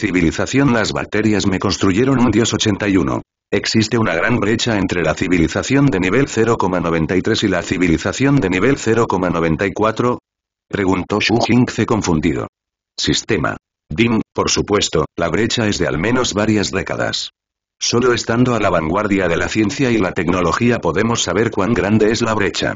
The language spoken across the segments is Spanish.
civilización las bacterias me construyeron un dios 81. Existe una gran brecha entre la civilización de nivel 0,93 y la civilización de nivel 0,94? Preguntó Shu Jingze confundido. Sistema. Dim, por supuesto, la brecha es de al menos varias décadas. Solo estando a la vanguardia de la ciencia y la tecnología podemos saber cuán grande es la brecha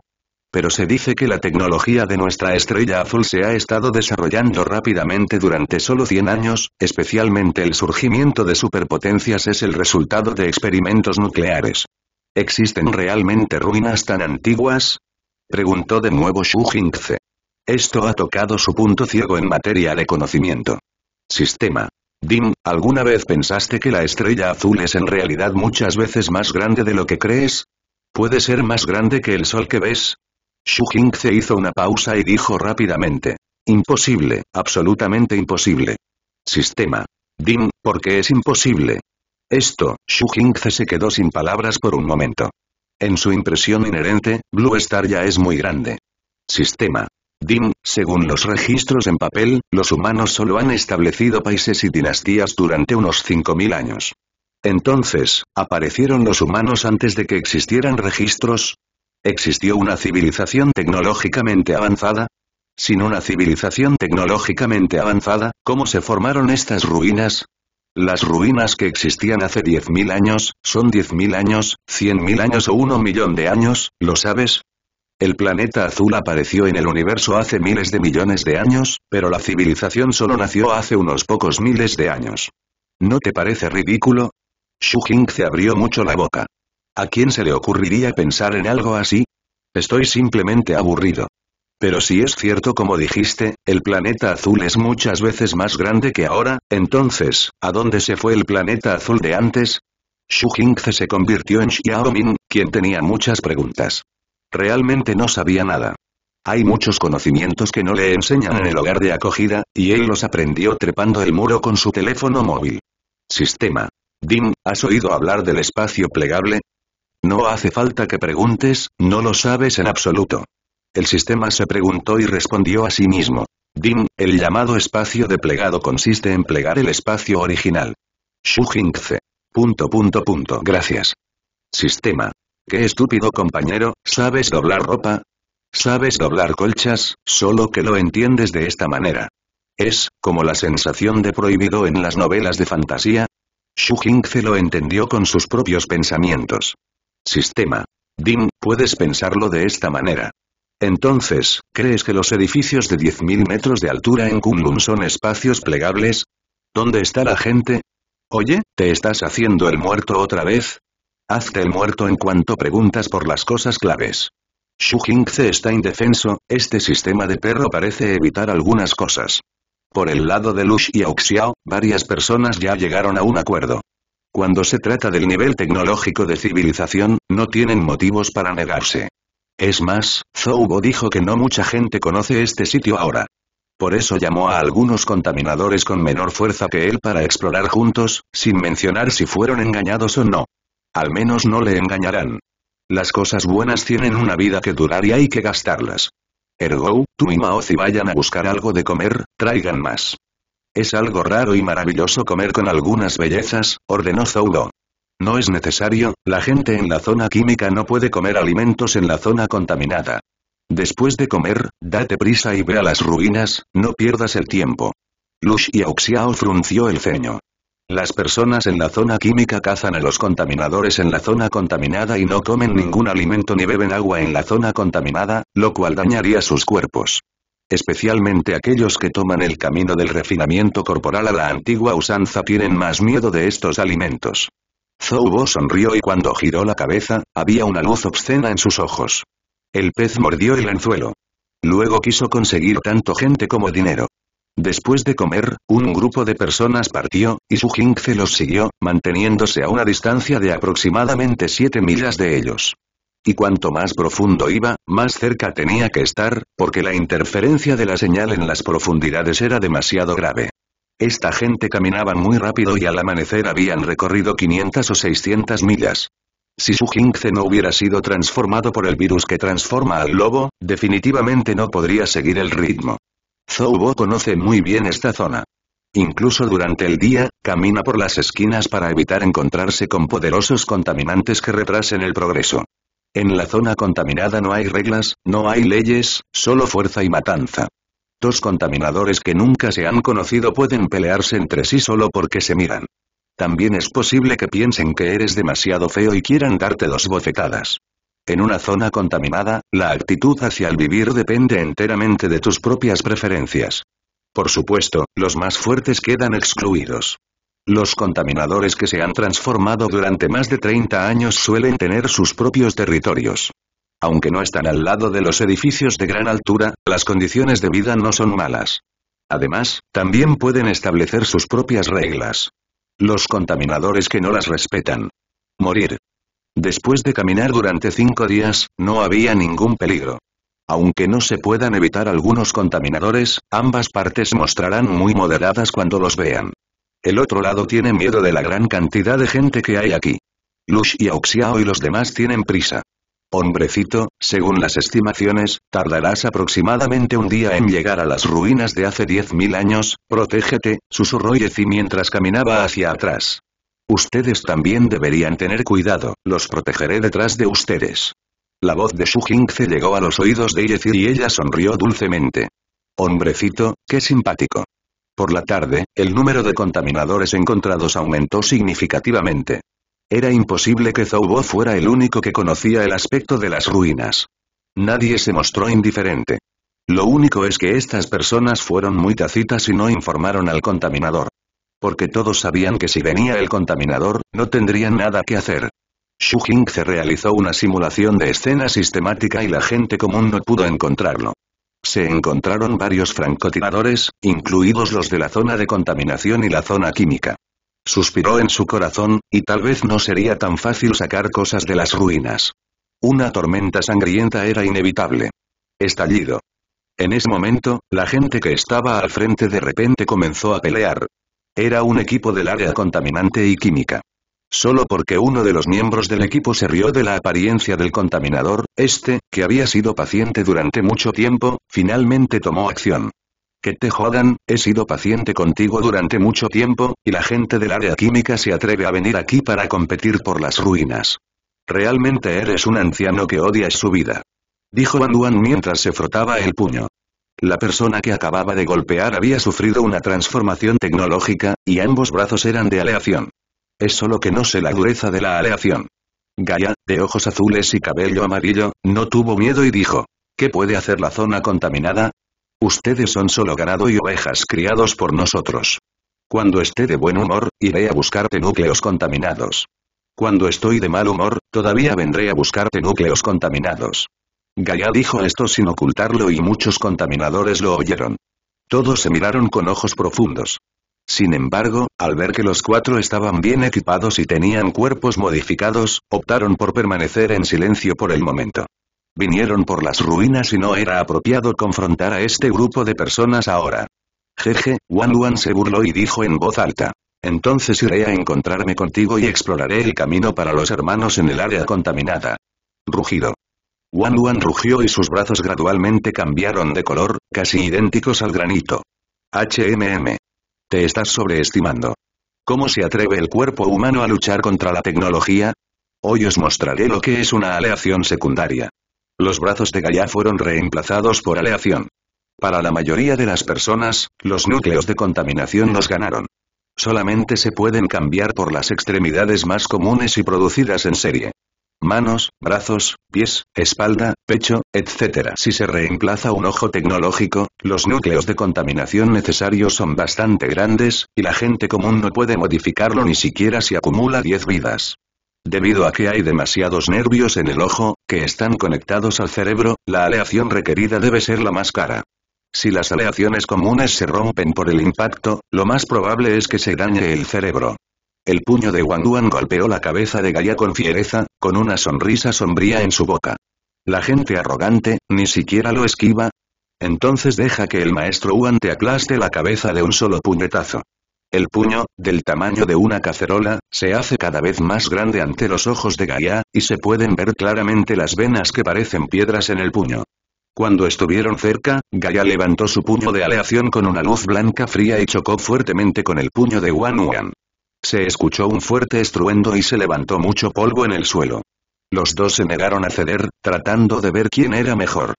pero se dice que la tecnología de nuestra estrella azul se ha estado desarrollando rápidamente durante solo 100 años, especialmente el surgimiento de superpotencias es el resultado de experimentos nucleares. ¿Existen realmente ruinas tan antiguas? Preguntó de nuevo Xu Jingze. Esto ha tocado su punto ciego en materia de conocimiento. Sistema. Dim, ¿alguna vez pensaste que la estrella azul es en realidad muchas veces más grande de lo que crees? Puede ser más grande que el sol que ves, Xu se hizo una pausa y dijo rápidamente. Imposible, absolutamente imposible. Sistema. Dim, porque es imposible. Esto, Xu se quedó sin palabras por un momento. En su impresión inherente, Blue Star ya es muy grande. Sistema. Dim, según los registros en papel, los humanos solo han establecido países y dinastías durante unos 5.000 años. Entonces, ¿aparecieron los humanos antes de que existieran registros? ¿Existió una civilización tecnológicamente avanzada? Sin una civilización tecnológicamente avanzada, ¿cómo se formaron estas ruinas? Las ruinas que existían hace 10.000 años, son 10.000 años, 100.000 años o 1 millón de años, ¿lo sabes? El planeta azul apareció en el universo hace miles de millones de años, pero la civilización solo nació hace unos pocos miles de años. ¿No te parece ridículo? Shu Jing se abrió mucho la boca. ¿A quién se le ocurriría pensar en algo así? Estoy simplemente aburrido. Pero si es cierto como dijiste, el planeta azul es muchas veces más grande que ahora, entonces, ¿a dónde se fue el planeta azul de antes? Xu Jingze se convirtió en Xiao quien tenía muchas preguntas. Realmente no sabía nada. Hay muchos conocimientos que no le enseñan en el hogar de acogida, y él los aprendió trepando el muro con su teléfono móvil. Sistema. Dim, ¿has oído hablar del espacio plegable? No hace falta que preguntes, no lo sabes en absoluto. El sistema se preguntó y respondió a sí mismo. Dim, el llamado espacio de plegado consiste en plegar el espacio original. Shu Punto punto punto. Gracias. Sistema. Qué estúpido compañero, ¿sabes doblar ropa? ¿Sabes doblar colchas? Solo que lo entiendes de esta manera. Es, como la sensación de prohibido en las novelas de fantasía. Shu lo entendió con sus propios pensamientos. Sistema. Dim, puedes pensarlo de esta manera. Entonces, ¿crees que los edificios de 10.000 metros de altura en Kunlun son espacios plegables? ¿Dónde está la gente? Oye, ¿te estás haciendo el muerto otra vez? Hazte el muerto en cuanto preguntas por las cosas claves. Shu se está indefenso, este sistema de perro parece evitar algunas cosas. Por el lado de Lush y Auxiao, varias personas ya llegaron a un acuerdo. Cuando se trata del nivel tecnológico de civilización, no tienen motivos para negarse. Es más, Zoubo dijo que no mucha gente conoce este sitio ahora. Por eso llamó a algunos contaminadores con menor fuerza que él para explorar juntos, sin mencionar si fueron engañados o no. Al menos no le engañarán. Las cosas buenas tienen una vida que durar y hay que gastarlas. Ergo, tú y Maozi vayan a buscar algo de comer, traigan más. Es algo raro y maravilloso comer con algunas bellezas, ordenó Zoudo. No es necesario, la gente en la zona química no puede comer alimentos en la zona contaminada. Después de comer, date prisa y ve a las ruinas, no pierdas el tiempo. Lush y Auxiao frunció el ceño. Las personas en la zona química cazan a los contaminadores en la zona contaminada y no comen ningún alimento ni beben agua en la zona contaminada, lo cual dañaría sus cuerpos. Especialmente aquellos que toman el camino del refinamiento corporal a la antigua usanza tienen más miedo de estos alimentos. Zoubo sonrió y cuando giró la cabeza, había una luz obscena en sus ojos. El pez mordió el anzuelo. Luego quiso conseguir tanto gente como dinero. Después de comer, un grupo de personas partió, y su jinxe los siguió, manteniéndose a una distancia de aproximadamente siete millas de ellos. Y cuanto más profundo iba, más cerca tenía que estar, porque la interferencia de la señal en las profundidades era demasiado grave. Esta gente caminaba muy rápido y al amanecer habían recorrido 500 o 600 millas. Si su Jinxe no hubiera sido transformado por el virus que transforma al lobo, definitivamente no podría seguir el ritmo. Zoubo conoce muy bien esta zona. Incluso durante el día, camina por las esquinas para evitar encontrarse con poderosos contaminantes que retrasen el progreso. En la zona contaminada no hay reglas, no hay leyes, solo fuerza y matanza. Dos contaminadores que nunca se han conocido pueden pelearse entre sí solo porque se miran. También es posible que piensen que eres demasiado feo y quieran darte dos bofetadas. En una zona contaminada, la actitud hacia el vivir depende enteramente de tus propias preferencias. Por supuesto, los más fuertes quedan excluidos. Los contaminadores que se han transformado durante más de 30 años suelen tener sus propios territorios. Aunque no están al lado de los edificios de gran altura, las condiciones de vida no son malas. Además, también pueden establecer sus propias reglas. Los contaminadores que no las respetan. Morir. Después de caminar durante cinco días, no había ningún peligro. Aunque no se puedan evitar algunos contaminadores, ambas partes mostrarán muy moderadas cuando los vean. El otro lado tiene miedo de la gran cantidad de gente que hay aquí. Lush y Auxiao y los demás tienen prisa. Hombrecito, según las estimaciones, tardarás aproximadamente un día en llegar a las ruinas de hace 10.000 años, protégete, susurró Yezi mientras caminaba hacia atrás. Ustedes también deberían tener cuidado, los protegeré detrás de ustedes. La voz de Su se llegó a los oídos de Yezi y ella sonrió dulcemente. Hombrecito, qué simpático. Por la tarde, el número de contaminadores encontrados aumentó significativamente. Era imposible que Zoubo fuera el único que conocía el aspecto de las ruinas. Nadie se mostró indiferente. Lo único es que estas personas fueron muy tacitas y no informaron al contaminador. Porque todos sabían que si venía el contaminador, no tendrían nada que hacer. Xu Jing se realizó una simulación de escena sistemática y la gente común no pudo encontrarlo. Se encontraron varios francotiradores, incluidos los de la zona de contaminación y la zona química. Suspiró en su corazón, y tal vez no sería tan fácil sacar cosas de las ruinas. Una tormenta sangrienta era inevitable. Estallido. En ese momento, la gente que estaba al frente de repente comenzó a pelear. Era un equipo del área contaminante y química. Solo porque uno de los miembros del equipo se rió de la apariencia del contaminador, este, que había sido paciente durante mucho tiempo, finalmente tomó acción. Que te jodan, he sido paciente contigo durante mucho tiempo, y la gente del área química se atreve a venir aquí para competir por las ruinas. Realmente eres un anciano que odias su vida. Dijo Anduan mientras se frotaba el puño. La persona que acababa de golpear había sufrido una transformación tecnológica, y ambos brazos eran de aleación es solo que no sé la dureza de la aleación. Gaia, de ojos azules y cabello amarillo, no tuvo miedo y dijo, ¿qué puede hacer la zona contaminada? Ustedes son solo ganado y ovejas criados por nosotros. Cuando esté de buen humor, iré a buscarte núcleos contaminados. Cuando estoy de mal humor, todavía vendré a buscarte núcleos contaminados. Gaia dijo esto sin ocultarlo y muchos contaminadores lo oyeron. Todos se miraron con ojos profundos. Sin embargo, al ver que los cuatro estaban bien equipados y tenían cuerpos modificados, optaron por permanecer en silencio por el momento. Vinieron por las ruinas y no era apropiado confrontar a este grupo de personas ahora. Jeje, Wan Wan se burló y dijo en voz alta. Entonces iré a encontrarme contigo y exploraré el camino para los hermanos en el área contaminada. Rugido. Wan Wan rugió y sus brazos gradualmente cambiaron de color, casi idénticos al granito. HMM. Te estás sobreestimando. ¿Cómo se atreve el cuerpo humano a luchar contra la tecnología? Hoy os mostraré lo que es una aleación secundaria. Los brazos de Gaia fueron reemplazados por aleación. Para la mayoría de las personas, los núcleos de contaminación los ganaron. Solamente se pueden cambiar por las extremidades más comunes y producidas en serie manos, brazos, pies, espalda, pecho, etc. Si se reemplaza un ojo tecnológico, los núcleos de contaminación necesarios son bastante grandes, y la gente común no puede modificarlo ni siquiera si acumula 10 vidas. Debido a que hay demasiados nervios en el ojo, que están conectados al cerebro, la aleación requerida debe ser la más cara. Si las aleaciones comunes se rompen por el impacto, lo más probable es que se dañe el cerebro. El puño de Wang golpeó la cabeza de Gaia con fiereza, con una sonrisa sombría en su boca. La gente arrogante, ni siquiera lo esquiva. Entonces deja que el maestro Wan te aclaste la cabeza de un solo puñetazo. El puño, del tamaño de una cacerola, se hace cada vez más grande ante los ojos de Gaia, y se pueden ver claramente las venas que parecen piedras en el puño. Cuando estuvieron cerca, Gaia levantó su puño de aleación con una luz blanca fría y chocó fuertemente con el puño de Wan Wan. Se escuchó un fuerte estruendo y se levantó mucho polvo en el suelo. Los dos se negaron a ceder, tratando de ver quién era mejor.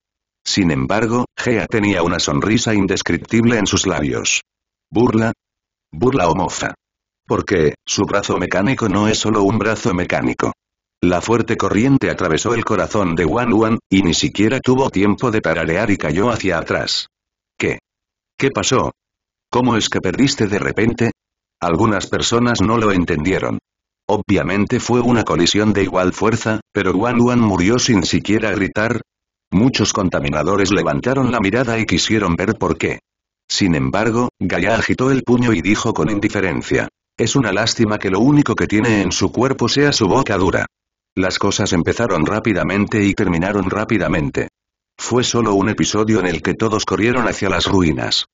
Sin embargo, Gea tenía una sonrisa indescriptible en sus labios. ¿Burla? ¿Burla o moza? Porque, su brazo mecánico no es solo un brazo mecánico. La fuerte corriente atravesó el corazón de Wan Wan, y ni siquiera tuvo tiempo de tararear y cayó hacia atrás. ¿Qué? ¿Qué pasó? ¿Cómo es que perdiste de repente? Algunas personas no lo entendieron. Obviamente fue una colisión de igual fuerza, pero Guan Wan murió sin siquiera gritar. Muchos contaminadores levantaron la mirada y quisieron ver por qué. Sin embargo, Gaya agitó el puño y dijo con indiferencia. Es una lástima que lo único que tiene en su cuerpo sea su boca dura. Las cosas empezaron rápidamente y terminaron rápidamente. Fue solo un episodio en el que todos corrieron hacia las ruinas.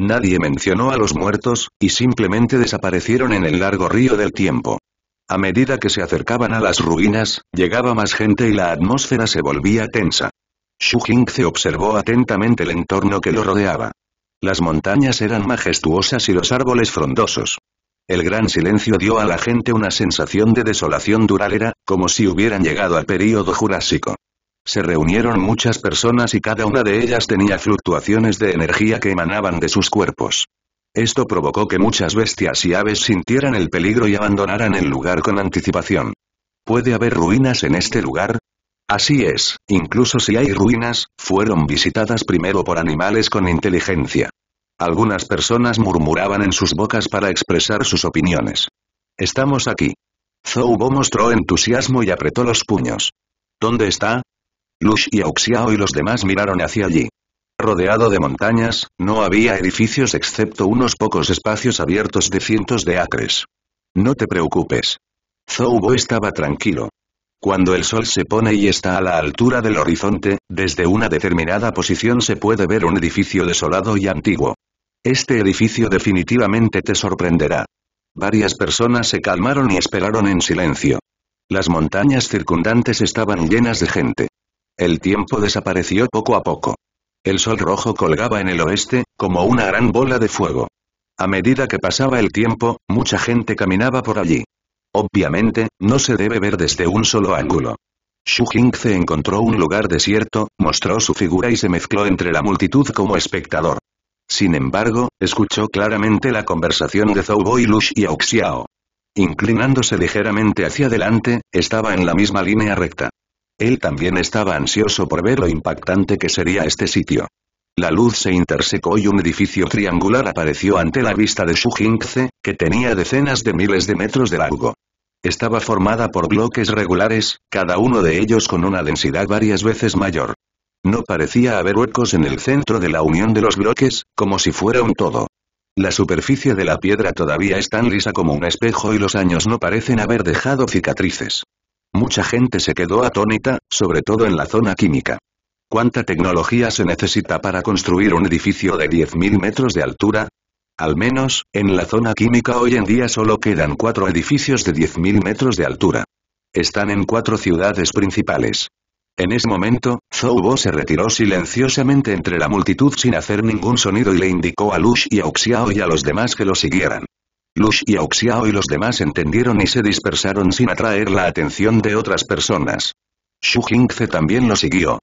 Nadie mencionó a los muertos, y simplemente desaparecieron en el largo río del tiempo. A medida que se acercaban a las ruinas, llegaba más gente y la atmósfera se volvía tensa. Xu se observó atentamente el entorno que lo rodeaba. Las montañas eran majestuosas y los árboles frondosos. El gran silencio dio a la gente una sensación de desolación duradera, como si hubieran llegado al período jurásico. Se reunieron muchas personas y cada una de ellas tenía fluctuaciones de energía que emanaban de sus cuerpos. Esto provocó que muchas bestias y aves sintieran el peligro y abandonaran el lugar con anticipación. ¿Puede haber ruinas en este lugar? Así es, incluso si hay ruinas, fueron visitadas primero por animales con inteligencia. Algunas personas murmuraban en sus bocas para expresar sus opiniones. Estamos aquí. Zoubo mostró entusiasmo y apretó los puños. ¿Dónde está? Lush y Auxiao y los demás miraron hacia allí. Rodeado de montañas, no había edificios excepto unos pocos espacios abiertos de cientos de acres. No te preocupes. Zoubo estaba tranquilo. Cuando el sol se pone y está a la altura del horizonte, desde una determinada posición se puede ver un edificio desolado y antiguo. Este edificio definitivamente te sorprenderá. Varias personas se calmaron y esperaron en silencio. Las montañas circundantes estaban llenas de gente. El tiempo desapareció poco a poco. El sol rojo colgaba en el oeste, como una gran bola de fuego. A medida que pasaba el tiempo, mucha gente caminaba por allí. Obviamente, no se debe ver desde un solo ángulo. Xu se encontró un lugar desierto, mostró su figura y se mezcló entre la multitud como espectador. Sin embargo, escuchó claramente la conversación de Zhou Lush y Auxiao. Inclinándose ligeramente hacia adelante, estaba en la misma línea recta. Él también estaba ansioso por ver lo impactante que sería este sitio. La luz se intersecó y un edificio triangular apareció ante la vista de jinxe, que tenía decenas de miles de metros de largo. Estaba formada por bloques regulares, cada uno de ellos con una densidad varias veces mayor. No parecía haber huecos en el centro de la unión de los bloques, como si fuera un todo. La superficie de la piedra todavía es tan lisa como un espejo y los años no parecen haber dejado cicatrices. Mucha gente se quedó atónita, sobre todo en la zona química. ¿Cuánta tecnología se necesita para construir un edificio de 10.000 metros de altura? Al menos, en la zona química hoy en día solo quedan cuatro edificios de 10.000 metros de altura. Están en cuatro ciudades principales. En ese momento, Zoubo se retiró silenciosamente entre la multitud sin hacer ningún sonido y le indicó a Lush y a Oxiao y a los demás que lo siguieran. Lush y Auxiao y los demás entendieron y se dispersaron sin atraer la atención de otras personas. Xu Jingze también lo siguió.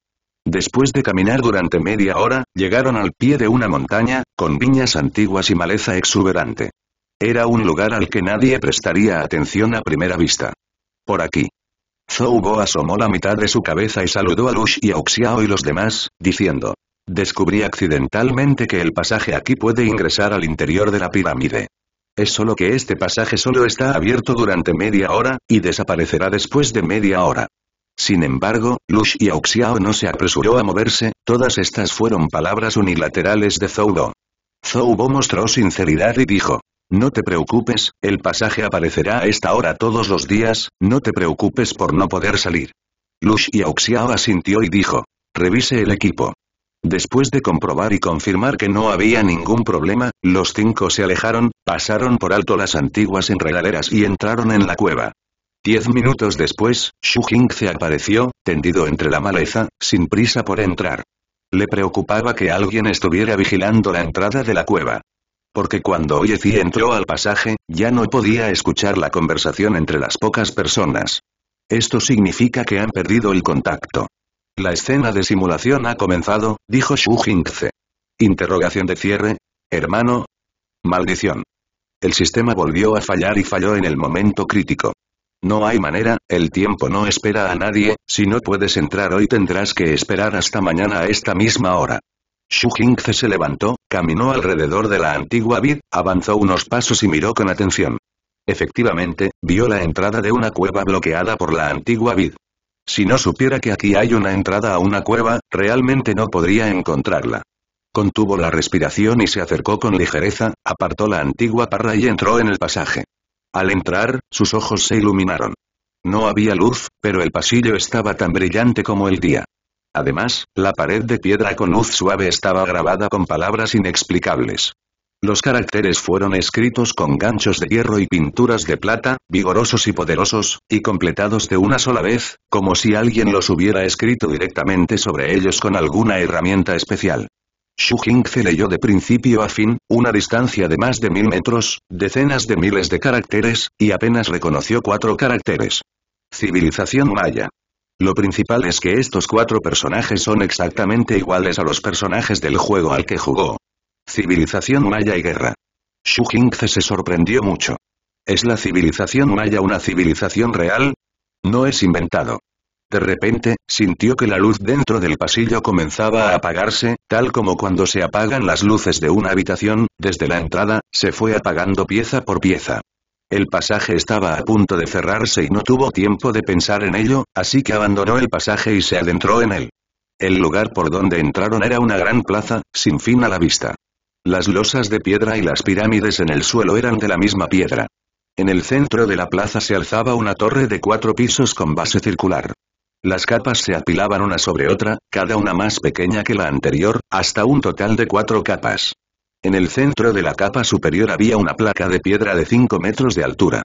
Después de caminar durante media hora, llegaron al pie de una montaña, con viñas antiguas y maleza exuberante. Era un lugar al que nadie prestaría atención a primera vista. Por aquí. Zhou Bo asomó la mitad de su cabeza y saludó a Lush y Auxiao y los demás, diciendo. Descubrí accidentalmente que el pasaje aquí puede ingresar al interior de la pirámide. Es solo que este pasaje solo está abierto durante media hora, y desaparecerá después de media hora. Sin embargo, Lush y Auxiao no se apresuró a moverse, todas estas fueron palabras unilaterales de Zoubo. Zoubo mostró sinceridad y dijo, no te preocupes, el pasaje aparecerá a esta hora todos los días, no te preocupes por no poder salir. Lush y Auxiao asintió y dijo, revise el equipo. Después de comprobar y confirmar que no había ningún problema, los cinco se alejaron, pasaron por alto las antiguas enredaderas y entraron en la cueva. Diez minutos después, Xu Jing se apareció, tendido entre la maleza, sin prisa por entrar. Le preocupaba que alguien estuviera vigilando la entrada de la cueva. Porque cuando Zi entró al pasaje, ya no podía escuchar la conversación entre las pocas personas. Esto significa que han perdido el contacto. La escena de simulación ha comenzado, dijo Xu Jingze. Interrogación de cierre. Hermano. Maldición. El sistema volvió a fallar y falló en el momento crítico. No hay manera, el tiempo no espera a nadie, si no puedes entrar hoy tendrás que esperar hasta mañana a esta misma hora. Xu Jingze se levantó, caminó alrededor de la antigua vid, avanzó unos pasos y miró con atención. Efectivamente, vio la entrada de una cueva bloqueada por la antigua vid. Si no supiera que aquí hay una entrada a una cueva, realmente no podría encontrarla. Contuvo la respiración y se acercó con ligereza, apartó la antigua parra y entró en el pasaje. Al entrar, sus ojos se iluminaron. No había luz, pero el pasillo estaba tan brillante como el día. Además, la pared de piedra con luz suave estaba grabada con palabras inexplicables. Los caracteres fueron escritos con ganchos de hierro y pinturas de plata, vigorosos y poderosos, y completados de una sola vez, como si alguien los hubiera escrito directamente sobre ellos con alguna herramienta especial. Xu se leyó de principio a fin, una distancia de más de mil metros, decenas de miles de caracteres, y apenas reconoció cuatro caracteres. Civilización maya. Lo principal es que estos cuatro personajes son exactamente iguales a los personajes del juego al que jugó, Civilización maya y guerra. Shu Jingze se sorprendió mucho. ¿Es la civilización maya una civilización real? No es inventado. De repente, sintió que la luz dentro del pasillo comenzaba a apagarse, tal como cuando se apagan las luces de una habitación, desde la entrada, se fue apagando pieza por pieza. El pasaje estaba a punto de cerrarse y no tuvo tiempo de pensar en ello, así que abandonó el pasaje y se adentró en él. El lugar por donde entraron era una gran plaza, sin fin a la vista. Las losas de piedra y las pirámides en el suelo eran de la misma piedra. En el centro de la plaza se alzaba una torre de cuatro pisos con base circular. Las capas se apilaban una sobre otra, cada una más pequeña que la anterior, hasta un total de cuatro capas. En el centro de la capa superior había una placa de piedra de cinco metros de altura.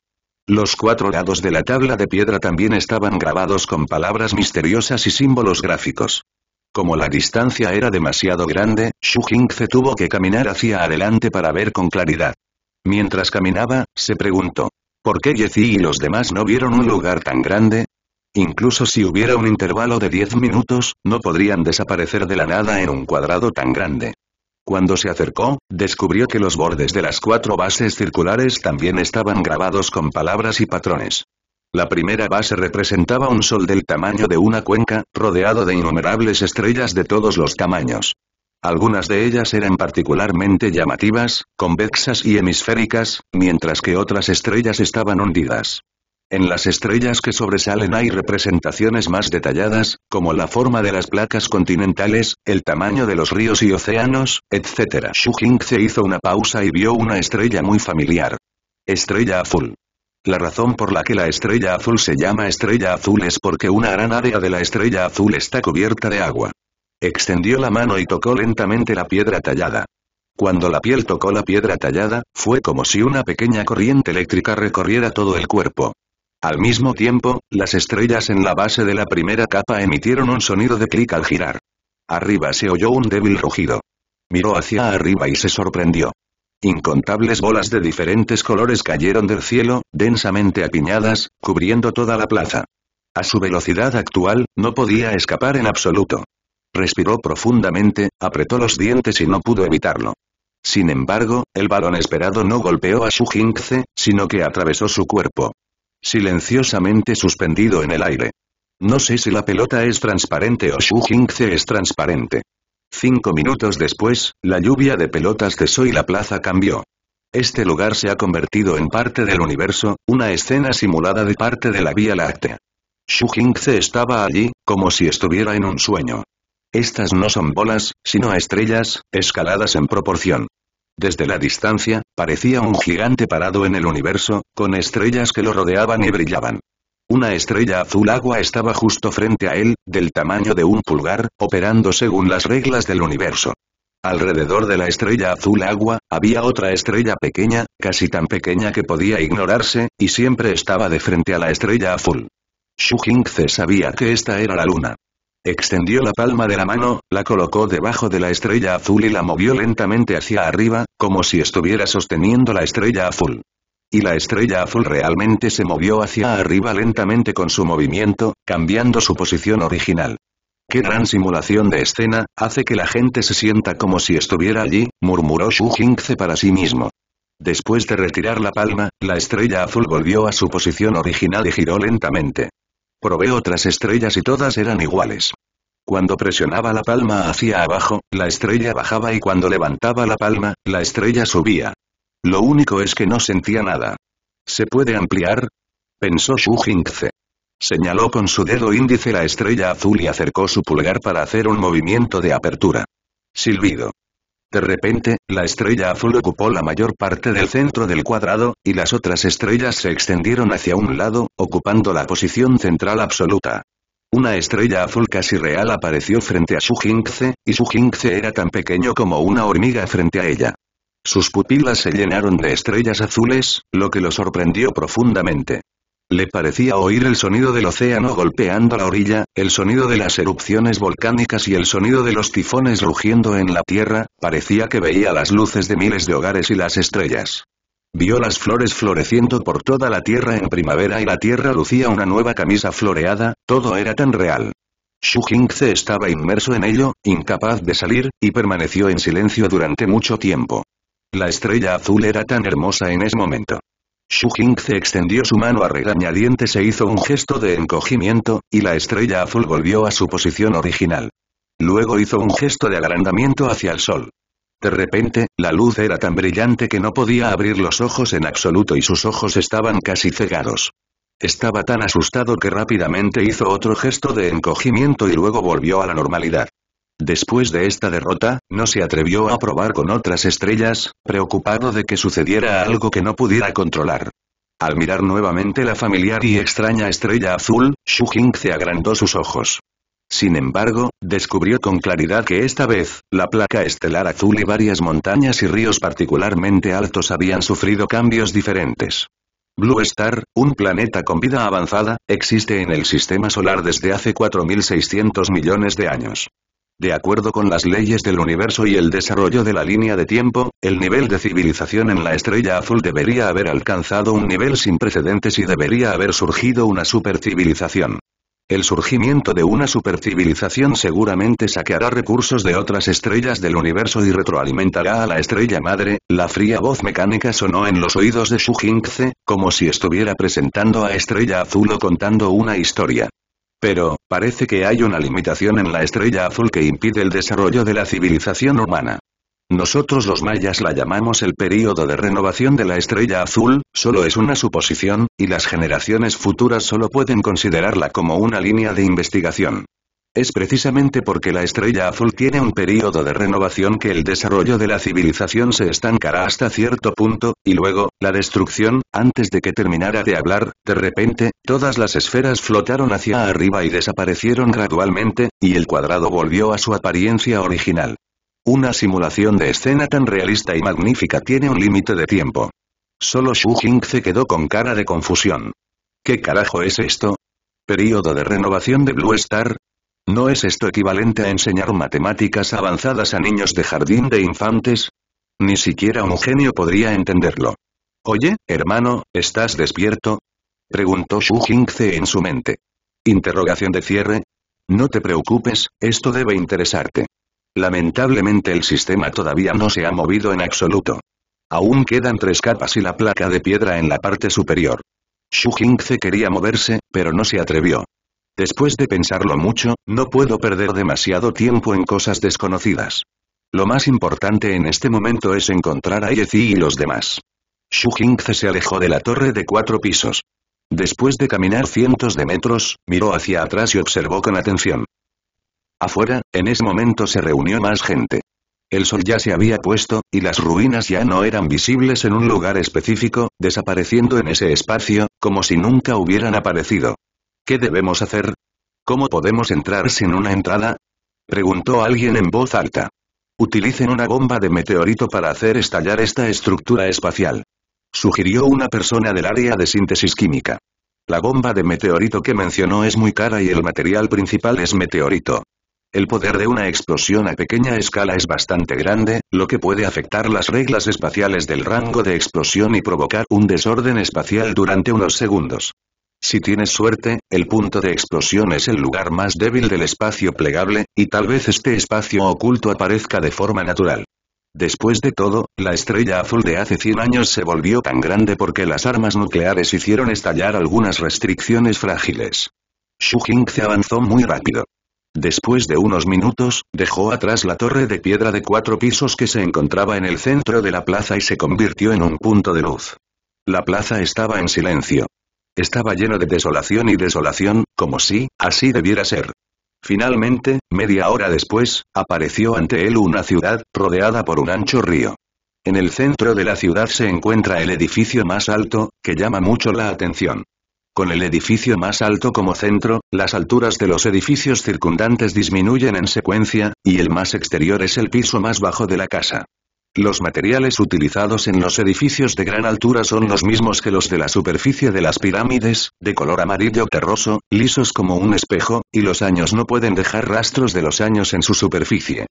Los cuatro lados de la tabla de piedra también estaban grabados con palabras misteriosas y símbolos gráficos. Como la distancia era demasiado grande, Xu se tuvo que caminar hacia adelante para ver con claridad. Mientras caminaba, se preguntó. ¿Por qué Yezi y los demás no vieron un lugar tan grande? Incluso si hubiera un intervalo de 10 minutos, no podrían desaparecer de la nada en un cuadrado tan grande. Cuando se acercó, descubrió que los bordes de las cuatro bases circulares también estaban grabados con palabras y patrones. La primera base representaba un sol del tamaño de una cuenca, rodeado de innumerables estrellas de todos los tamaños. Algunas de ellas eran particularmente llamativas, convexas y hemisféricas, mientras que otras estrellas estaban hundidas. En las estrellas que sobresalen hay representaciones más detalladas, como la forma de las placas continentales, el tamaño de los ríos y océanos, etc. Shu se hizo una pausa y vio una estrella muy familiar. Estrella azul. La razón por la que la estrella azul se llama estrella azul es porque una gran área de la estrella azul está cubierta de agua. Extendió la mano y tocó lentamente la piedra tallada. Cuando la piel tocó la piedra tallada, fue como si una pequeña corriente eléctrica recorriera todo el cuerpo. Al mismo tiempo, las estrellas en la base de la primera capa emitieron un sonido de clic al girar. Arriba se oyó un débil rugido. Miró hacia arriba y se sorprendió. Incontables bolas de diferentes colores cayeron del cielo, densamente apiñadas, cubriendo toda la plaza. A su velocidad actual, no podía escapar en absoluto. Respiró profundamente, apretó los dientes y no pudo evitarlo. Sin embargo, el balón esperado no golpeó a su jinxe, sino que atravesó su cuerpo. Silenciosamente suspendido en el aire. No sé si la pelota es transparente o su es transparente. Cinco minutos después, la lluvia de pelotas cesó y la plaza cambió. Este lugar se ha convertido en parte del universo, una escena simulada de parte de la Vía Láctea. Xu Jingze estaba allí, como si estuviera en un sueño. Estas no son bolas, sino estrellas, escaladas en proporción. Desde la distancia, parecía un gigante parado en el universo, con estrellas que lo rodeaban y brillaban. Una estrella azul agua estaba justo frente a él, del tamaño de un pulgar, operando según las reglas del universo. Alrededor de la estrella azul agua, había otra estrella pequeña, casi tan pequeña que podía ignorarse, y siempre estaba de frente a la estrella azul. Xu Jingze sabía que esta era la luna. Extendió la palma de la mano, la colocó debajo de la estrella azul y la movió lentamente hacia arriba, como si estuviera sosteniendo la estrella azul y la estrella azul realmente se movió hacia arriba lentamente con su movimiento, cambiando su posición original. ¡Qué gran simulación de escena, hace que la gente se sienta como si estuviera allí! murmuró Xu Jingze para sí mismo. Después de retirar la palma, la estrella azul volvió a su posición original y giró lentamente. Probé otras estrellas y todas eran iguales. Cuando presionaba la palma hacia abajo, la estrella bajaba y cuando levantaba la palma, la estrella subía. Lo único es que no sentía nada. ¿Se puede ampliar? Pensó Xu Jingze. Señaló con su dedo índice la estrella azul y acercó su pulgar para hacer un movimiento de apertura. Silbido. De repente, la estrella azul ocupó la mayor parte del centro del cuadrado, y las otras estrellas se extendieron hacia un lado, ocupando la posición central absoluta. Una estrella azul casi real apareció frente a Su Jingze, y Su Jingze era tan pequeño como una hormiga frente a ella. Sus pupilas se llenaron de estrellas azules, lo que lo sorprendió profundamente. Le parecía oír el sonido del océano golpeando la orilla, el sonido de las erupciones volcánicas y el sonido de los tifones rugiendo en la tierra, parecía que veía las luces de miles de hogares y las estrellas. Vio las flores floreciendo por toda la tierra en primavera y la tierra lucía una nueva camisa floreada, todo era tan real. Xu Jingze estaba inmerso en ello, incapaz de salir, y permaneció en silencio durante mucho tiempo. La estrella azul era tan hermosa en ese momento. Xu se extendió su mano a regañadientes e hizo un gesto de encogimiento, y la estrella azul volvió a su posición original. Luego hizo un gesto de agrandamiento hacia el sol. De repente, la luz era tan brillante que no podía abrir los ojos en absoluto y sus ojos estaban casi cegados. Estaba tan asustado que rápidamente hizo otro gesto de encogimiento y luego volvió a la normalidad. Después de esta derrota, no se atrevió a probar con otras estrellas, preocupado de que sucediera algo que no pudiera controlar. Al mirar nuevamente la familiar y extraña estrella azul, Xu se agrandó sus ojos. Sin embargo, descubrió con claridad que esta vez, la placa estelar azul y varias montañas y ríos particularmente altos habían sufrido cambios diferentes. Blue Star, un planeta con vida avanzada, existe en el sistema solar desde hace 4.600 millones de años. De acuerdo con las leyes del universo y el desarrollo de la línea de tiempo, el nivel de civilización en la estrella azul debería haber alcanzado un nivel sin precedentes y debería haber surgido una supercivilización. El surgimiento de una supercivilización seguramente saqueará recursos de otras estrellas del universo y retroalimentará a la estrella madre, la fría voz mecánica sonó en los oídos de Shu como si estuviera presentando a Estrella Azul o contando una historia. Pero, parece que hay una limitación en la estrella azul que impide el desarrollo de la civilización humana. Nosotros los mayas la llamamos el período de renovación de la estrella azul, solo es una suposición, y las generaciones futuras solo pueden considerarla como una línea de investigación. Es precisamente porque la estrella azul tiene un período de renovación que el desarrollo de la civilización se estancará hasta cierto punto, y luego, la destrucción, antes de que terminara de hablar, de repente, todas las esferas flotaron hacia arriba y desaparecieron gradualmente, y el cuadrado volvió a su apariencia original. Una simulación de escena tan realista y magnífica tiene un límite de tiempo. Solo Shu Jing se quedó con cara de confusión. ¿Qué carajo es esto? ¿Período de renovación de Blue Star? ¿No es esto equivalente a enseñar matemáticas avanzadas a niños de jardín de infantes? Ni siquiera un genio podría entenderlo. Oye, hermano, ¿estás despierto? Preguntó Xu Jingze en su mente. Interrogación de cierre. No te preocupes, esto debe interesarte. Lamentablemente el sistema todavía no se ha movido en absoluto. Aún quedan tres capas y la placa de piedra en la parte superior. Xu Jingze quería moverse, pero no se atrevió. Después de pensarlo mucho, no puedo perder demasiado tiempo en cosas desconocidas. Lo más importante en este momento es encontrar a Yezi y los demás. Shu Jingze se alejó de la torre de cuatro pisos. Después de caminar cientos de metros, miró hacia atrás y observó con atención. Afuera, en ese momento se reunió más gente. El sol ya se había puesto, y las ruinas ya no eran visibles en un lugar específico, desapareciendo en ese espacio, como si nunca hubieran aparecido. ¿Qué debemos hacer? ¿Cómo podemos entrar sin una entrada? Preguntó alguien en voz alta. Utilicen una bomba de meteorito para hacer estallar esta estructura espacial. Sugirió una persona del área de síntesis química. La bomba de meteorito que mencionó es muy cara y el material principal es meteorito. El poder de una explosión a pequeña escala es bastante grande, lo que puede afectar las reglas espaciales del rango de explosión y provocar un desorden espacial durante unos segundos. Si tienes suerte, el punto de explosión es el lugar más débil del espacio plegable, y tal vez este espacio oculto aparezca de forma natural. Después de todo, la estrella azul de hace 100 años se volvió tan grande porque las armas nucleares hicieron estallar algunas restricciones frágiles. Xu se avanzó muy rápido. Después de unos minutos, dejó atrás la torre de piedra de cuatro pisos que se encontraba en el centro de la plaza y se convirtió en un punto de luz. La plaza estaba en silencio. Estaba lleno de desolación y desolación, como si, así debiera ser. Finalmente, media hora después, apareció ante él una ciudad, rodeada por un ancho río. En el centro de la ciudad se encuentra el edificio más alto, que llama mucho la atención. Con el edificio más alto como centro, las alturas de los edificios circundantes disminuyen en secuencia, y el más exterior es el piso más bajo de la casa. Los materiales utilizados en los edificios de gran altura son los mismos que los de la superficie de las pirámides, de color amarillo terroso, lisos como un espejo, y los años no pueden dejar rastros de los años en su superficie.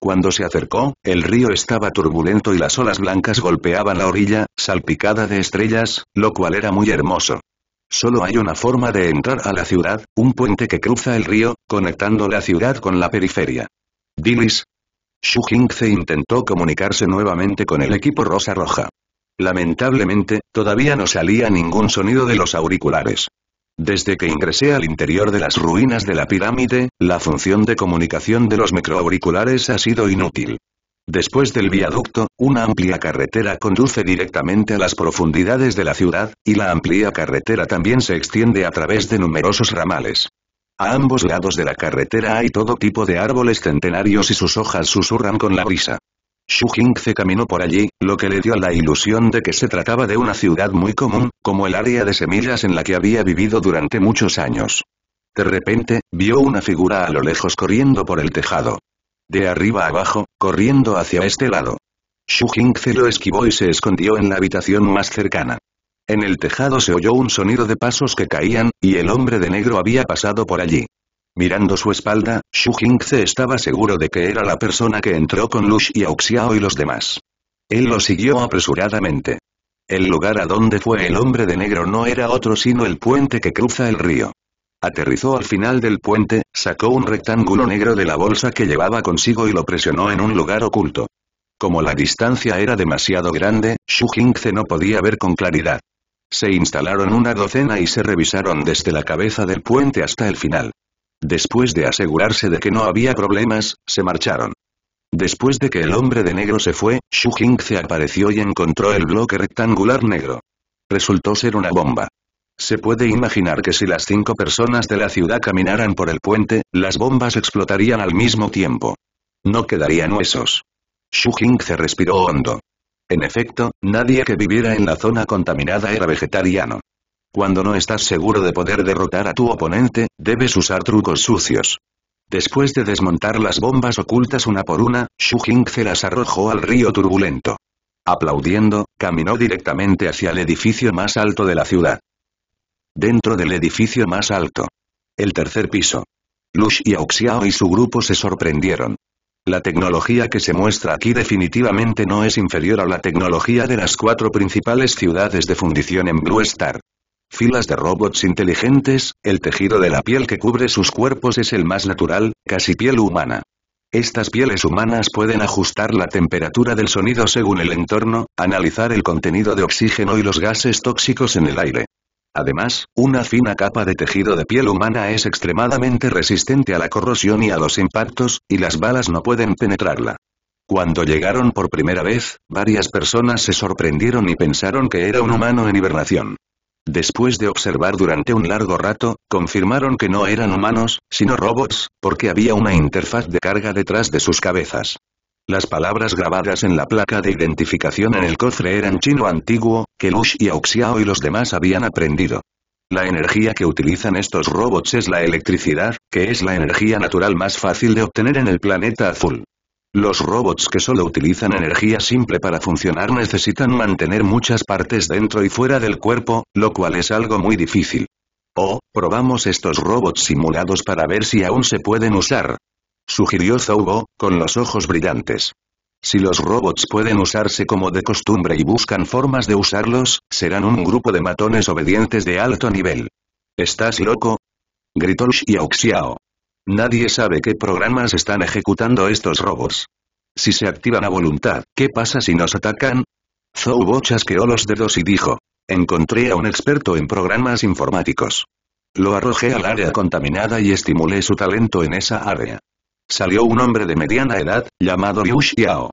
Cuando se acercó, el río estaba turbulento y las olas blancas golpeaban la orilla, salpicada de estrellas, lo cual era muy hermoso. Solo hay una forma de entrar a la ciudad, un puente que cruza el río, conectando la ciudad con la periferia. Dilis, Xu Jingze intentó comunicarse nuevamente con el equipo Rosa Roja. Lamentablemente, todavía no salía ningún sonido de los auriculares. Desde que ingresé al interior de las ruinas de la pirámide, la función de comunicación de los microauriculares ha sido inútil. Después del viaducto, una amplia carretera conduce directamente a las profundidades de la ciudad, y la amplia carretera también se extiende a través de numerosos ramales. A ambos lados de la carretera hay todo tipo de árboles centenarios y sus hojas susurran con la brisa. Xu se caminó por allí, lo que le dio la ilusión de que se trataba de una ciudad muy común, como el área de semillas en la que había vivido durante muchos años. De repente, vio una figura a lo lejos corriendo por el tejado. De arriba abajo, corriendo hacia este lado. Xu se lo esquivó y se escondió en la habitación más cercana. En el tejado se oyó un sonido de pasos que caían, y el hombre de negro había pasado por allí. Mirando su espalda, Xu Jingze estaba seguro de que era la persona que entró con Lush y Auxiao y los demás. Él lo siguió apresuradamente. El lugar a donde fue el hombre de negro no era otro sino el puente que cruza el río. Aterrizó al final del puente, sacó un rectángulo negro de la bolsa que llevaba consigo y lo presionó en un lugar oculto. Como la distancia era demasiado grande, Xu Jingze no podía ver con claridad. Se instalaron una docena y se revisaron desde la cabeza del puente hasta el final. Después de asegurarse de que no había problemas, se marcharon. Después de que el hombre de negro se fue, Xu se apareció y encontró el bloque rectangular negro. Resultó ser una bomba. Se puede imaginar que si las cinco personas de la ciudad caminaran por el puente, las bombas explotarían al mismo tiempo. No quedarían huesos. Xu se respiró hondo. En efecto, nadie que viviera en la zona contaminada era vegetariano. Cuando no estás seguro de poder derrotar a tu oponente, debes usar trucos sucios. Después de desmontar las bombas ocultas una por una, Xu Jing se las arrojó al río turbulento. Aplaudiendo, caminó directamente hacia el edificio más alto de la ciudad. Dentro del edificio más alto. El tercer piso. Lush y Auxiao y su grupo se sorprendieron. La tecnología que se muestra aquí definitivamente no es inferior a la tecnología de las cuatro principales ciudades de fundición en Blue Star. Filas de robots inteligentes, el tejido de la piel que cubre sus cuerpos es el más natural, casi piel humana. Estas pieles humanas pueden ajustar la temperatura del sonido según el entorno, analizar el contenido de oxígeno y los gases tóxicos en el aire. Además, una fina capa de tejido de piel humana es extremadamente resistente a la corrosión y a los impactos, y las balas no pueden penetrarla. Cuando llegaron por primera vez, varias personas se sorprendieron y pensaron que era un humano en hibernación. Después de observar durante un largo rato, confirmaron que no eran humanos, sino robots, porque había una interfaz de carga detrás de sus cabezas. Las palabras grabadas en la placa de identificación en el cofre eran chino antiguo, que Lush y Auxiao y los demás habían aprendido. La energía que utilizan estos robots es la electricidad, que es la energía natural más fácil de obtener en el planeta azul. Los robots que solo utilizan energía simple para funcionar necesitan mantener muchas partes dentro y fuera del cuerpo, lo cual es algo muy difícil. Oh, probamos estos robots simulados para ver si aún se pueden usar sugirió Zoubo, con los ojos brillantes. Si los robots pueden usarse como de costumbre y buscan formas de usarlos, serán un grupo de matones obedientes de alto nivel. ¿Estás loco? gritó Xiao Xiao. Nadie sabe qué programas están ejecutando estos robots. Si se activan a voluntad, ¿qué pasa si nos atacan? Zoubo chasqueó los dedos y dijo. Encontré a un experto en programas informáticos. Lo arrojé al área contaminada y estimulé su talento en esa área salió un hombre de mediana edad, llamado Liu Xiao.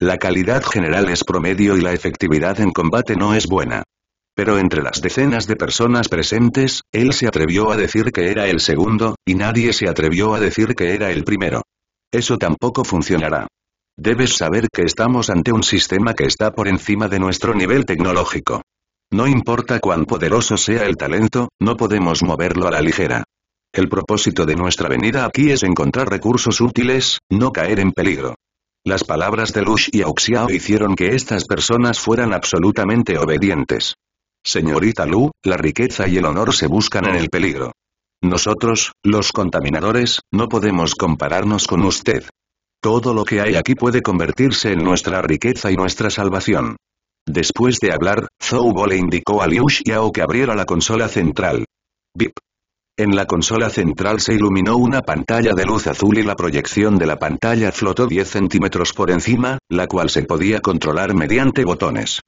La calidad general es promedio y la efectividad en combate no es buena. Pero entre las decenas de personas presentes, él se atrevió a decir que era el segundo, y nadie se atrevió a decir que era el primero. Eso tampoco funcionará. Debes saber que estamos ante un sistema que está por encima de nuestro nivel tecnológico. No importa cuán poderoso sea el talento, no podemos moverlo a la ligera. El propósito de nuestra venida aquí es encontrar recursos útiles, no caer en peligro. Las palabras de Lush y Auxiao hicieron que estas personas fueran absolutamente obedientes. Señorita Lu, la riqueza y el honor se buscan en el peligro. Nosotros, los contaminadores, no podemos compararnos con usted. Todo lo que hay aquí puede convertirse en nuestra riqueza y nuestra salvación. Después de hablar, Bo le indicó a y Xiao que abriera la consola central. Bip. En la consola central se iluminó una pantalla de luz azul y la proyección de la pantalla flotó 10 centímetros por encima, la cual se podía controlar mediante botones.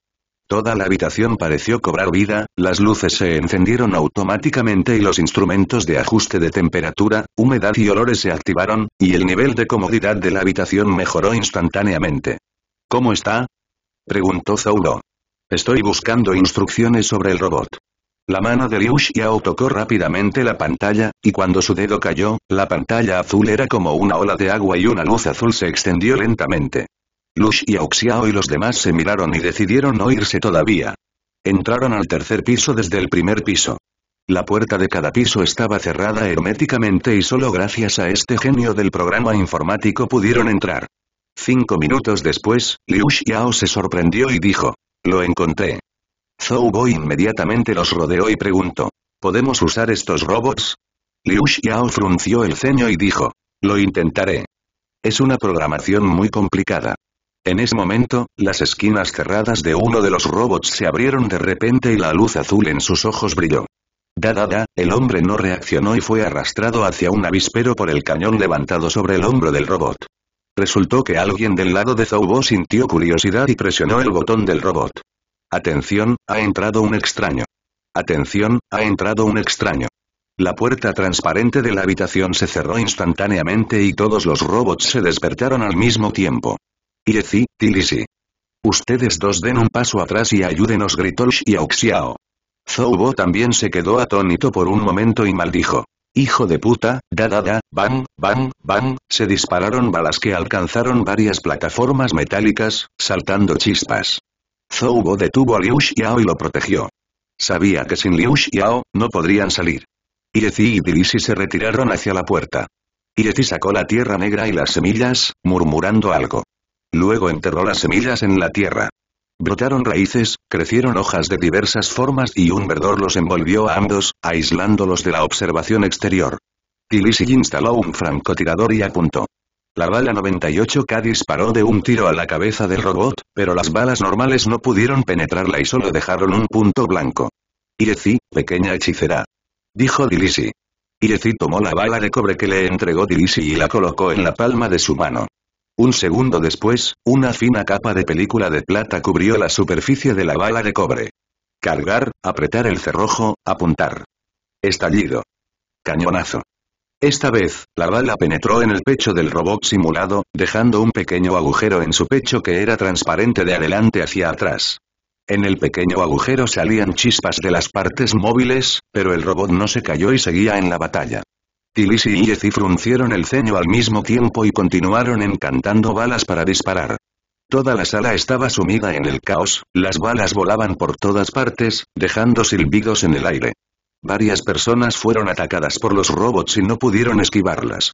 Toda la habitación pareció cobrar vida, las luces se encendieron automáticamente y los instrumentos de ajuste de temperatura, humedad y olores se activaron, y el nivel de comodidad de la habitación mejoró instantáneamente. ¿Cómo está? preguntó Zaulo. Estoy buscando instrucciones sobre el robot. La mano de Liu Xiao tocó rápidamente la pantalla, y cuando su dedo cayó, la pantalla azul era como una ola de agua y una luz azul se extendió lentamente. Lu Xiao Xiao y los demás se miraron y decidieron no irse todavía. Entraron al tercer piso desde el primer piso. La puerta de cada piso estaba cerrada herméticamente y solo gracias a este genio del programa informático pudieron entrar. Cinco minutos después, Liu Xiao se sorprendió y dijo. Lo encontré. Zhou Bo inmediatamente los rodeó y preguntó. ¿Podemos usar estos robots? Liu Xiao frunció el ceño y dijo. Lo intentaré. Es una programación muy complicada. En ese momento, las esquinas cerradas de uno de los robots se abrieron de repente y la luz azul en sus ojos brilló. Da da da, el hombre no reaccionó y fue arrastrado hacia un avispero por el cañón levantado sobre el hombro del robot. Resultó que alguien del lado de Zoubo sintió curiosidad y presionó el botón del robot. Atención, ha entrado un extraño. Atención, ha entrado un extraño. La puerta transparente de la habitación se cerró instantáneamente y todos los robots se despertaron al mismo tiempo. Yezi, Tilisi. Ustedes dos den un paso atrás y ayúdenos gritó y Xiao. Zoubo también se quedó atónito por un momento y maldijo. Hijo de puta, da da da, bam, bang, se dispararon balas que alcanzaron varias plataformas metálicas, saltando chispas. Zhou detuvo a Liu Xiao y lo protegió. Sabía que sin Liu Xiao, no podrían salir. Yeti y Dilisi se retiraron hacia la puerta. Yeti sacó la tierra negra y las semillas, murmurando algo. Luego enterró las semillas en la tierra. Brotaron raíces, crecieron hojas de diversas formas y un verdor los envolvió a ambos, aislándolos de la observación exterior. Dilisi instaló un francotirador y apuntó. La bala 98K disparó de un tiro a la cabeza del robot, pero las balas normales no pudieron penetrarla y solo dejaron un punto blanco. Irezi, pequeña hechicera. Dijo Dilisi. Irezi tomó la bala de cobre que le entregó Dilisi y la colocó en la palma de su mano. Un segundo después, una fina capa de película de plata cubrió la superficie de la bala de cobre. Cargar, apretar el cerrojo, apuntar. Estallido. Cañonazo. Esta vez, la bala penetró en el pecho del robot simulado, dejando un pequeño agujero en su pecho que era transparente de adelante hacia atrás. En el pequeño agujero salían chispas de las partes móviles, pero el robot no se cayó y seguía en la batalla. Tilisi y Jesse fruncieron el ceño al mismo tiempo y continuaron encantando balas para disparar. Toda la sala estaba sumida en el caos, las balas volaban por todas partes, dejando silbidos en el aire. Varias personas fueron atacadas por los robots y no pudieron esquivarlas.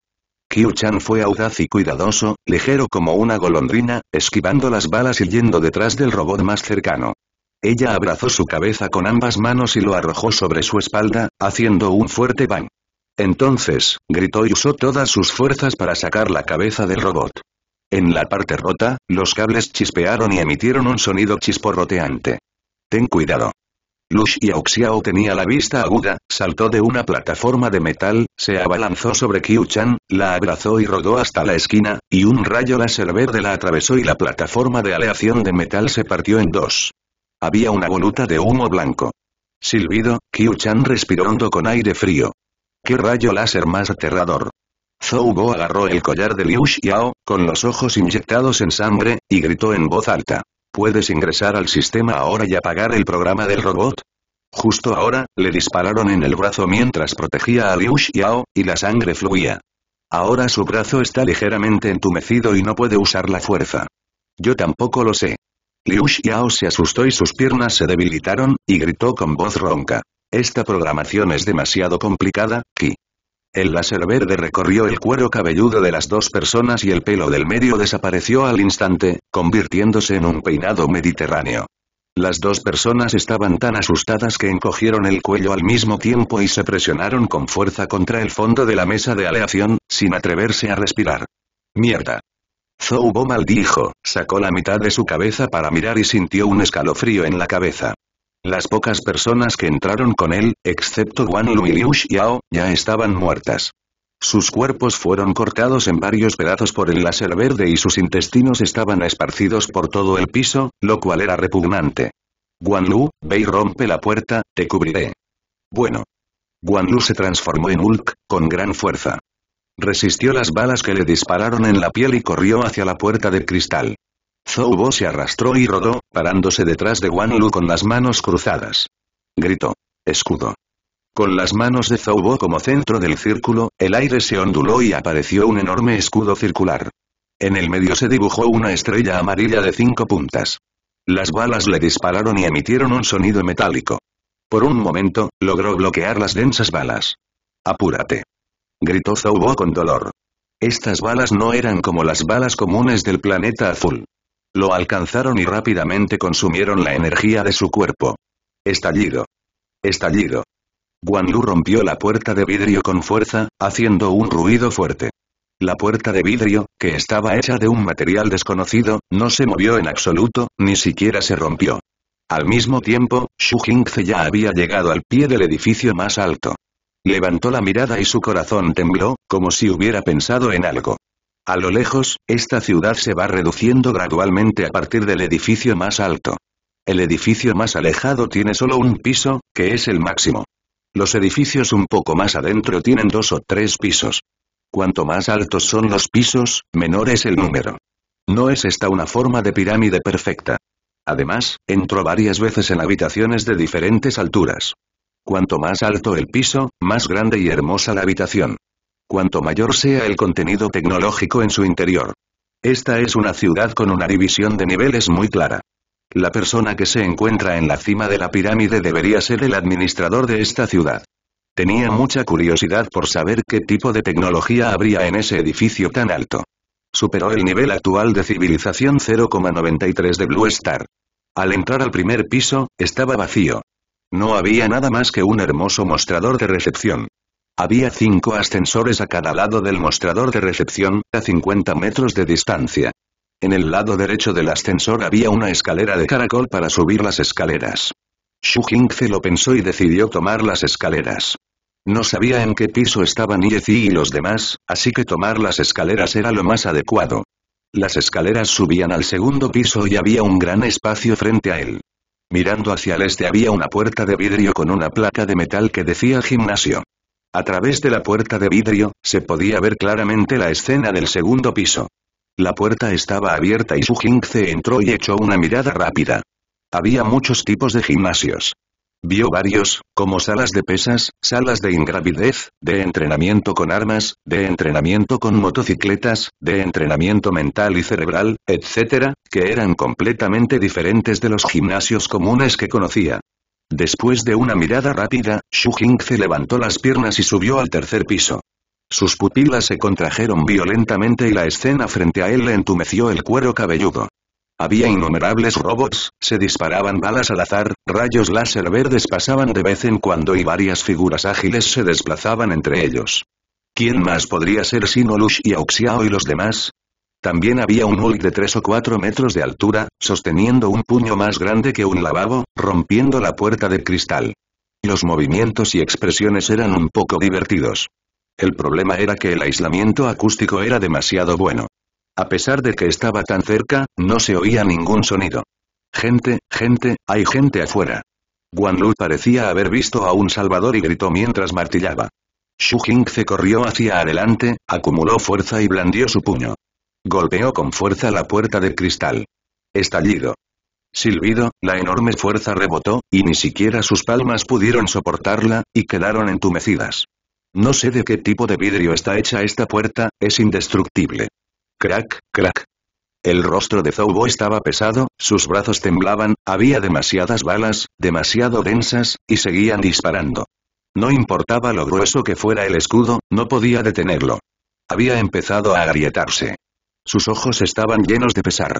Kyu-chan fue audaz y cuidadoso, ligero como una golondrina, esquivando las balas y yendo detrás del robot más cercano. Ella abrazó su cabeza con ambas manos y lo arrojó sobre su espalda, haciendo un fuerte bang. Entonces, gritó y usó todas sus fuerzas para sacar la cabeza del robot. En la parte rota, los cables chispearon y emitieron un sonido chisporroteante. Ten cuidado. Lush Xiao Xiao tenía la vista aguda, saltó de una plataforma de metal, se abalanzó sobre Qiu-Chan, la abrazó y rodó hasta la esquina, y un rayo láser verde la atravesó y la plataforma de aleación de metal se partió en dos. Había una voluta de humo blanco. Silbido, Qiu-Chan respiró hondo con aire frío. ¡Qué rayo láser más aterrador! Zhou Bo agarró el collar de Liu Xiao, con los ojos inyectados en sangre, y gritó en voz alta. ¿Puedes ingresar al sistema ahora y apagar el programa del robot? Justo ahora, le dispararon en el brazo mientras protegía a Liu Xiao, y la sangre fluía. Ahora su brazo está ligeramente entumecido y no puede usar la fuerza. Yo tampoco lo sé. Liu Xiao se asustó y sus piernas se debilitaron, y gritó con voz ronca. Esta programación es demasiado complicada, Qi. El láser verde recorrió el cuero cabelludo de las dos personas y el pelo del medio desapareció al instante, convirtiéndose en un peinado mediterráneo. Las dos personas estaban tan asustadas que encogieron el cuello al mismo tiempo y se presionaron con fuerza contra el fondo de la mesa de aleación, sin atreverse a respirar. Mierda. Zoubo maldijo, sacó la mitad de su cabeza para mirar y sintió un escalofrío en la cabeza. Las pocas personas que entraron con él, excepto Guan Lu y Liu Xiao, ya estaban muertas. Sus cuerpos fueron cortados en varios pedazos por el láser verde y sus intestinos estaban esparcidos por todo el piso, lo cual era repugnante. Guan Lu, ve y rompe la puerta, te cubriré. Bueno. Guan Lu se transformó en Hulk, con gran fuerza. Resistió las balas que le dispararon en la piel y corrió hacia la puerta de cristal. Zoubo se arrastró y rodó, parándose detrás de Wanlu con las manos cruzadas. Gritó. Escudo. Con las manos de Zoubo como centro del círculo, el aire se onduló y apareció un enorme escudo circular. En el medio se dibujó una estrella amarilla de cinco puntas. Las balas le dispararon y emitieron un sonido metálico. Por un momento, logró bloquear las densas balas. «¡Apúrate!» gritó Zoubo con dolor. Estas balas no eran como las balas comunes del planeta azul. Lo alcanzaron y rápidamente consumieron la energía de su cuerpo. Estallido. Estallido. Guan rompió la puerta de vidrio con fuerza, haciendo un ruido fuerte. La puerta de vidrio, que estaba hecha de un material desconocido, no se movió en absoluto, ni siquiera se rompió. Al mismo tiempo, Xu Jingze ya había llegado al pie del edificio más alto. Levantó la mirada y su corazón tembló, como si hubiera pensado en algo. A lo lejos, esta ciudad se va reduciendo gradualmente a partir del edificio más alto. El edificio más alejado tiene solo un piso, que es el máximo. Los edificios un poco más adentro tienen dos o tres pisos. Cuanto más altos son los pisos, menor es el número. No es esta una forma de pirámide perfecta. Además, entró varias veces en habitaciones de diferentes alturas. Cuanto más alto el piso, más grande y hermosa la habitación cuanto mayor sea el contenido tecnológico en su interior. Esta es una ciudad con una división de niveles muy clara. La persona que se encuentra en la cima de la pirámide debería ser el administrador de esta ciudad. Tenía mucha curiosidad por saber qué tipo de tecnología habría en ese edificio tan alto. Superó el nivel actual de civilización 0,93 de Blue Star. Al entrar al primer piso, estaba vacío. No había nada más que un hermoso mostrador de recepción. Había cinco ascensores a cada lado del mostrador de recepción, a 50 metros de distancia. En el lado derecho del ascensor había una escalera de caracol para subir las escaleras. Xu Jingze lo pensó y decidió tomar las escaleras. No sabía en qué piso estaban Yezi y los demás, así que tomar las escaleras era lo más adecuado. Las escaleras subían al segundo piso y había un gran espacio frente a él. Mirando hacia el este había una puerta de vidrio con una placa de metal que decía gimnasio. A través de la puerta de vidrio, se podía ver claramente la escena del segundo piso. La puerta estaba abierta y su Jingce entró y echó una mirada rápida. Había muchos tipos de gimnasios. Vio varios, como salas de pesas, salas de ingravidez, de entrenamiento con armas, de entrenamiento con motocicletas, de entrenamiento mental y cerebral, etc., que eran completamente diferentes de los gimnasios comunes que conocía. Después de una mirada rápida, Xu se levantó las piernas y subió al tercer piso. Sus pupilas se contrajeron violentamente y la escena frente a él le entumeció el cuero cabelludo. Había innumerables robots, se disparaban balas al azar, rayos láser verdes pasaban de vez en cuando y varias figuras ágiles se desplazaban entre ellos. ¿Quién más podría ser sino Lush y Auxiao y los demás? También había un Hulk de 3 o 4 metros de altura, sosteniendo un puño más grande que un lavabo, rompiendo la puerta de cristal. Los movimientos y expresiones eran un poco divertidos. El problema era que el aislamiento acústico era demasiado bueno. A pesar de que estaba tan cerca, no se oía ningún sonido. Gente, gente, hay gente afuera. Guan Lu parecía haber visto a un salvador y gritó mientras martillaba. Xu Jing se corrió hacia adelante, acumuló fuerza y blandió su puño. Golpeó con fuerza la puerta de cristal. Estallido. Silbido, la enorme fuerza rebotó, y ni siquiera sus palmas pudieron soportarla, y quedaron entumecidas. No sé de qué tipo de vidrio está hecha esta puerta, es indestructible. Crack, crack. El rostro de Zoubo estaba pesado, sus brazos temblaban, había demasiadas balas, demasiado densas, y seguían disparando. No importaba lo grueso que fuera el escudo, no podía detenerlo. Había empezado a agrietarse. Sus ojos estaban llenos de pesar.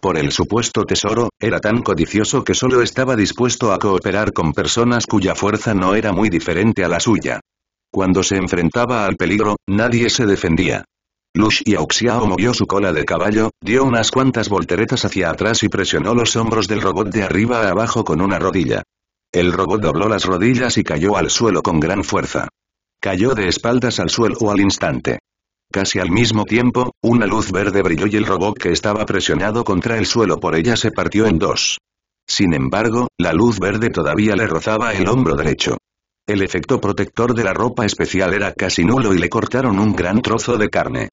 Por el supuesto tesoro, era tan codicioso que solo estaba dispuesto a cooperar con personas cuya fuerza no era muy diferente a la suya. Cuando se enfrentaba al peligro, nadie se defendía. Lush y Auxiao movió su cola de caballo, dio unas cuantas volteretas hacia atrás y presionó los hombros del robot de arriba a abajo con una rodilla. El robot dobló las rodillas y cayó al suelo con gran fuerza. Cayó de espaldas al suelo al instante. Casi al mismo tiempo, una luz verde brilló y el robot que estaba presionado contra el suelo por ella se partió en dos. Sin embargo, la luz verde todavía le rozaba el hombro derecho. El efecto protector de la ropa especial era casi nulo y le cortaron un gran trozo de carne.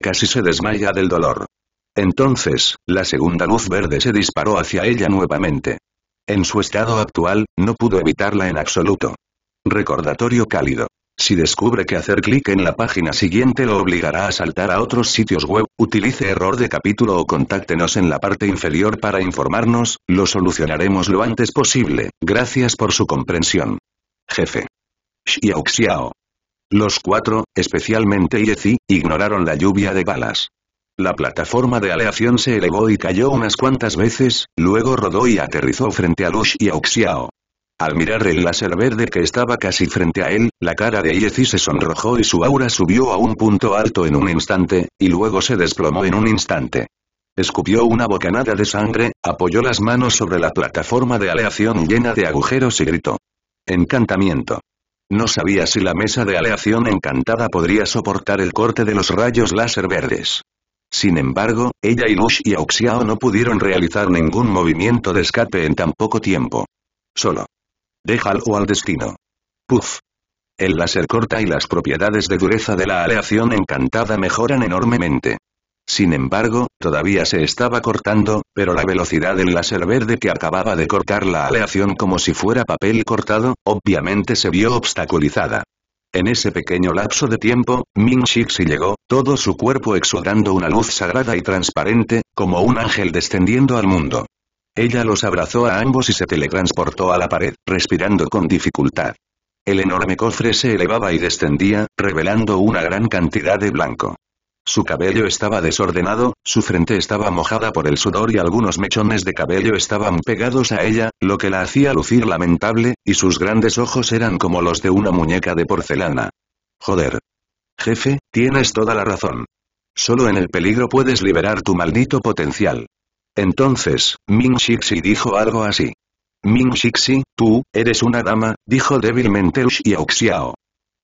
Casi se desmaya del dolor. Entonces, la segunda luz verde se disparó hacia ella nuevamente. En su estado actual, no pudo evitarla en absoluto. Recordatorio cálido. Si descubre que hacer clic en la página siguiente lo obligará a saltar a otros sitios web, utilice error de capítulo o contáctenos en la parte inferior para informarnos, lo solucionaremos lo antes posible. Gracias por su comprensión. Jefe. Xiao Xiao. Los cuatro, especialmente Yezi, ignoraron la lluvia de balas. La plataforma de aleación se elevó y cayó unas cuantas veces, luego rodó y aterrizó frente a Lu y Xiao. Al mirar el láser verde que estaba casi frente a él, la cara de Iezi se sonrojó y su aura subió a un punto alto en un instante, y luego se desplomó en un instante. Escupió una bocanada de sangre, apoyó las manos sobre la plataforma de aleación llena de agujeros y gritó. Encantamiento. No sabía si la mesa de aleación encantada podría soportar el corte de los rayos láser verdes. Sin embargo, ella y Lush y Auxiao no pudieron realizar ningún movimiento de escape en tan poco tiempo. Solo Déjalo al destino. Puf. El láser corta y las propiedades de dureza de la aleación encantada mejoran enormemente. Sin embargo, todavía se estaba cortando, pero la velocidad del láser verde que acababa de cortar la aleación como si fuera papel cortado, obviamente se vio obstaculizada. En ese pequeño lapso de tiempo, Ming Shixi llegó, todo su cuerpo exudando una luz sagrada y transparente, como un ángel descendiendo al mundo. Ella los abrazó a ambos y se teletransportó a la pared, respirando con dificultad. El enorme cofre se elevaba y descendía, revelando una gran cantidad de blanco. Su cabello estaba desordenado, su frente estaba mojada por el sudor y algunos mechones de cabello estaban pegados a ella, lo que la hacía lucir lamentable, y sus grandes ojos eran como los de una muñeca de porcelana. Joder. Jefe, tienes toda la razón. Solo en el peligro puedes liberar tu maldito potencial. Entonces, Ming Xixi dijo algo así. Ming Xixi, tú, eres una dama, dijo débilmente Ush y Auxiao.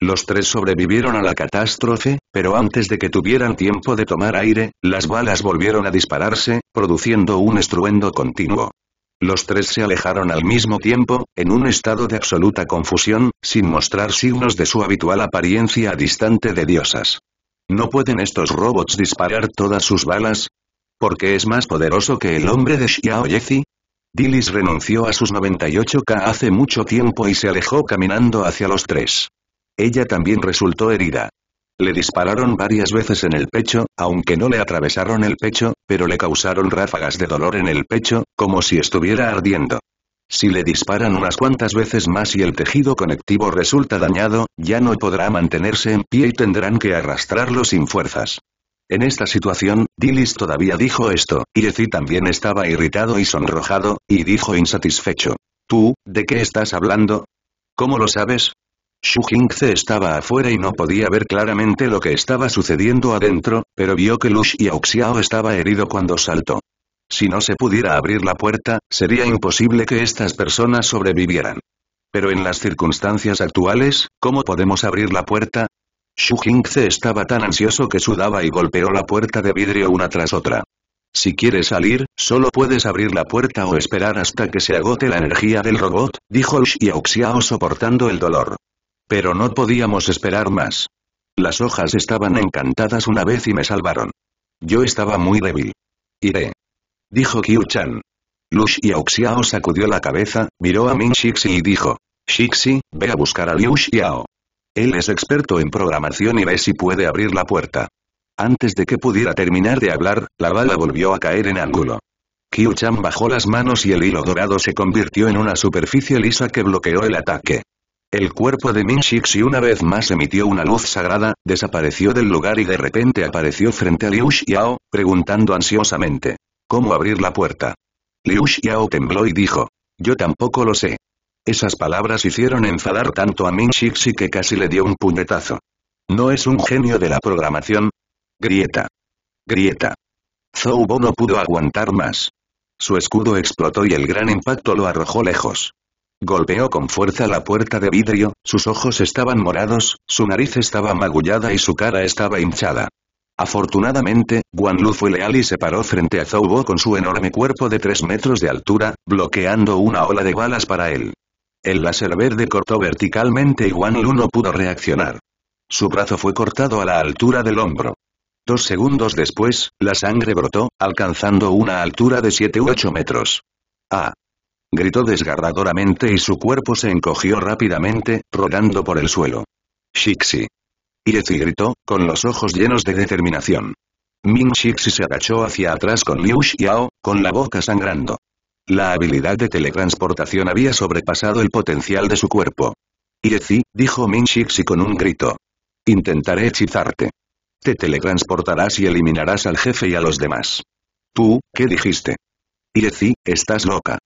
Los tres sobrevivieron a la catástrofe, pero antes de que tuvieran tiempo de tomar aire, las balas volvieron a dispararse, produciendo un estruendo continuo. Los tres se alejaron al mismo tiempo, en un estado de absoluta confusión, sin mostrar signos de su habitual apariencia distante de diosas. ¿No pueden estos robots disparar todas sus balas? Porque es más poderoso que el hombre de Xiao Yezi. Dilis renunció a sus 98k hace mucho tiempo y se alejó caminando hacia los tres. Ella también resultó herida. Le dispararon varias veces en el pecho, aunque no le atravesaron el pecho, pero le causaron ráfagas de dolor en el pecho, como si estuviera ardiendo. Si le disparan unas cuantas veces más y el tejido conectivo resulta dañado, ya no podrá mantenerse en pie y tendrán que arrastrarlo sin fuerzas. En esta situación, Dilis todavía dijo esto, y también estaba irritado y sonrojado, y dijo insatisfecho. ¿Tú, de qué estás hablando? ¿Cómo lo sabes? Shu Jingze estaba afuera y no podía ver claramente lo que estaba sucediendo adentro, pero vio que Lush y Auxiao estaba herido cuando saltó. Si no se pudiera abrir la puerta, sería imposible que estas personas sobrevivieran. Pero en las circunstancias actuales, ¿cómo podemos abrir la puerta? Xu Jingze estaba tan ansioso que sudaba y golpeó la puerta de vidrio una tras otra. Si quieres salir, solo puedes abrir la puerta o esperar hasta que se agote la energía del robot, dijo y Xiao soportando el dolor. Pero no podíamos esperar más. Las hojas estaban encantadas una vez y me salvaron. Yo estaba muy débil. Iré. Dijo Qiu-chan. y Xiao sacudió la cabeza, miró a Min Xixi y dijo. Xixi, ve a buscar a Liu Xiao. Él es experto en programación y ve si puede abrir la puerta. Antes de que pudiera terminar de hablar, la bala volvió a caer en ángulo. Kyu-chan bajó las manos y el hilo dorado se convirtió en una superficie lisa que bloqueó el ataque. El cuerpo de Min Shixi una vez más emitió una luz sagrada, desapareció del lugar y de repente apareció frente a Liu Xiao, preguntando ansiosamente. ¿Cómo abrir la puerta? Liu Xiao tembló y dijo. Yo tampoco lo sé. Esas palabras hicieron enfadar tanto a Min Shixi que casi le dio un puñetazo. ¿No es un genio de la programación? Grieta. Grieta. Zoubo no pudo aguantar más. Su escudo explotó y el gran impacto lo arrojó lejos. Golpeó con fuerza la puerta de vidrio, sus ojos estaban morados, su nariz estaba magullada y su cara estaba hinchada. Afortunadamente, Guan fue leal y se paró frente a Zoubo con su enorme cuerpo de 3 metros de altura, bloqueando una ola de balas para él. El láser verde cortó verticalmente y Wan Lu no pudo reaccionar. Su brazo fue cortado a la altura del hombro. Dos segundos después, la sangre brotó, alcanzando una altura de 7 u 8 metros. ¡Ah! Gritó desgarradoramente y su cuerpo se encogió rápidamente, rodando por el suelo. Shixi. Yezi gritó, con los ojos llenos de determinación. Ming Shixi se agachó hacia atrás con Liu Xiao, con la boca sangrando. La habilidad de teletransportación había sobrepasado el potencial de su cuerpo. «Iezi», dijo Shixi con un grito. Intentaré hechizarte. Te teletransportarás y eliminarás al jefe y a los demás. ¿Tú, qué dijiste? Iezi, estás loca.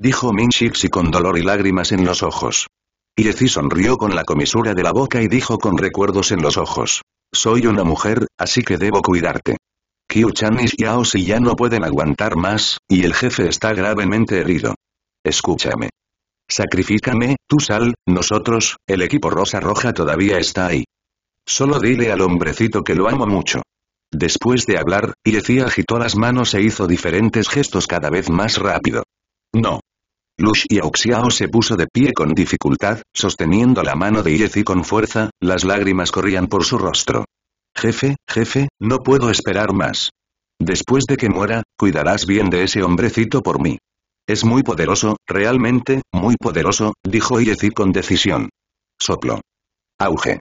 Dijo Shixi con dolor y lágrimas en los ojos. Iezi sonrió con la comisura de la boca y dijo con recuerdos en los ojos. Soy una mujer, así que debo cuidarte. Kyu-chan y Xiao-si ya no pueden aguantar más, y el jefe está gravemente herido. Escúchame. Sacrifícame, tú sal, nosotros, el equipo Rosa Roja todavía está ahí. Solo dile al hombrecito que lo amo mucho. Después de hablar, Yezhi agitó las manos e hizo diferentes gestos cada vez más rápido. No. Lush y Xiao se puso de pie con dificultad, sosteniendo la mano de Yezhi con fuerza, las lágrimas corrían por su rostro. Jefe, jefe, no puedo esperar más. Después de que muera, cuidarás bien de ese hombrecito por mí. Es muy poderoso, realmente, muy poderoso, dijo Iezi con decisión. Soplo. Auge.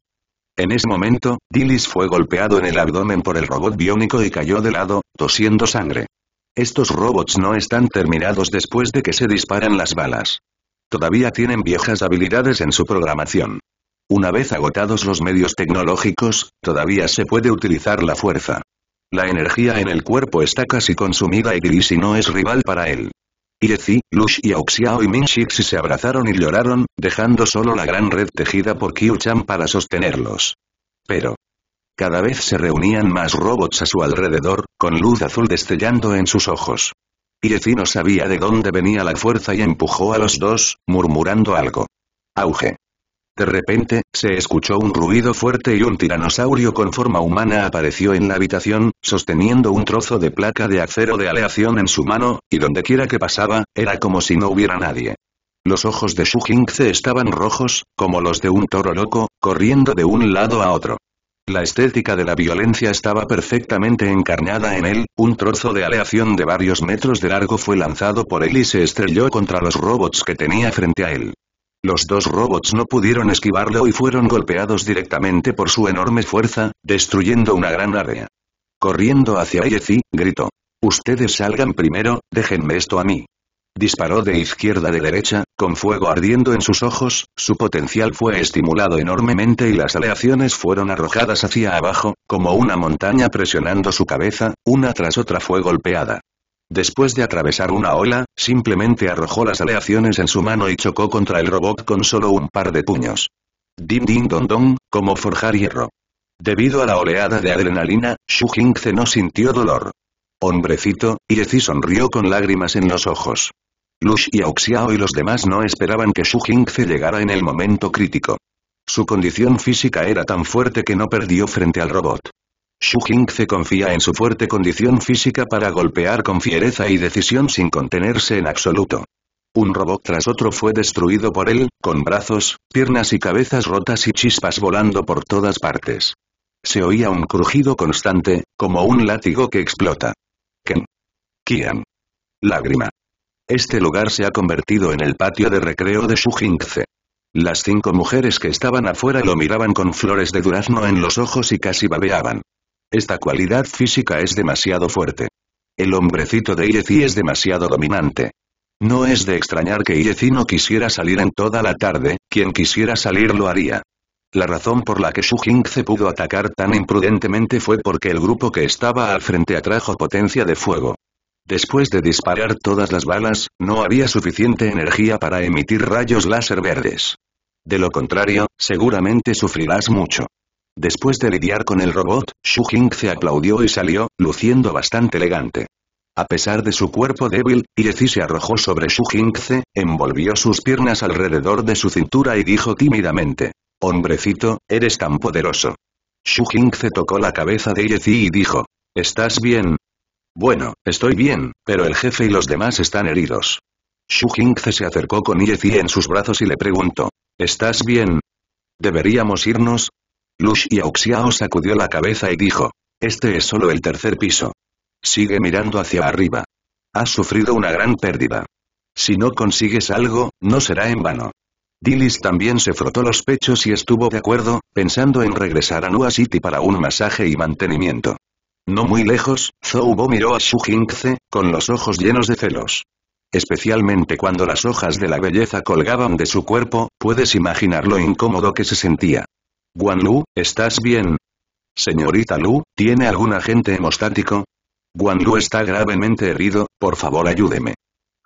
En ese momento, Dilis fue golpeado en el abdomen por el robot biónico y cayó de lado, tosiendo sangre. Estos robots no están terminados después de que se disparan las balas. Todavía tienen viejas habilidades en su programación. Una vez agotados los medios tecnológicos, todavía se puede utilizar la fuerza. La energía en el cuerpo está casi consumida y y no es rival para él. Yezi, Lush y Auxiao y Minshixi se abrazaron y lloraron, dejando solo la gran red tejida por Kyu-chan para sostenerlos. Pero, cada vez se reunían más robots a su alrededor, con luz azul destellando en sus ojos. Zi no sabía de dónde venía la fuerza y empujó a los dos, murmurando algo. Auge. De repente, se escuchó un ruido fuerte y un tiranosaurio con forma humana apareció en la habitación, sosteniendo un trozo de placa de acero de aleación en su mano, y dondequiera que pasaba, era como si no hubiera nadie. Los ojos de Shu Jingze estaban rojos, como los de un toro loco, corriendo de un lado a otro. La estética de la violencia estaba perfectamente encarnada en él, un trozo de aleación de varios metros de largo fue lanzado por él y se estrelló contra los robots que tenía frente a él. Los dos robots no pudieron esquivarlo y fueron golpeados directamente por su enorme fuerza, destruyendo una gran área. Corriendo hacia Jesse, gritó. Ustedes salgan primero, déjenme esto a mí. Disparó de izquierda de derecha, con fuego ardiendo en sus ojos, su potencial fue estimulado enormemente y las aleaciones fueron arrojadas hacia abajo, como una montaña presionando su cabeza, una tras otra fue golpeada. Después de atravesar una ola, simplemente arrojó las aleaciones en su mano y chocó contra el robot con solo un par de puños. Din din don don, como forjar hierro. Debido a la oleada de adrenalina, Shu Jingze no sintió dolor. Hombrecito, Yezi sonrió con lágrimas en los ojos. Lush y Auxiao y los demás no esperaban que Shu Jingze llegara en el momento crítico. Su condición física era tan fuerte que no perdió frente al robot. Shu Jingze confía en su fuerte condición física para golpear con fiereza y decisión sin contenerse en absoluto. Un robot tras otro fue destruido por él, con brazos, piernas y cabezas rotas y chispas volando por todas partes. Se oía un crujido constante, como un látigo que explota. Ken. Kian. Lágrima. Este lugar se ha convertido en el patio de recreo de Shu Jingze. Las cinco mujeres que estaban afuera lo miraban con flores de durazno en los ojos y casi babeaban. Esta cualidad física es demasiado fuerte. El hombrecito de Irezi es demasiado dominante. No es de extrañar que Irezi no quisiera salir en toda la tarde, quien quisiera salir lo haría. La razón por la que se pudo atacar tan imprudentemente fue porque el grupo que estaba al frente atrajo potencia de fuego. Después de disparar todas las balas, no había suficiente energía para emitir rayos láser verdes. De lo contrario, seguramente sufrirás mucho. Después de lidiar con el robot, Shu Jing se aplaudió y salió, luciendo bastante elegante. A pesar de su cuerpo débil, Irezi se arrojó sobre Shu Jingze, envolvió sus piernas alrededor de su cintura y dijo tímidamente. Hombrecito, eres tan poderoso. Shu se tocó la cabeza de Irezi y dijo. ¿Estás bien? Bueno, estoy bien, pero el jefe y los demás están heridos. Shu Jingze se acercó con Irezi en sus brazos y le preguntó. ¿Estás bien? ¿Deberíamos irnos? Lush y Auxiao sacudió la cabeza y dijo. Este es solo el tercer piso. Sigue mirando hacia arriba. Has sufrido una gran pérdida. Si no consigues algo, no será en vano. Dilis también se frotó los pechos y estuvo de acuerdo, pensando en regresar a Nua City para un masaje y mantenimiento. No muy lejos, Zoubo miró a Shu con los ojos llenos de celos. Especialmente cuando las hojas de la belleza colgaban de su cuerpo, puedes imaginar lo incómodo que se sentía. Guan Lu, ¿estás bien? Señorita Lu, ¿tiene algún agente hemostático? Guan Lu está gravemente herido, por favor ayúdeme.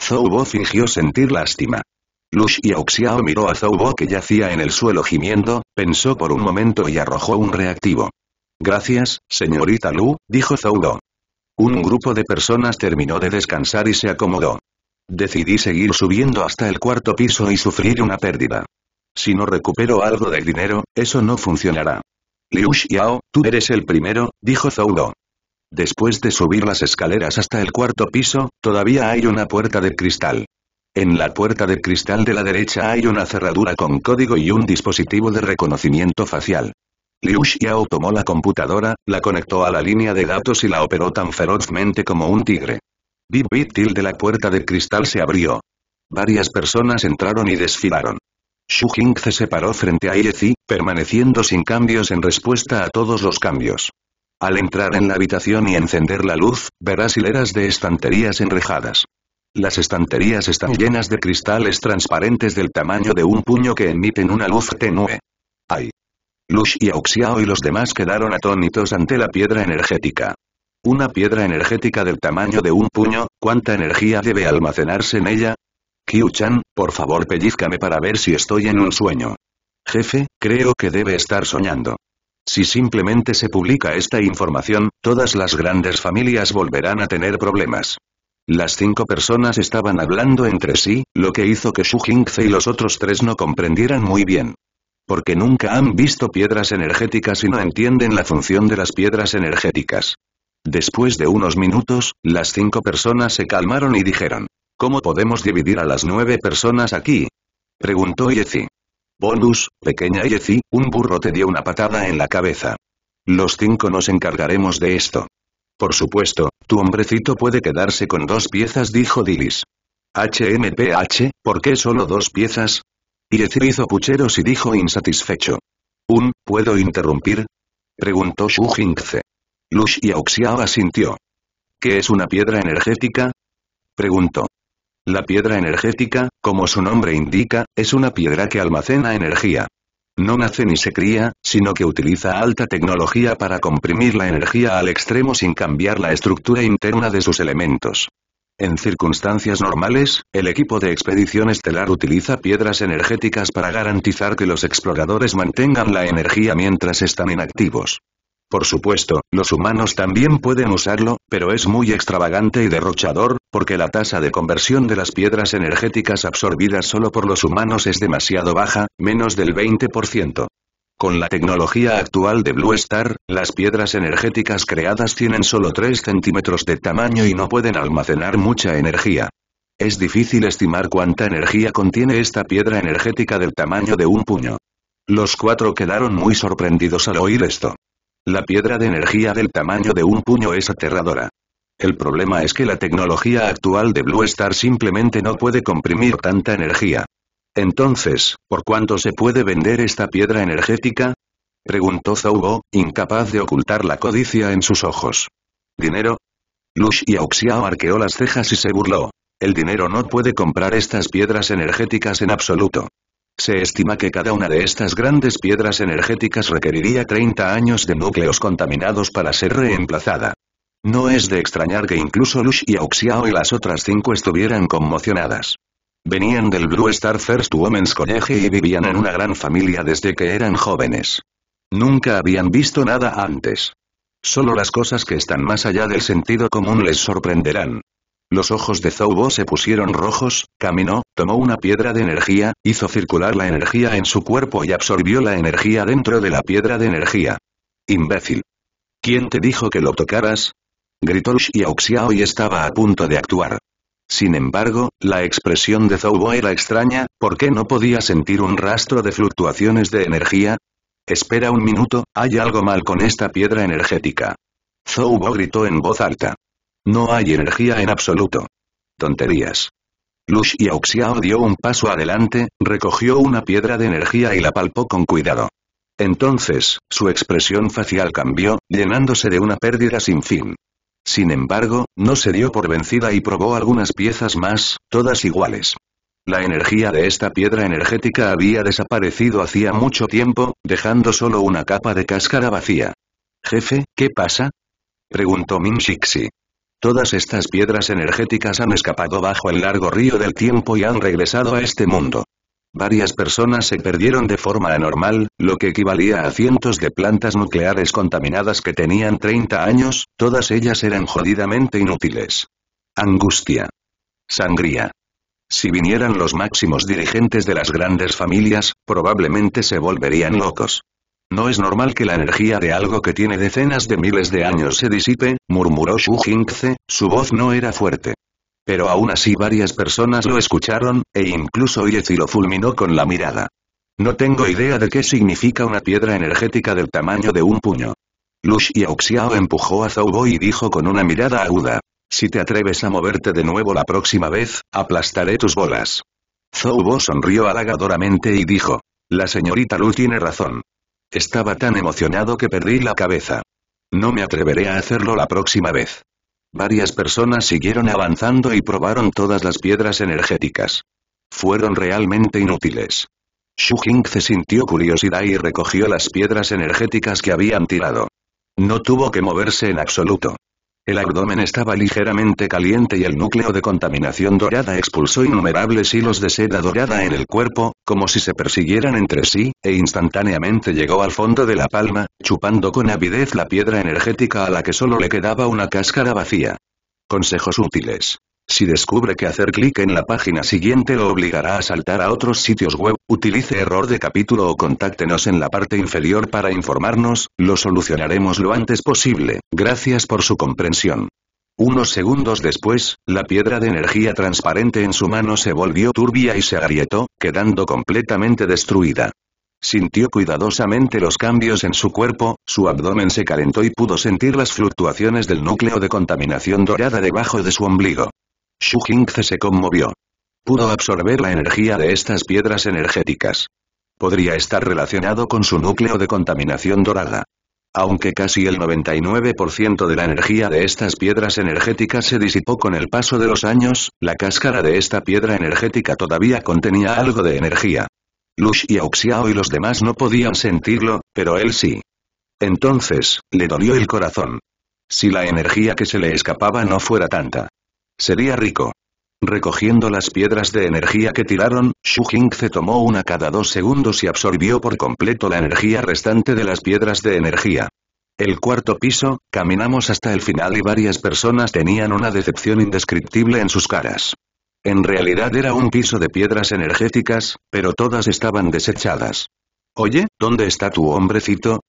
Zhou Bo fingió sentir lástima. Lush y miró a Zhou Bo que yacía en el suelo gimiendo, pensó por un momento y arrojó un reactivo. Gracias, señorita Lu, dijo Zhou Bo. Un grupo de personas terminó de descansar y se acomodó. Decidí seguir subiendo hasta el cuarto piso y sufrir una pérdida. Si no recupero algo de dinero, eso no funcionará. Liu Xiao, tú eres el primero, dijo Zhou Después de subir las escaleras hasta el cuarto piso, todavía hay una puerta de cristal. En la puerta de cristal de la derecha hay una cerradura con código y un dispositivo de reconocimiento facial. Liu Xiao tomó la computadora, la conectó a la línea de datos y la operó tan ferozmente como un tigre. Bip til de la puerta de cristal se abrió. Varias personas entraron y desfilaron. Xu Jing se separó frente a y permaneciendo sin cambios en respuesta a todos los cambios. Al entrar en la habitación y encender la luz, verás hileras de estanterías enrejadas. Las estanterías están llenas de cristales transparentes del tamaño de un puño que emiten una luz tenue. ¡Ay! Lush y Auxiao y los demás quedaron atónitos ante la piedra energética. Una piedra energética del tamaño de un puño, ¿cuánta energía debe almacenarse en ella? Kyu-chan, por favor pellizcame para ver si estoy en un sueño. Jefe, creo que debe estar soñando. Si simplemente se publica esta información, todas las grandes familias volverán a tener problemas. Las cinco personas estaban hablando entre sí, lo que hizo que Shu Jingze y los otros tres no comprendieran muy bien. Porque nunca han visto piedras energéticas y no entienden la función de las piedras energéticas. Después de unos minutos, las cinco personas se calmaron y dijeron, ¿Cómo podemos dividir a las nueve personas aquí? Preguntó Yezi. Bonus, pequeña Yezi, un burro te dio una patada en la cabeza. Los cinco nos encargaremos de esto. Por supuesto, tu hombrecito puede quedarse con dos piezas dijo Dilis. HMPH, ¿por qué solo dos piezas? Yezi hizo pucheros y dijo insatisfecho. Un, ¿puedo interrumpir? Preguntó Shu Jingze. Lush y Auxiao asintió. ¿Qué es una piedra energética? Preguntó. La piedra energética, como su nombre indica, es una piedra que almacena energía. No nace ni se cría, sino que utiliza alta tecnología para comprimir la energía al extremo sin cambiar la estructura interna de sus elementos. En circunstancias normales, el equipo de expedición estelar utiliza piedras energéticas para garantizar que los exploradores mantengan la energía mientras están inactivos. Por supuesto, los humanos también pueden usarlo, pero es muy extravagante y derrochador, porque la tasa de conversión de las piedras energéticas absorbidas solo por los humanos es demasiado baja, menos del 20%. Con la tecnología actual de Blue Star, las piedras energéticas creadas tienen solo 3 centímetros de tamaño y no pueden almacenar mucha energía. Es difícil estimar cuánta energía contiene esta piedra energética del tamaño de un puño. Los cuatro quedaron muy sorprendidos al oír esto. La piedra de energía del tamaño de un puño es aterradora. El problema es que la tecnología actual de Blue Star simplemente no puede comprimir tanta energía. Entonces, ¿por cuánto se puede vender esta piedra energética? Preguntó Zoubo, incapaz de ocultar la codicia en sus ojos. ¿Dinero? Lush y Auxiao arqueó las cejas y se burló. El dinero no puede comprar estas piedras energéticas en absoluto. Se estima que cada una de estas grandes piedras energéticas requeriría 30 años de núcleos contaminados para ser reemplazada. No es de extrañar que incluso Lush y Auxiao y las otras cinco estuvieran conmocionadas. Venían del Blue Star First Women's College y vivían en una gran familia desde que eran jóvenes. Nunca habían visto nada antes. Solo las cosas que están más allá del sentido común les sorprenderán. Los ojos de Zoubo se pusieron rojos, caminó, tomó una piedra de energía, hizo circular la energía en su cuerpo y absorbió la energía dentro de la piedra de energía. Imbécil. ¿Quién te dijo que lo tocaras? Gritó Xiao y estaba a punto de actuar. Sin embargo, la expresión de Zoubo era extraña, ¿por qué no podía sentir un rastro de fluctuaciones de energía? Espera un minuto, hay algo mal con esta piedra energética. Zoubo gritó en voz alta. No hay energía en absoluto. Tonterías. Lush y Auxiao dio un paso adelante, recogió una piedra de energía y la palpó con cuidado. Entonces, su expresión facial cambió, llenándose de una pérdida sin fin. Sin embargo, no se dio por vencida y probó algunas piezas más, todas iguales. La energía de esta piedra energética había desaparecido hacía mucho tiempo, dejando solo una capa de cáscara vacía. Jefe, ¿qué pasa? Preguntó Min Shixi. Todas estas piedras energéticas han escapado bajo el largo río del tiempo y han regresado a este mundo. Varias personas se perdieron de forma anormal, lo que equivalía a cientos de plantas nucleares contaminadas que tenían 30 años, todas ellas eran jodidamente inútiles. Angustia. Sangría. Si vinieran los máximos dirigentes de las grandes familias, probablemente se volverían locos. No es normal que la energía de algo que tiene decenas de miles de años se disipe, murmuró Shu Jingze, su voz no era fuerte. Pero aún así varias personas lo escucharon, e incluso Yezi lo fulminó con la mirada. No tengo idea de qué significa una piedra energética del tamaño de un puño. Lu y empujó a Bo y dijo con una mirada aguda. Si te atreves a moverte de nuevo la próxima vez, aplastaré tus bolas. Bo sonrió halagadoramente y dijo. La señorita Lu tiene razón. Estaba tan emocionado que perdí la cabeza. No me atreveré a hacerlo la próxima vez. Varias personas siguieron avanzando y probaron todas las piedras energéticas. Fueron realmente inútiles. Shu Jing se sintió curiosidad y recogió las piedras energéticas que habían tirado. No tuvo que moverse en absoluto. El abdomen estaba ligeramente caliente y el núcleo de contaminación dorada expulsó innumerables hilos de seda dorada en el cuerpo, como si se persiguieran entre sí, e instantáneamente llegó al fondo de la palma, chupando con avidez la piedra energética a la que solo le quedaba una cáscara vacía. Consejos útiles. Si descubre que hacer clic en la página siguiente lo obligará a saltar a otros sitios web, utilice error de capítulo o contáctenos en la parte inferior para informarnos, lo solucionaremos lo antes posible. Gracias por su comprensión. Unos segundos después, la piedra de energía transparente en su mano se volvió turbia y se agrietó, quedando completamente destruida. Sintió cuidadosamente los cambios en su cuerpo, su abdomen se calentó y pudo sentir las fluctuaciones del núcleo de contaminación dorada debajo de su ombligo. Shu Jingze se conmovió. Pudo absorber la energía de estas piedras energéticas. Podría estar relacionado con su núcleo de contaminación dorada. Aunque casi el 99% de la energía de estas piedras energéticas se disipó con el paso de los años, la cáscara de esta piedra energética todavía contenía algo de energía. Lush y Auxiao y los demás no podían sentirlo, pero él sí. Entonces, le dolió el corazón. Si la energía que se le escapaba no fuera tanta. Sería rico. Recogiendo las piedras de energía que tiraron, Shu Jing se tomó una cada dos segundos y absorbió por completo la energía restante de las piedras de energía. El cuarto piso, caminamos hasta el final y varias personas tenían una decepción indescriptible en sus caras. En realidad era un piso de piedras energéticas, pero todas estaban desechadas. Oye, ¿dónde está tu hombrecito?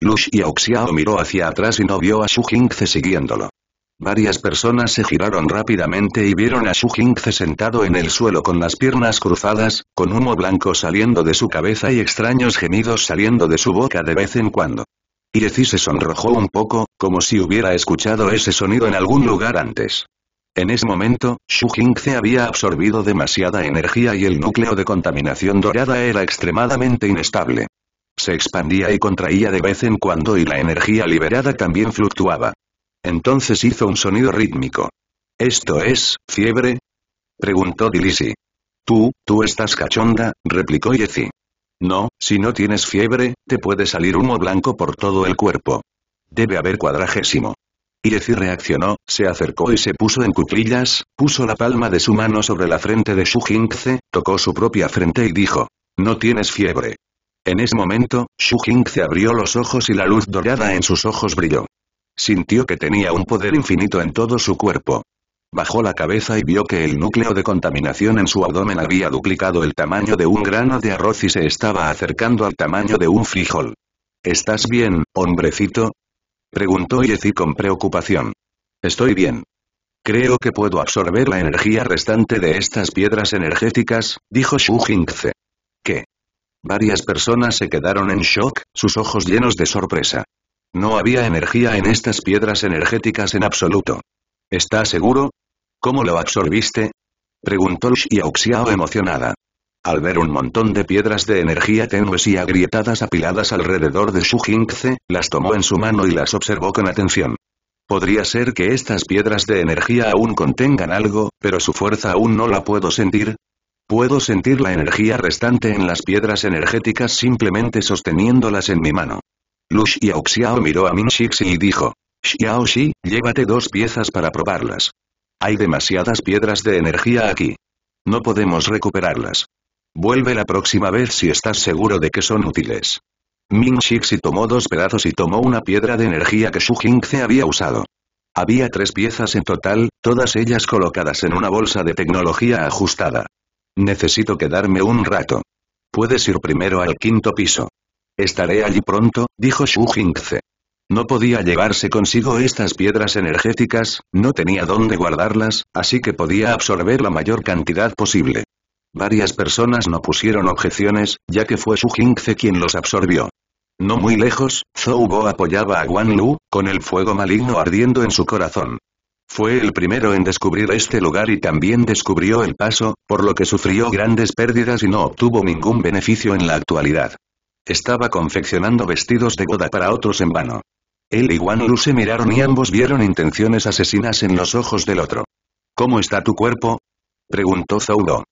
Lush y Auxiao miró hacia atrás y no vio a Shu Jingce siguiéndolo. Varias personas se giraron rápidamente y vieron a Xu Jingce sentado en el suelo con las piernas cruzadas, con humo blanco saliendo de su cabeza y extraños gemidos saliendo de su boca de vez en cuando. Irezi se sonrojó un poco, como si hubiera escuchado ese sonido en algún lugar antes. En ese momento, Xu Jingce había absorbido demasiada energía y el núcleo de contaminación dorada era extremadamente inestable. Se expandía y contraía de vez en cuando y la energía liberada también fluctuaba. Entonces hizo un sonido rítmico. ¿Esto es, fiebre? Preguntó Dilisi. Tú, tú estás cachonda, replicó Yezi. No, si no tienes fiebre, te puede salir humo blanco por todo el cuerpo. Debe haber cuadragésimo. Yezi reaccionó, se acercó y se puso en cuclillas, puso la palma de su mano sobre la frente de Shu Jingze, tocó su propia frente y dijo. No tienes fiebre. En ese momento, Shu Jingze abrió los ojos y la luz dorada en sus ojos brilló. Sintió que tenía un poder infinito en todo su cuerpo. Bajó la cabeza y vio que el núcleo de contaminación en su abdomen había duplicado el tamaño de un grano de arroz y se estaba acercando al tamaño de un frijol. ¿Estás bien, hombrecito? Preguntó Yezi con preocupación. Estoy bien. Creo que puedo absorber la energía restante de estas piedras energéticas, dijo Shu Jingze. ¿Qué? Varias personas se quedaron en shock, sus ojos llenos de sorpresa. No había energía en estas piedras energéticas en absoluto. ¿Estás seguro? ¿Cómo lo absorbiste? Preguntó Xiao Xiao emocionada. Al ver un montón de piedras de energía tenues y agrietadas apiladas alrededor de Shu Jingze, las tomó en su mano y las observó con atención. Podría ser que estas piedras de energía aún contengan algo, pero su fuerza aún no la puedo sentir. Puedo sentir la energía restante en las piedras energéticas simplemente sosteniéndolas en mi mano. Lu Xiao miró a Min Xixi y dijo. Xiao Xi, llévate dos piezas para probarlas. Hay demasiadas piedras de energía aquí. No podemos recuperarlas. Vuelve la próxima vez si estás seguro de que son útiles. Ming Xixi tomó dos pedazos y tomó una piedra de energía que Shu se había usado. Había tres piezas en total, todas ellas colocadas en una bolsa de tecnología ajustada. Necesito quedarme un rato. Puedes ir primero al quinto piso. Estaré allí pronto, dijo Xu Jingze. No podía llevarse consigo estas piedras energéticas, no tenía dónde guardarlas, así que podía absorber la mayor cantidad posible. Varias personas no pusieron objeciones, ya que fue Xu Jingze quien los absorbió. No muy lejos, Zhou Bo apoyaba a Guan Lu, con el fuego maligno ardiendo en su corazón. Fue el primero en descubrir este lugar y también descubrió el paso, por lo que sufrió grandes pérdidas y no obtuvo ningún beneficio en la actualidad. Estaba confeccionando vestidos de boda para otros en vano. Él y Lu se miraron y ambos vieron intenciones asesinas en los ojos del otro. ¿Cómo está tu cuerpo? Preguntó Zoudo.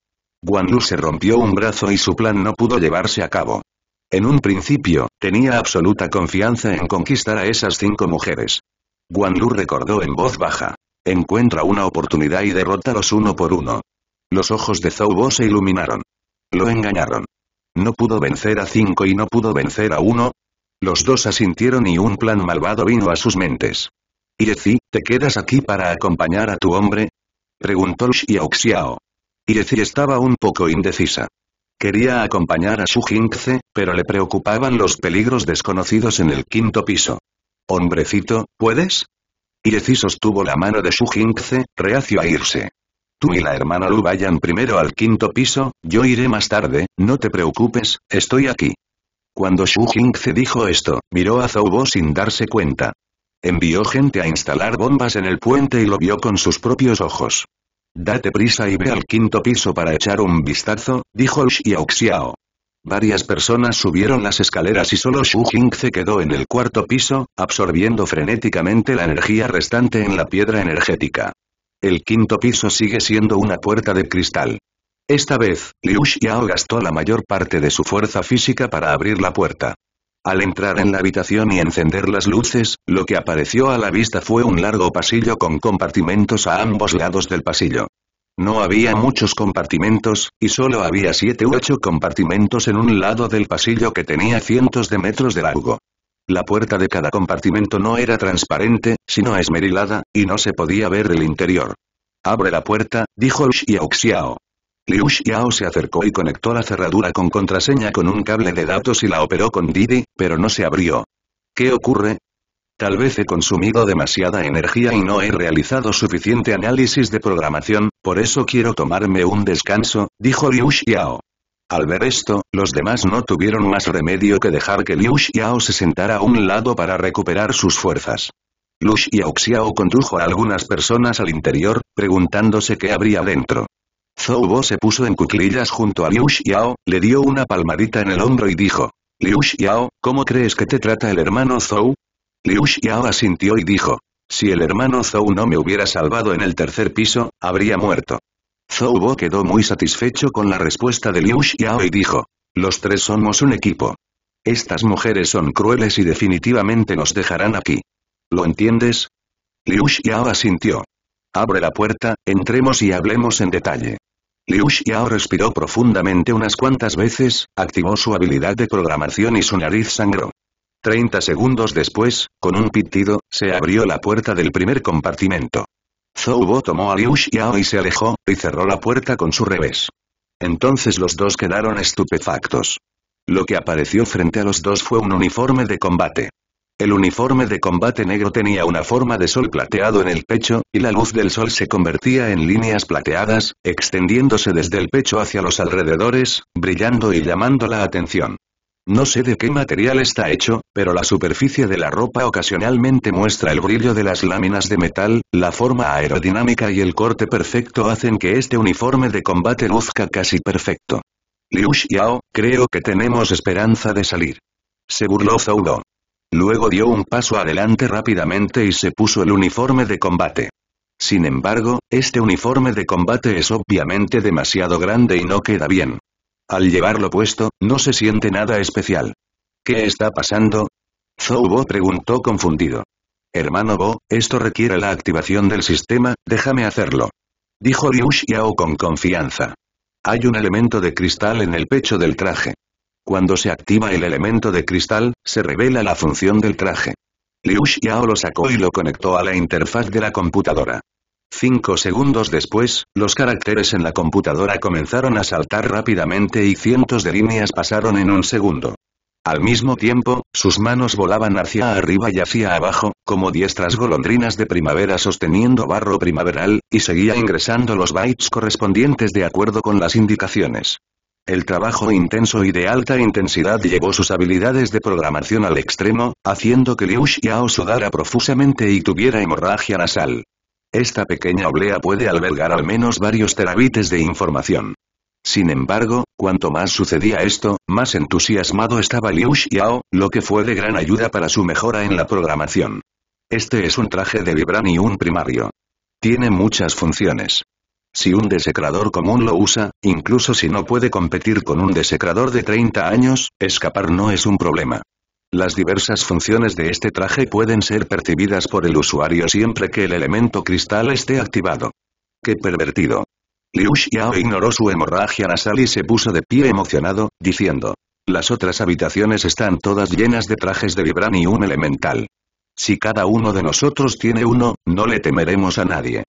guanlu se rompió un brazo y su plan no pudo llevarse a cabo. En un principio, tenía absoluta confianza en conquistar a esas cinco mujeres. Wanlu recordó en voz baja. Encuentra una oportunidad y derrótalos uno por uno. Los ojos de Zoubo se iluminaron. Lo engañaron. No pudo vencer a cinco y no pudo vencer a uno. Los dos asintieron y un plan malvado vino a sus mentes. Ireci, ¿te quedas aquí para acompañar a tu hombre? Preguntó Xiao Xiao. Ireci estaba un poco indecisa. Quería acompañar a su pero le preocupaban los peligros desconocidos en el quinto piso. Hombrecito, ¿puedes? Ireci sostuvo la mano de su reacio a irse. Tú y la hermana Lu vayan primero al quinto piso, yo iré más tarde, no te preocupes, estoy aquí. Cuando Xu Jingze dijo esto, miró a Zhou Bo sin darse cuenta. Envió gente a instalar bombas en el puente y lo vio con sus propios ojos. Date prisa y ve al quinto piso para echar un vistazo, dijo Xiao Xiao. Varias personas subieron las escaleras y solo Xu Jing se quedó en el cuarto piso, absorbiendo frenéticamente la energía restante en la piedra energética. El quinto piso sigue siendo una puerta de cristal. Esta vez, Liu Xiao gastó la mayor parte de su fuerza física para abrir la puerta. Al entrar en la habitación y encender las luces, lo que apareció a la vista fue un largo pasillo con compartimentos a ambos lados del pasillo. No había muchos compartimentos, y solo había siete u ocho compartimentos en un lado del pasillo que tenía cientos de metros de largo. La puerta de cada compartimento no era transparente, sino esmerilada, y no se podía ver el interior. «Abre la puerta», dijo Xiao Xiao. Liu Xiao se acercó y conectó la cerradura con contraseña con un cable de datos y la operó con Didi, pero no se abrió. ¿Qué ocurre? Tal vez he consumido demasiada energía y no he realizado suficiente análisis de programación, por eso quiero tomarme un descanso, dijo Liu Xiao. Al ver esto, los demás no tuvieron más remedio que dejar que Liu Xiao se sentara a un lado para recuperar sus fuerzas. Liu Xiao condujo a algunas personas al interior, preguntándose qué habría dentro. Zhou Bo se puso en cuclillas junto a Liu Xiao, le dio una palmadita en el hombro y dijo, Liu Xiao, ¿cómo crees que te trata el hermano Zhou? Liu Xiao asintió y dijo, si el hermano Zhou no me hubiera salvado en el tercer piso, habría muerto. Zhou Bo quedó muy satisfecho con la respuesta de Liu Xiao y dijo. Los tres somos un equipo. Estas mujeres son crueles y definitivamente nos dejarán aquí. ¿Lo entiendes? Liu Xiao asintió. Abre la puerta, entremos y hablemos en detalle. Liu Xiao respiró profundamente unas cuantas veces, activó su habilidad de programación y su nariz sangró. Treinta segundos después, con un pitido, se abrió la puerta del primer compartimento. Zoubo tomó a Liu Xiao y se alejó, y cerró la puerta con su revés. Entonces los dos quedaron estupefactos. Lo que apareció frente a los dos fue un uniforme de combate. El uniforme de combate negro tenía una forma de sol plateado en el pecho, y la luz del sol se convertía en líneas plateadas, extendiéndose desde el pecho hacia los alrededores, brillando y llamando la atención. No sé de qué material está hecho, pero la superficie de la ropa ocasionalmente muestra el brillo de las láminas de metal, la forma aerodinámica y el corte perfecto hacen que este uniforme de combate luzca casi perfecto. Liu Xiao, creo que tenemos esperanza de salir. Se burló Zoudo. Luego dio un paso adelante rápidamente y se puso el uniforme de combate. Sin embargo, este uniforme de combate es obviamente demasiado grande y no queda bien. Al llevarlo puesto, no se siente nada especial. ¿Qué está pasando? Zhou Bo preguntó confundido. Hermano Bo, esto requiere la activación del sistema, déjame hacerlo. Dijo Liu Xiao con confianza. Hay un elemento de cristal en el pecho del traje. Cuando se activa el elemento de cristal, se revela la función del traje. Liu Xiao lo sacó y lo conectó a la interfaz de la computadora. Cinco segundos después, los caracteres en la computadora comenzaron a saltar rápidamente y cientos de líneas pasaron en un segundo. Al mismo tiempo, sus manos volaban hacia arriba y hacia abajo, como diestras golondrinas de primavera sosteniendo barro primaveral, y seguía ingresando los bytes correspondientes de acuerdo con las indicaciones. El trabajo intenso y de alta intensidad llevó sus habilidades de programación al extremo, haciendo que Liu Xiao sudara profusamente y tuviera hemorragia nasal. Esta pequeña oblea puede albergar al menos varios terabytes de información. Sin embargo, cuanto más sucedía esto, más entusiasmado estaba Liu Xiao, lo que fue de gran ayuda para su mejora en la programación. Este es un traje de un primario. Tiene muchas funciones. Si un desecrador común lo usa, incluso si no puede competir con un desecrador de 30 años, escapar no es un problema. Las diversas funciones de este traje pueden ser percibidas por el usuario siempre que el elemento cristal esté activado. ¡Qué pervertido! Liu Xiao ignoró su hemorragia nasal y se puso de pie emocionado, diciendo. Las otras habitaciones están todas llenas de trajes de Vibran y un elemental. Si cada uno de nosotros tiene uno, no le temeremos a nadie.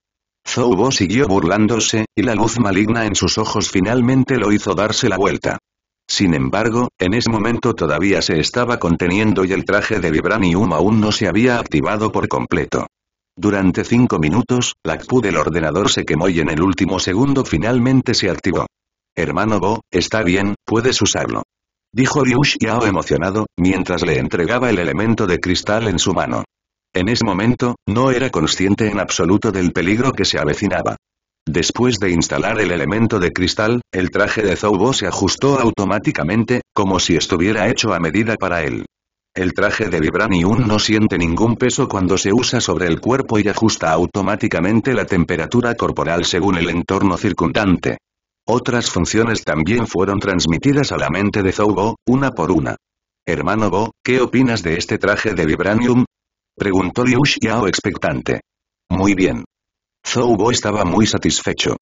Bo siguió burlándose, y la luz maligna en sus ojos finalmente lo hizo darse la vuelta. Sin embargo, en ese momento todavía se estaba conteniendo y el traje de Vibranium aún no se había activado por completo. Durante cinco minutos, la CPU del ordenador se quemó y en el último segundo finalmente se activó. Hermano Bo, está bien, puedes usarlo. Dijo Liu Xiao emocionado, mientras le entregaba el elemento de cristal en su mano. En ese momento, no era consciente en absoluto del peligro que se avecinaba. Después de instalar el elemento de cristal, el traje de Zoubo se ajustó automáticamente, como si estuviera hecho a medida para él. El traje de Vibranium no siente ningún peso cuando se usa sobre el cuerpo y ajusta automáticamente la temperatura corporal según el entorno circundante. Otras funciones también fueron transmitidas a la mente de Zoubo, una por una. Hermano Bo, ¿qué opinas de este traje de Vibranium? Preguntó Liu Xiao expectante. Muy bien. Zoubo estaba muy satisfecho.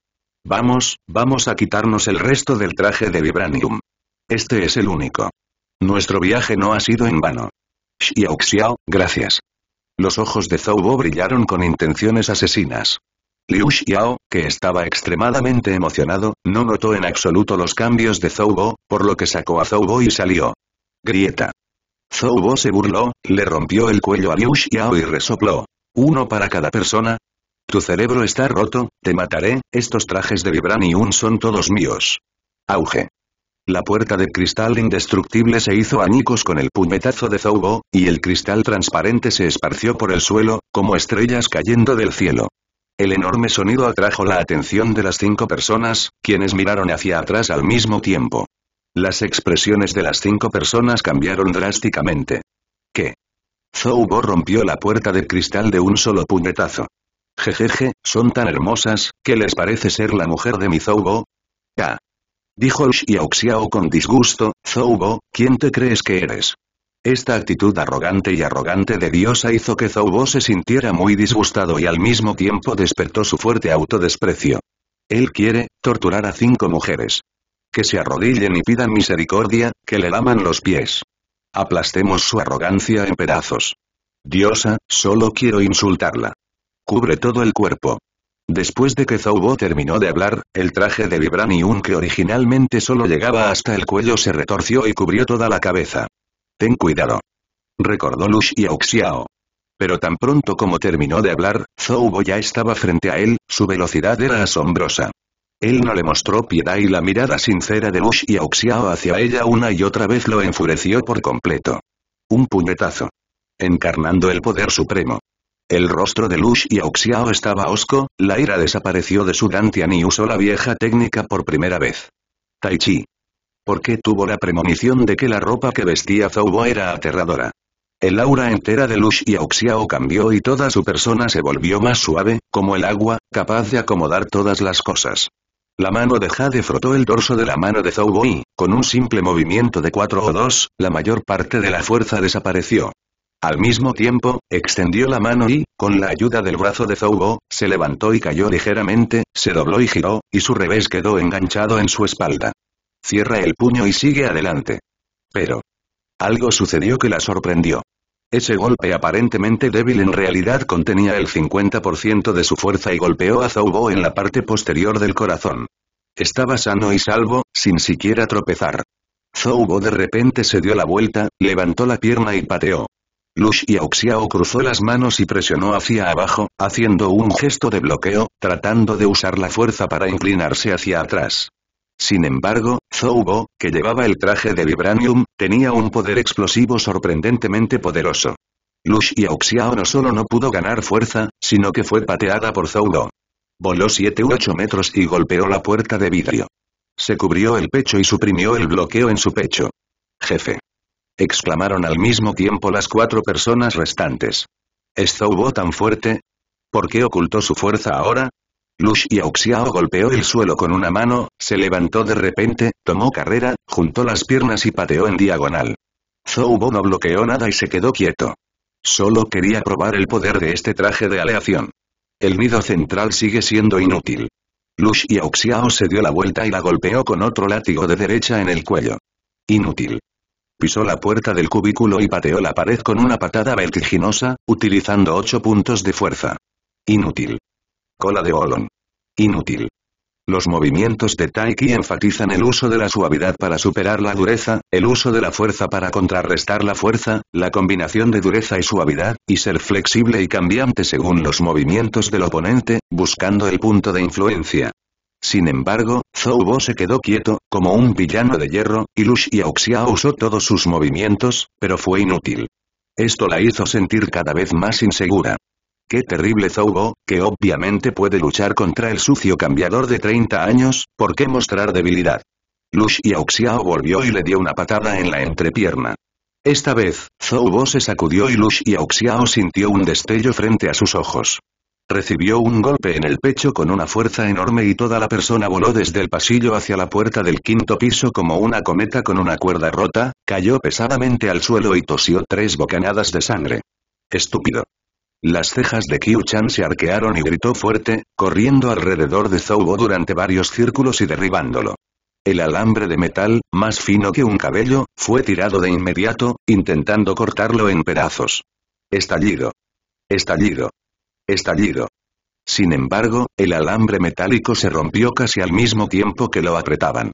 Vamos, vamos a quitarnos el resto del traje de Vibranium. Este es el único. Nuestro viaje no ha sido en vano. Xiao Xiao, gracias. Los ojos de Zoubo brillaron con intenciones asesinas. Liu Xiao, que estaba extremadamente emocionado, no notó en absoluto los cambios de Zoubo, por lo que sacó a Zoubo y salió. Grieta. Zoubo se burló, le rompió el cuello a Liu Xiao y resopló. Uno para cada persona, tu cerebro está roto, te mataré, estos trajes de Vibranium son todos míos. Auge. La puerta de cristal indestructible se hizo añicos con el puñetazo de Zoubo, y el cristal transparente se esparció por el suelo, como estrellas cayendo del cielo. El enorme sonido atrajo la atención de las cinco personas, quienes miraron hacia atrás al mismo tiempo. Las expresiones de las cinco personas cambiaron drásticamente. ¿Qué? Zoubo rompió la puerta de cristal de un solo puñetazo. Jejeje, son tan hermosas, ¿qué les parece ser la mujer de mi Zoubo? Ah. Dijo Xiao con disgusto, Zoubo, ¿quién te crees que eres? Esta actitud arrogante y arrogante de diosa hizo que Zoubo se sintiera muy disgustado y al mismo tiempo despertó su fuerte autodesprecio. Él quiere, torturar a cinco mujeres. Que se arrodillen y pidan misericordia, que le laman los pies. Aplastemos su arrogancia en pedazos. Diosa, solo quiero insultarla. Cubre todo el cuerpo. Después de que Zoubo terminó de hablar, el traje de Vibranium que originalmente solo llegaba hasta el cuello se retorció y cubrió toda la cabeza. Ten cuidado. Recordó Lush y Auxiao. Pero tan pronto como terminó de hablar, Zoubo ya estaba frente a él, su velocidad era asombrosa. Él no le mostró piedad y la mirada sincera de Lush y Auxiao hacia ella una y otra vez lo enfureció por completo. Un puñetazo. Encarnando el poder supremo. El rostro de Lush y Auxiao estaba osco, la ira desapareció de su Dantian y usó la vieja técnica por primera vez. Tai Chi. ¿Por qué tuvo la premonición de que la ropa que vestía Zoubo era aterradora? El aura entera de Lush y Auxiao cambió y toda su persona se volvió más suave, como el agua, capaz de acomodar todas las cosas. La mano de Jade frotó el dorso de la mano de Zoubo y, con un simple movimiento de cuatro o dos, la mayor parte de la fuerza desapareció. Al mismo tiempo, extendió la mano y, con la ayuda del brazo de Zoubo, se levantó y cayó ligeramente, se dobló y giró, y su revés quedó enganchado en su espalda. Cierra el puño y sigue adelante. Pero. Algo sucedió que la sorprendió. Ese golpe aparentemente débil en realidad contenía el 50% de su fuerza y golpeó a Zoubo en la parte posterior del corazón. Estaba sano y salvo, sin siquiera tropezar. Zoubo de repente se dio la vuelta, levantó la pierna y pateó. Lush y Auxiao cruzó las manos y presionó hacia abajo, haciendo un gesto de bloqueo, tratando de usar la fuerza para inclinarse hacia atrás. Sin embargo, Zoubo, que llevaba el traje de Vibranium, tenía un poder explosivo sorprendentemente poderoso. Lush y Auxiao no solo no pudo ganar fuerza, sino que fue pateada por Zhou Voló 7 u 8 metros y golpeó la puerta de vidrio. Se cubrió el pecho y suprimió el bloqueo en su pecho. Jefe exclamaron al mismo tiempo las cuatro personas restantes. hubo tan fuerte? ¿Por qué ocultó su fuerza ahora? Lush y Auxiao golpeó el suelo con una mano, se levantó de repente, tomó carrera, juntó las piernas y pateó en diagonal. Zoubo no bloqueó nada y se quedó quieto. Solo quería probar el poder de este traje de aleación. El nido central sigue siendo inútil. Lush y Auxiao se dio la vuelta y la golpeó con otro látigo de derecha en el cuello. Inútil pisó la puerta del cubículo y pateó la pared con una patada vertiginosa, utilizando ocho puntos de fuerza. Inútil. Cola de Olon. Inútil. Los movimientos de Taiki enfatizan el uso de la suavidad para superar la dureza, el uso de la fuerza para contrarrestar la fuerza, la combinación de dureza y suavidad, y ser flexible y cambiante según los movimientos del oponente, buscando el punto de influencia. Sin embargo, Zhou Bo se quedó quieto, como un villano de hierro, y Lush y Xiao usó todos sus movimientos, pero fue inútil. Esto la hizo sentir cada vez más insegura. Qué terrible Zoubo, que obviamente puede luchar contra el sucio cambiador de 30 años, ¿por qué mostrar debilidad? Lush y volvió y le dio una patada en la entrepierna. Esta vez, Zoubo se sacudió y Lush y sintió un destello frente a sus ojos. Recibió un golpe en el pecho con una fuerza enorme y toda la persona voló desde el pasillo hacia la puerta del quinto piso como una cometa con una cuerda rota, cayó pesadamente al suelo y tosió tres bocanadas de sangre. Estúpido. Las cejas de Kyu-chan se arquearon y gritó fuerte, corriendo alrededor de Zoubo durante varios círculos y derribándolo. El alambre de metal, más fino que un cabello, fue tirado de inmediato, intentando cortarlo en pedazos. Estallido. Estallido estallido. Sin embargo, el alambre metálico se rompió casi al mismo tiempo que lo apretaban.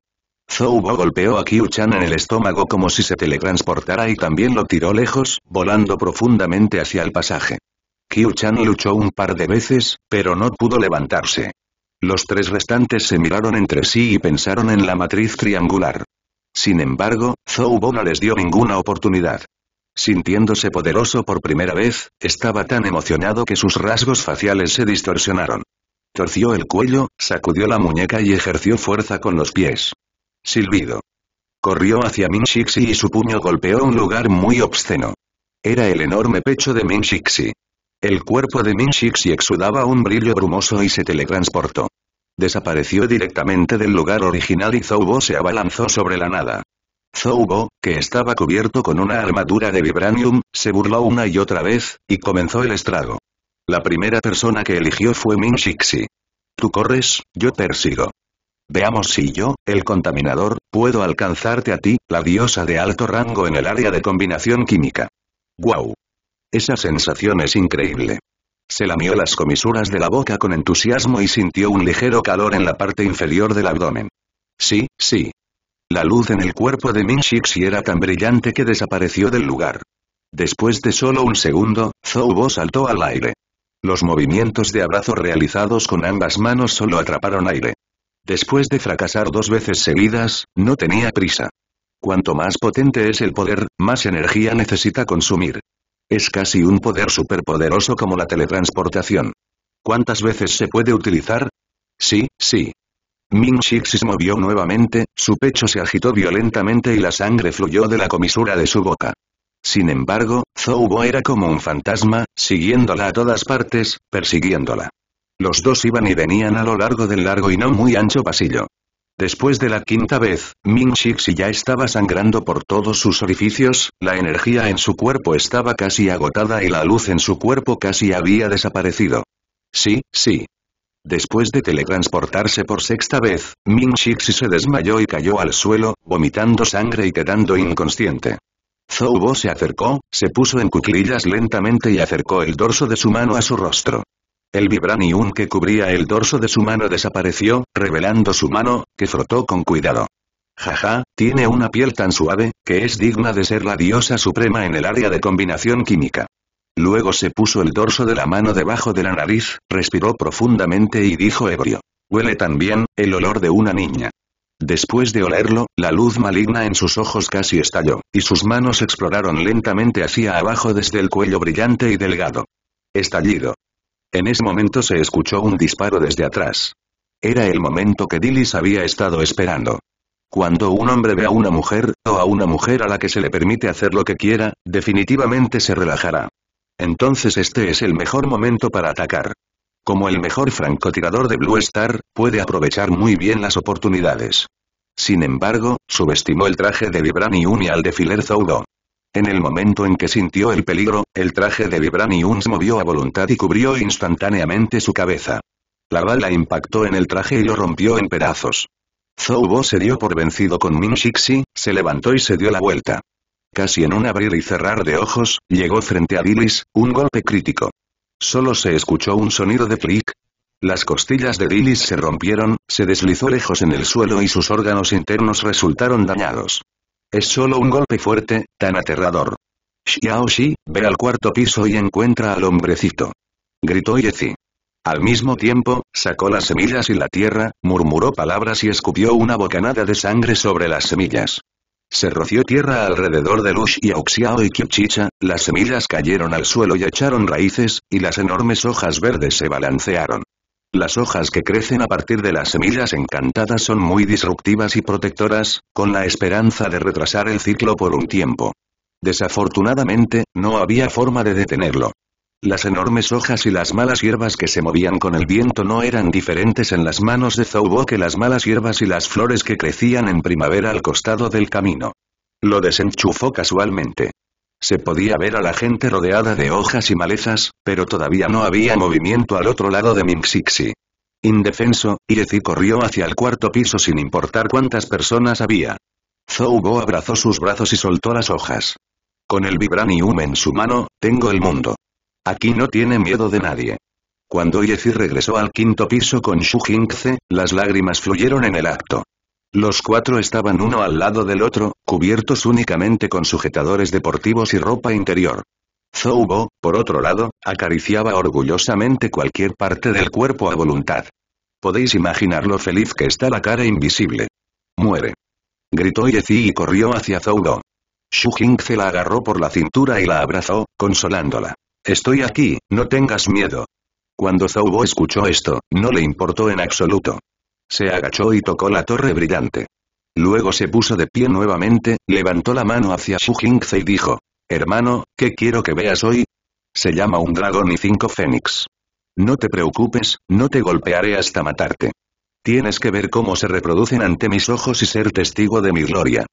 Zoubo golpeó a Kyu-chan en el estómago como si se teletransportara y también lo tiró lejos, volando profundamente hacia el pasaje. Kyu-chan luchó un par de veces, pero no pudo levantarse. Los tres restantes se miraron entre sí y pensaron en la matriz triangular. Sin embargo, Zoubo no les dio ninguna oportunidad. Sintiéndose poderoso por primera vez, estaba tan emocionado que sus rasgos faciales se distorsionaron. Torció el cuello, sacudió la muñeca y ejerció fuerza con los pies. Silbido. Corrió hacia shixi y su puño golpeó un lugar muy obsceno. Era el enorme pecho de shixi El cuerpo de shixi exudaba un brillo brumoso y se teletransportó. Desapareció directamente del lugar original y Zoubo se abalanzó sobre la nada. Zoubo, que estaba cubierto con una armadura de vibranium, se burló una y otra vez, y comenzó el estrago. La primera persona que eligió fue Min Tú corres, yo persigo. Veamos si yo, el contaminador, puedo alcanzarte a ti, la diosa de alto rango en el área de combinación química. ¡Guau! Esa sensación es increíble. Se lamió las comisuras de la boca con entusiasmo y sintió un ligero calor en la parte inferior del abdomen. Sí, sí, la luz en el cuerpo de si era tan brillante que desapareció del lugar. Después de solo un segundo, Zoubo saltó al aire. Los movimientos de abrazo realizados con ambas manos solo atraparon aire. Después de fracasar dos veces seguidas, no tenía prisa. Cuanto más potente es el poder, más energía necesita consumir. Es casi un poder superpoderoso como la teletransportación. ¿Cuántas veces se puede utilizar? Sí, sí, Ming Shixi se movió nuevamente, su pecho se agitó violentamente y la sangre fluyó de la comisura de su boca. Sin embargo, Bo era como un fantasma, siguiéndola a todas partes, persiguiéndola. Los dos iban y venían a lo largo del largo y no muy ancho pasillo. Después de la quinta vez, Ming Shixi ya estaba sangrando por todos sus orificios, la energía en su cuerpo estaba casi agotada y la luz en su cuerpo casi había desaparecido. Sí, sí, Después de teletransportarse por sexta vez, Ming Shixi se desmayó y cayó al suelo, vomitando sangre y quedando inconsciente. Zhou Bo se acercó, se puso en cuclillas lentamente y acercó el dorso de su mano a su rostro. El vibranium que cubría el dorso de su mano desapareció, revelando su mano, que frotó con cuidado. Jaja, tiene una piel tan suave, que es digna de ser la diosa suprema en el área de combinación química. Luego se puso el dorso de la mano debajo de la nariz, respiró profundamente y dijo ebrio. Huele también, el olor de una niña. Después de olerlo, la luz maligna en sus ojos casi estalló, y sus manos exploraron lentamente hacia abajo desde el cuello brillante y delgado. Estallido. En ese momento se escuchó un disparo desde atrás. Era el momento que Dillis había estado esperando. Cuando un hombre ve a una mujer, o a una mujer a la que se le permite hacer lo que quiera, definitivamente se relajará. Entonces este es el mejor momento para atacar. Como el mejor francotirador de Blue Star, puede aprovechar muy bien las oportunidades. Sin embargo, subestimó el traje de Vibranium y al de Filer En el momento en que sintió el peligro, el traje de Vibranium se movió a voluntad y cubrió instantáneamente su cabeza. La bala impactó en el traje y lo rompió en pedazos. Zoubo se dio por vencido con Minshixi, se levantó y se dio la vuelta. Casi en un abrir y cerrar de ojos, llegó frente a Dilis, un golpe crítico. Solo se escuchó un sonido de clic. Las costillas de Dilis se rompieron, se deslizó lejos en el suelo y sus órganos internos resultaron dañados. Es solo un golpe fuerte, tan aterrador. Xiao ve al cuarto piso y encuentra al hombrecito. Gritó Yezi. Al mismo tiempo, sacó las semillas y la tierra, murmuró palabras y escupió una bocanada de sangre sobre las semillas. Se roció tierra alrededor de Lush y Auxiao y Kyochicha, las semillas cayeron al suelo y echaron raíces, y las enormes hojas verdes se balancearon. Las hojas que crecen a partir de las semillas encantadas son muy disruptivas y protectoras, con la esperanza de retrasar el ciclo por un tiempo. Desafortunadamente, no había forma de detenerlo. Las enormes hojas y las malas hierbas que se movían con el viento no eran diferentes en las manos de Zoubo que las malas hierbas y las flores que crecían en primavera al costado del camino. Lo desenchufó casualmente. Se podía ver a la gente rodeada de hojas y malezas, pero todavía no había movimiento al otro lado de Minxixi. Indefenso, Irezi corrió hacia el cuarto piso sin importar cuántas personas había. Zoubo abrazó sus brazos y soltó las hojas. Con el vibranium en su mano, tengo el mundo. Aquí no tiene miedo de nadie. Cuando Yezi regresó al quinto piso con Shu Jingze, las lágrimas fluyeron en el acto. Los cuatro estaban uno al lado del otro, cubiertos únicamente con sujetadores deportivos y ropa interior. Bo, por otro lado, acariciaba orgullosamente cualquier parte del cuerpo a voluntad. Podéis imaginar lo feliz que está la cara invisible. Muere. Gritó Yezi y corrió hacia Bo. Shu Jingze la agarró por la cintura y la abrazó, consolándola. Estoy aquí, no tengas miedo. Cuando Zoubo escuchó esto, no le importó en absoluto. Se agachó y tocó la torre brillante. Luego se puso de pie nuevamente, levantó la mano hacia Xu Jingze y dijo, «Hermano, ¿qué quiero que veas hoy?» Se llama un dragón y cinco fénix. No te preocupes, no te golpearé hasta matarte. Tienes que ver cómo se reproducen ante mis ojos y ser testigo de mi gloria.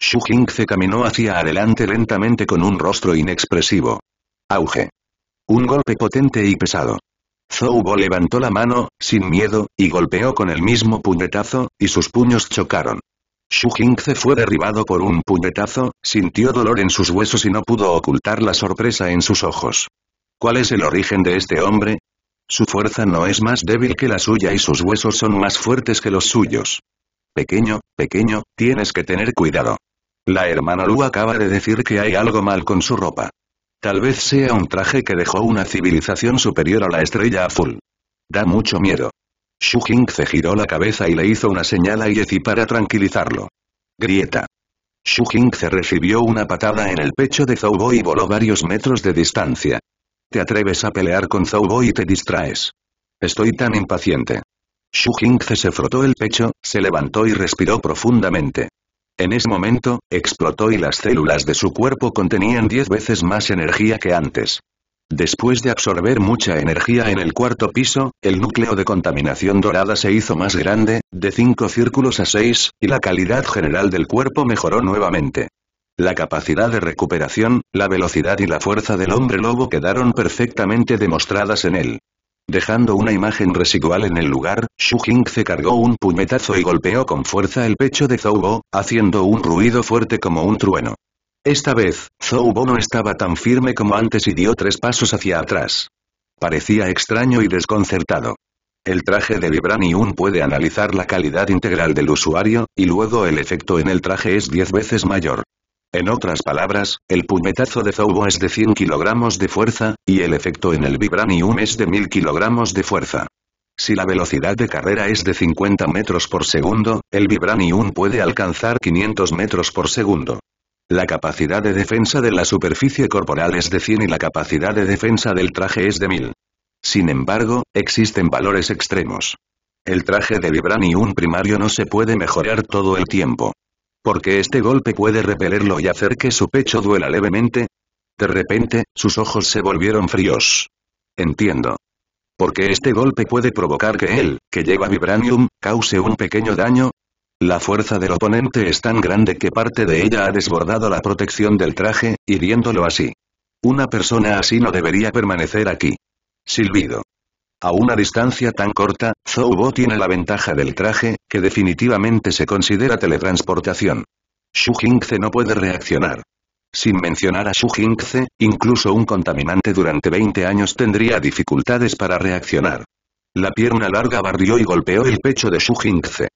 Xu Jingze caminó hacia adelante lentamente con un rostro inexpresivo. Auge. Un golpe potente y pesado. Zoubo levantó la mano, sin miedo, y golpeó con el mismo puñetazo, y sus puños chocaron. Shu Jingze fue derribado por un puñetazo, sintió dolor en sus huesos y no pudo ocultar la sorpresa en sus ojos. ¿Cuál es el origen de este hombre? Su fuerza no es más débil que la suya y sus huesos son más fuertes que los suyos. Pequeño, pequeño, tienes que tener cuidado. La hermana Lu acaba de decir que hay algo mal con su ropa. Tal vez sea un traje que dejó una civilización superior a la estrella azul. Da mucho miedo. Shu Jing se giró la cabeza y le hizo una señal a Yezi para tranquilizarlo. Grieta. Shu Jing se recibió una patada en el pecho de Zoubo y voló varios metros de distancia. Te atreves a pelear con Zoubo y te distraes. Estoy tan impaciente. Shu Jing se frotó el pecho, se levantó y respiró profundamente. En ese momento, explotó y las células de su cuerpo contenían diez veces más energía que antes. Después de absorber mucha energía en el cuarto piso, el núcleo de contaminación dorada se hizo más grande, de cinco círculos a seis, y la calidad general del cuerpo mejoró nuevamente. La capacidad de recuperación, la velocidad y la fuerza del hombre lobo quedaron perfectamente demostradas en él. Dejando una imagen residual en el lugar, Shu se cargó un puñetazo y golpeó con fuerza el pecho de Zhou Bo, haciendo un ruido fuerte como un trueno. Esta vez, Zhou Bo no estaba tan firme como antes y dio tres pasos hacia atrás. Parecía extraño y desconcertado. El traje de Vibranium puede analizar la calidad integral del usuario, y luego el efecto en el traje es 10 veces mayor. En otras palabras, el puñetazo de Zoubo es de 100 kilogramos de fuerza, y el efecto en el Vibranium es de 1000 kilogramos de fuerza. Si la velocidad de carrera es de 50 metros por segundo, el Vibranium puede alcanzar 500 metros por segundo. La capacidad de defensa de la superficie corporal es de 100 y la capacidad de defensa del traje es de 1000. Sin embargo, existen valores extremos. El traje de Vibranium primario no se puede mejorar todo el tiempo. Porque este golpe puede repelerlo y hacer que su pecho duela levemente. De repente, sus ojos se volvieron fríos. Entiendo. Porque este golpe puede provocar que él, que lleva vibranium, cause un pequeño daño. La fuerza del oponente es tan grande que parte de ella ha desbordado la protección del traje, viéndolo así. Una persona así no debería permanecer aquí. Silbido. A una distancia tan corta, Zoubo tiene la ventaja del traje, que definitivamente se considera teletransportación. Shu Jingze no puede reaccionar. Sin mencionar a Shu Jingze, incluso un contaminante durante 20 años tendría dificultades para reaccionar. La pierna larga barrió y golpeó el pecho de Shu Jingze.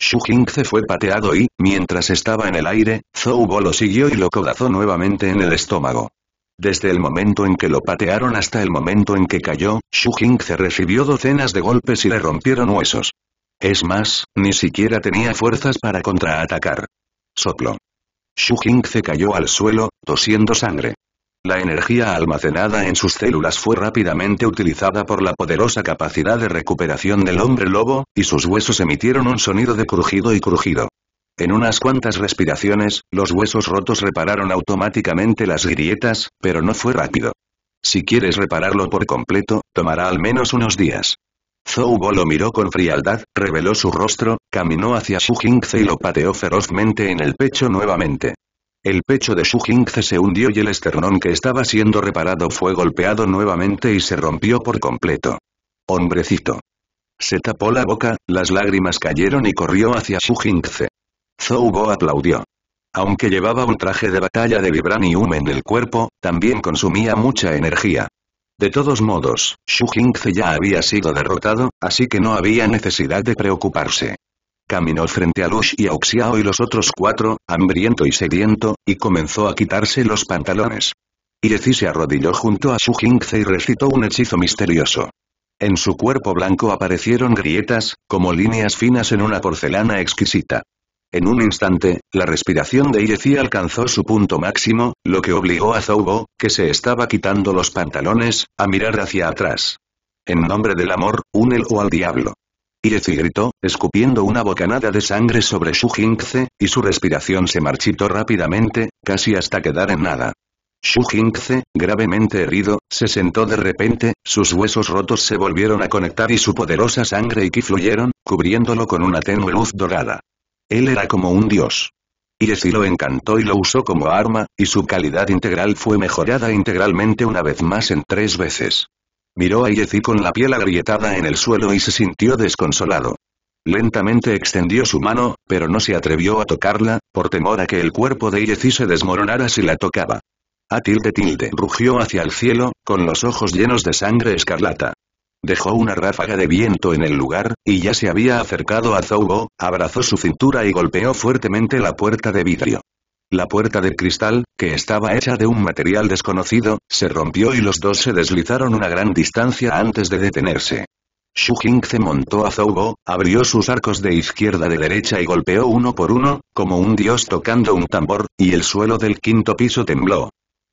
Shu Jingze fue pateado y, mientras estaba en el aire, Zoubo lo siguió y lo codazó nuevamente en el estómago. Desde el momento en que lo patearon hasta el momento en que cayó, Xu se recibió docenas de golpes y le rompieron huesos. Es más, ni siquiera tenía fuerzas para contraatacar. Soplo. Xu se cayó al suelo, tosiendo sangre. La energía almacenada en sus células fue rápidamente utilizada por la poderosa capacidad de recuperación del hombre lobo, y sus huesos emitieron un sonido de crujido y crujido. En unas cuantas respiraciones, los huesos rotos repararon automáticamente las grietas, pero no fue rápido. Si quieres repararlo por completo, tomará al menos unos días. Zoubo lo miró con frialdad, reveló su rostro, caminó hacia Shu Jingze y lo pateó ferozmente en el pecho nuevamente. El pecho de Shu Jingze se hundió y el esternón que estaba siendo reparado fue golpeado nuevamente y se rompió por completo. Hombrecito. Se tapó la boca, las lágrimas cayeron y corrió hacia Shu Jingze. Zhou Bo aplaudió. Aunque llevaba un traje de batalla de vibranium en el cuerpo, también consumía mucha energía. De todos modos, Shu Jingze ya había sido derrotado, así que no había necesidad de preocuparse. Caminó frente a Lush y auxiao y los otros cuatro, hambriento y sediento, y comenzó a quitarse los pantalones. Ireci se arrodilló junto a Shu Jingze y recitó un hechizo misterioso. En su cuerpo blanco aparecieron grietas, como líneas finas en una porcelana exquisita. En un instante, la respiración de Yezi alcanzó su punto máximo, lo que obligó a Zoubo, que se estaba quitando los pantalones, a mirar hacia atrás. En nombre del amor, únelo al diablo. Yezi gritó, escupiendo una bocanada de sangre sobre Shu Jingze, y su respiración se marchitó rápidamente, casi hasta quedar en nada. Shu Jingze, gravemente herido, se sentó de repente, sus huesos rotos se volvieron a conectar y su poderosa sangre y ki fluyeron, cubriéndolo con una tenue luz dorada. Él era como un dios. Iresi lo encantó y lo usó como arma, y su calidad integral fue mejorada integralmente una vez más en tres veces. Miró a Iresi con la piel agrietada en el suelo y se sintió desconsolado. Lentamente extendió su mano, pero no se atrevió a tocarla, por temor a que el cuerpo de Iresi se desmoronara si la tocaba. A tilde tilde rugió hacia el cielo, con los ojos llenos de sangre escarlata. Dejó una ráfaga de viento en el lugar, y ya se había acercado a Zoubo, abrazó su cintura y golpeó fuertemente la puerta de vidrio. La puerta de cristal, que estaba hecha de un material desconocido, se rompió y los dos se deslizaron una gran distancia antes de detenerse. Xu se montó a Zoubo, abrió sus arcos de izquierda de derecha y golpeó uno por uno, como un dios tocando un tambor, y el suelo del quinto piso tembló.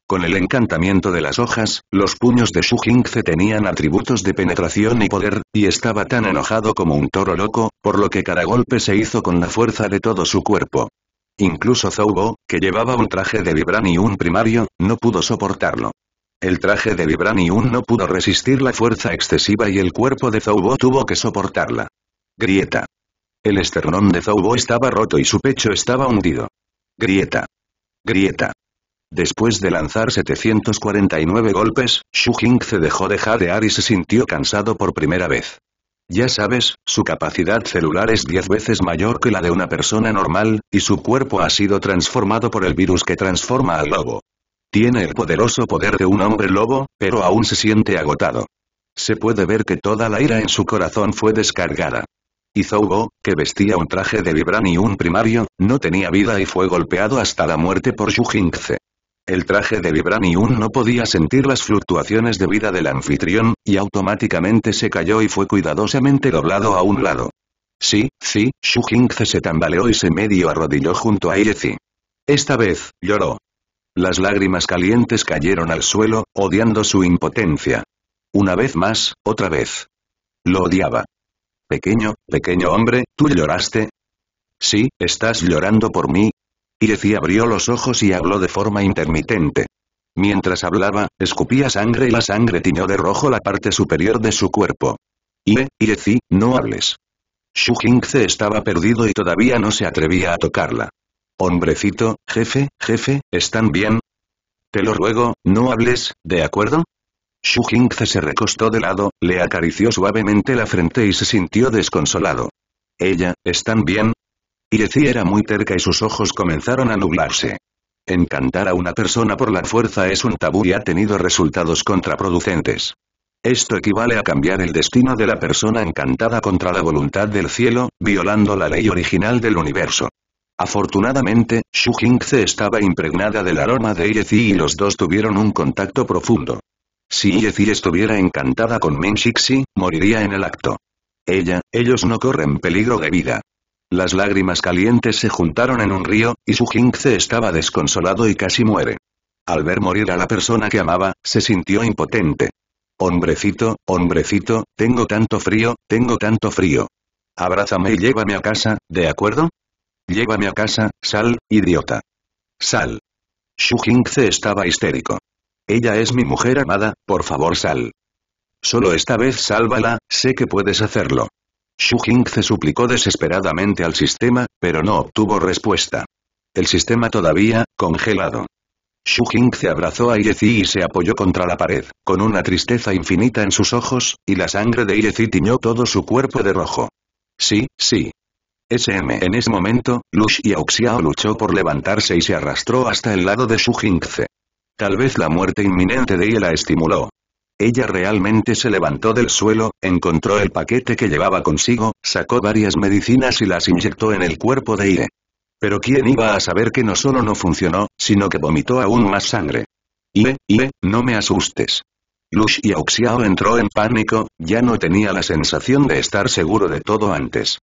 Con el encantamiento de las hojas, los puños de Shu Jingze tenían atributos de penetración y poder, y estaba tan enojado como un toro loco, por lo que cada golpe se hizo con la fuerza de todo su cuerpo. Incluso Zoubo, que llevaba un traje de Vibranium primario, no pudo soportarlo. El traje de Vibranium no pudo resistir la fuerza excesiva y el cuerpo de Zoubo tuvo que soportarla. Grieta. El esternón de Zoubo estaba roto y su pecho estaba hundido. Grieta. Grieta. Después de lanzar 749 golpes, Xu Jing se dejó de jadear y se sintió cansado por primera vez. Ya sabes, su capacidad celular es 10 veces mayor que la de una persona normal, y su cuerpo ha sido transformado por el virus que transforma al lobo. Tiene el poderoso poder de un hombre lobo, pero aún se siente agotado. Se puede ver que toda la ira en su corazón fue descargada. Y Zoubo, que vestía un traje de Vibran y un primario, no tenía vida y fue golpeado hasta la muerte por Xu Jingze el traje de Vibranium no podía sentir las fluctuaciones de vida del anfitrión, y automáticamente se cayó y fue cuidadosamente doblado a un lado. Sí, sí, Shu se tambaleó y se medio arrodilló junto a Yezi. Esta vez, lloró. Las lágrimas calientes cayeron al suelo, odiando su impotencia. Una vez más, otra vez. Lo odiaba. Pequeño, pequeño hombre, ¿tú lloraste? Sí, estás llorando por mí, Ireci abrió los ojos y habló de forma intermitente. Mientras hablaba, escupía sangre y la sangre tiñó de rojo la parte superior de su cuerpo. Y, Irezi, eh, no hables. Shu estaba perdido y todavía no se atrevía a tocarla. Hombrecito, jefe, jefe, ¿están bien? Te lo ruego, no hables, ¿de acuerdo? Shu se recostó de lado, le acarició suavemente la frente y se sintió desconsolado. Ella, ¿están bien? Irecy era muy terca y sus ojos comenzaron a nublarse. Encantar a una persona por la fuerza es un tabú y ha tenido resultados contraproducentes. Esto equivale a cambiar el destino de la persona encantada contra la voluntad del cielo, violando la ley original del universo. Afortunadamente, Shu Jingze estaba impregnada del aroma de Irezi y los dos tuvieron un contacto profundo. Si Irezi estuviera encantada con Min moriría en el acto. Ella, ellos no corren peligro de vida. Las lágrimas calientes se juntaron en un río, y su jinxe estaba desconsolado y casi muere. Al ver morir a la persona que amaba, se sintió impotente. Hombrecito, hombrecito, tengo tanto frío, tengo tanto frío. Abrázame y llévame a casa, ¿de acuerdo? Llévame a casa, sal, idiota. Sal. Shu estaba histérico. Ella es mi mujer amada, por favor sal. Solo esta vez sálvala, sé que puedes hacerlo. Xu se suplicó desesperadamente al sistema, pero no obtuvo respuesta. El sistema todavía, congelado. Xu se abrazó a Yezi y se apoyó contra la pared, con una tristeza infinita en sus ojos, y la sangre de Yezi tiñó todo su cuerpo de rojo. Sí, sí. SM. En ese momento, Lush y Auxiao luchó por levantarse y se arrastró hasta el lado de Xu Jingze. Tal vez la muerte inminente de ella la estimuló, ella realmente se levantó del suelo, encontró el paquete que llevaba consigo, sacó varias medicinas y las inyectó en el cuerpo de Ire. Pero quién iba a saber que no solo no funcionó, sino que vomitó aún más sangre. Ire, Ire, no me asustes. Lu y entró en pánico, ya no tenía la sensación de estar seguro de todo antes.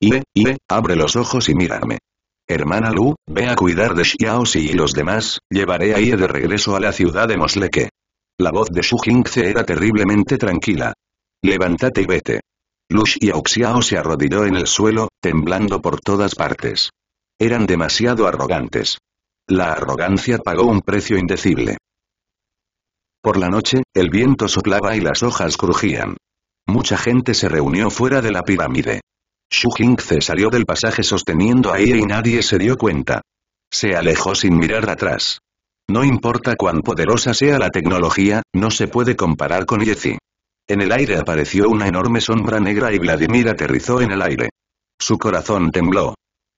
Ie, Ire, abre los ojos y mírame. Hermana Lu, ve a cuidar de Xiaoxi y los demás, llevaré a Ie de regreso a la ciudad de Mosleque. La voz de Xu Jingze era terriblemente tranquila. Levántate y vete. Lush y Auxiao se arrodilló en el suelo, temblando por todas partes. Eran demasiado arrogantes. La arrogancia pagó un precio indecible. Por la noche, el viento soplaba y las hojas crujían. Mucha gente se reunió fuera de la pirámide. Xu Jingze salió del pasaje sosteniendo a ella y nadie se dio cuenta. Se alejó sin mirar atrás. No importa cuán poderosa sea la tecnología, no se puede comparar con Yeti. En el aire apareció una enorme sombra negra y Vladimir aterrizó en el aire. Su corazón tembló.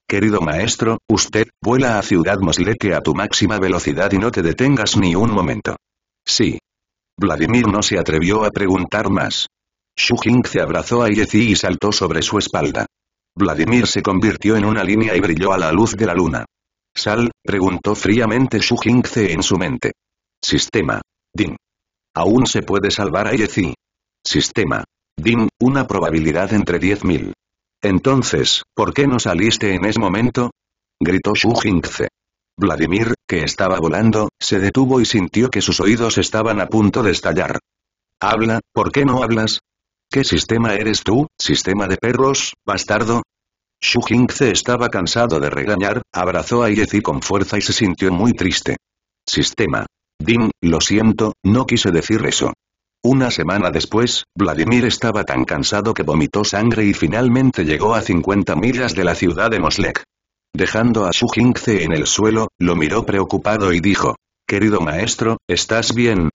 Querido maestro, usted, vuela a Ciudad Moslete a tu máxima velocidad y no te detengas ni un momento. Sí. Vladimir no se atrevió a preguntar más. Xu Jing se abrazó a Yezi y saltó sobre su espalda. Vladimir se convirtió en una línea y brilló a la luz de la luna. ¿Sal? preguntó fríamente Su Jingce en su mente. Sistema. Din. Aún se puede salvar a Yezi. Sistema. Din, una probabilidad entre 10.000. Entonces, ¿por qué no saliste en ese momento? gritó Su Jingce. Vladimir, que estaba volando, se detuvo y sintió que sus oídos estaban a punto de estallar. Habla, ¿por qué no hablas? ¿Qué sistema eres tú, sistema de perros, bastardo? Xu estaba cansado de regañar, abrazó a Yezi con fuerza y se sintió muy triste. Sistema. Din, lo siento, no quise decir eso. Una semana después, Vladimir estaba tan cansado que vomitó sangre y finalmente llegó a 50 millas de la ciudad de Moslek. Dejando a Shu en el suelo, lo miró preocupado y dijo, Querido maestro, ¿estás bien?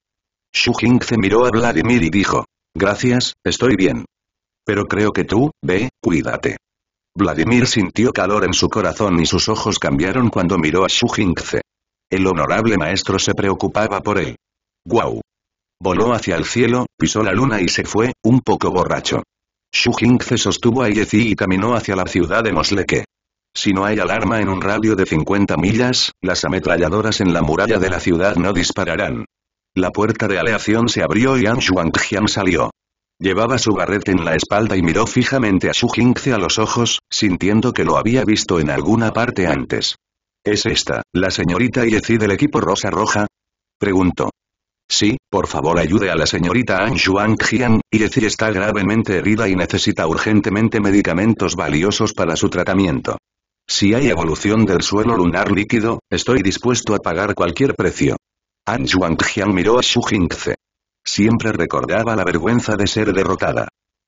Shu miró a Vladimir y dijo, Gracias, estoy bien. Pero creo que tú, ve, cuídate. Vladimir sintió calor en su corazón y sus ojos cambiaron cuando miró a Xu Jingze. El honorable maestro se preocupaba por él. ¡Guau! Voló hacia el cielo, pisó la luna y se fue, un poco borracho. Xu Jingze sostuvo a Yezi y caminó hacia la ciudad de Mosleque. Si no hay alarma en un radio de 50 millas, las ametralladoras en la muralla de la ciudad no dispararán. La puerta de aleación se abrió y An Shuangjian salió. Llevaba su barrete en la espalda y miró fijamente a Xu Jingce a los ojos, sintiendo que lo había visto en alguna parte antes. ¿Es esta, la señorita Yezi del equipo Rosa Roja? Preguntó. Sí, por favor ayude a la señorita An y Yezi está gravemente herida y necesita urgentemente medicamentos valiosos para su tratamiento. Si hay evolución del suelo lunar líquido, estoy dispuesto a pagar cualquier precio. An Jian miró a Xu Jingce siempre recordaba la vergüenza de ser derrotada.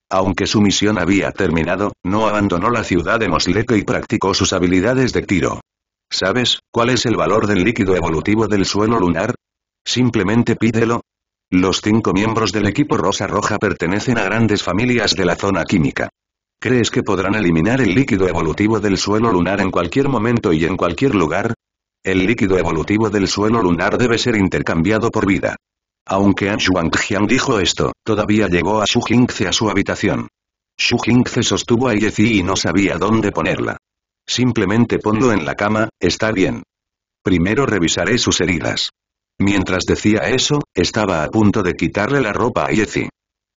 Aunque su misión había terminado, no abandonó la ciudad de Mosleca y practicó sus habilidades de tiro. ¿Sabes cuál es el valor del líquido evolutivo del suelo lunar? Simplemente pídelo. Los cinco miembros del equipo Rosa Roja pertenecen a grandes familias de la zona química. ¿Crees que podrán eliminar el líquido evolutivo del suelo lunar en cualquier momento y en cualquier lugar? El líquido evolutivo del suelo lunar debe ser intercambiado por vida. Aunque An Xiang dijo esto, todavía llegó a Xu Jingze a su habitación. Xu Jingze sostuvo a Yezi y no sabía dónde ponerla. Simplemente ponlo en la cama, está bien. Primero revisaré sus heridas. Mientras decía eso, estaba a punto de quitarle la ropa a Yezi.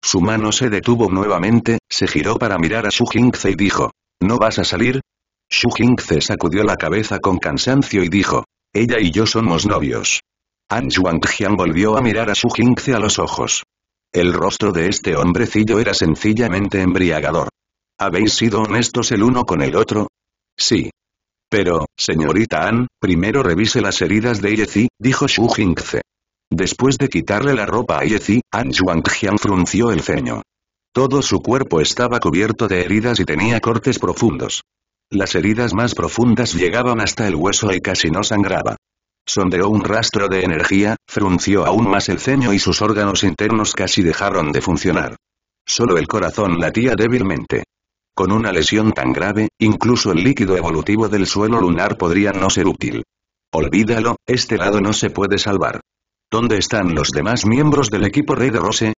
Su mano se detuvo nuevamente, se giró para mirar a Xu Jingze y dijo, ¿No vas a salir? Xu Jingze sacudió la cabeza con cansancio y dijo, ella y yo somos novios. An Zhuangjian volvió a mirar a Su Jingce a los ojos. El rostro de este hombrecillo era sencillamente embriagador. ¿Habéis sido honestos el uno con el otro? Sí. Pero, señorita An, primero revise las heridas de Yezi, dijo Xu Jingce. Después de quitarle la ropa a Yezi, An Zhuangjian frunció el ceño. Todo su cuerpo estaba cubierto de heridas y tenía cortes profundos. Las heridas más profundas llegaban hasta el hueso y casi no sangraba. Sondeó un rastro de energía, frunció aún más el ceño y sus órganos internos casi dejaron de funcionar. Solo el corazón latía débilmente. Con una lesión tan grave, incluso el líquido evolutivo del suelo lunar podría no ser útil. Olvídalo, este lado no se puede salvar. ¿Dónde están los demás miembros del equipo Red Rose?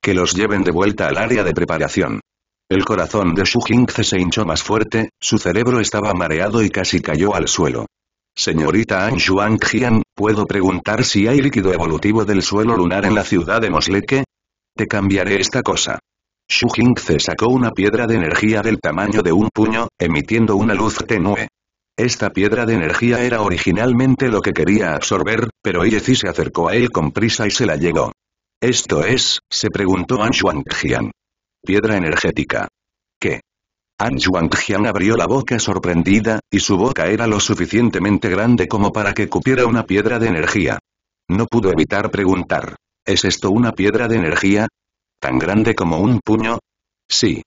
Que los lleven de vuelta al área de preparación. El corazón de Shu se hinchó más fuerte, su cerebro estaba mareado y casi cayó al suelo. Señorita An Shuang ¿puedo preguntar si hay líquido evolutivo del suelo lunar en la ciudad de Mosleque? Te cambiaré esta cosa. Shu Jingze sacó una piedra de energía del tamaño de un puño, emitiendo una luz tenue. Esta piedra de energía era originalmente lo que quería absorber, pero Yezi se acercó a él con prisa y se la llegó. ¿Esto es? se preguntó An Jian. Piedra energética. ¿Qué? An Zhuangjian abrió la boca sorprendida, y su boca era lo suficientemente grande como para que cupiera una piedra de energía. No pudo evitar preguntar. ¿Es esto una piedra de energía? ¿Tan grande como un puño? Sí.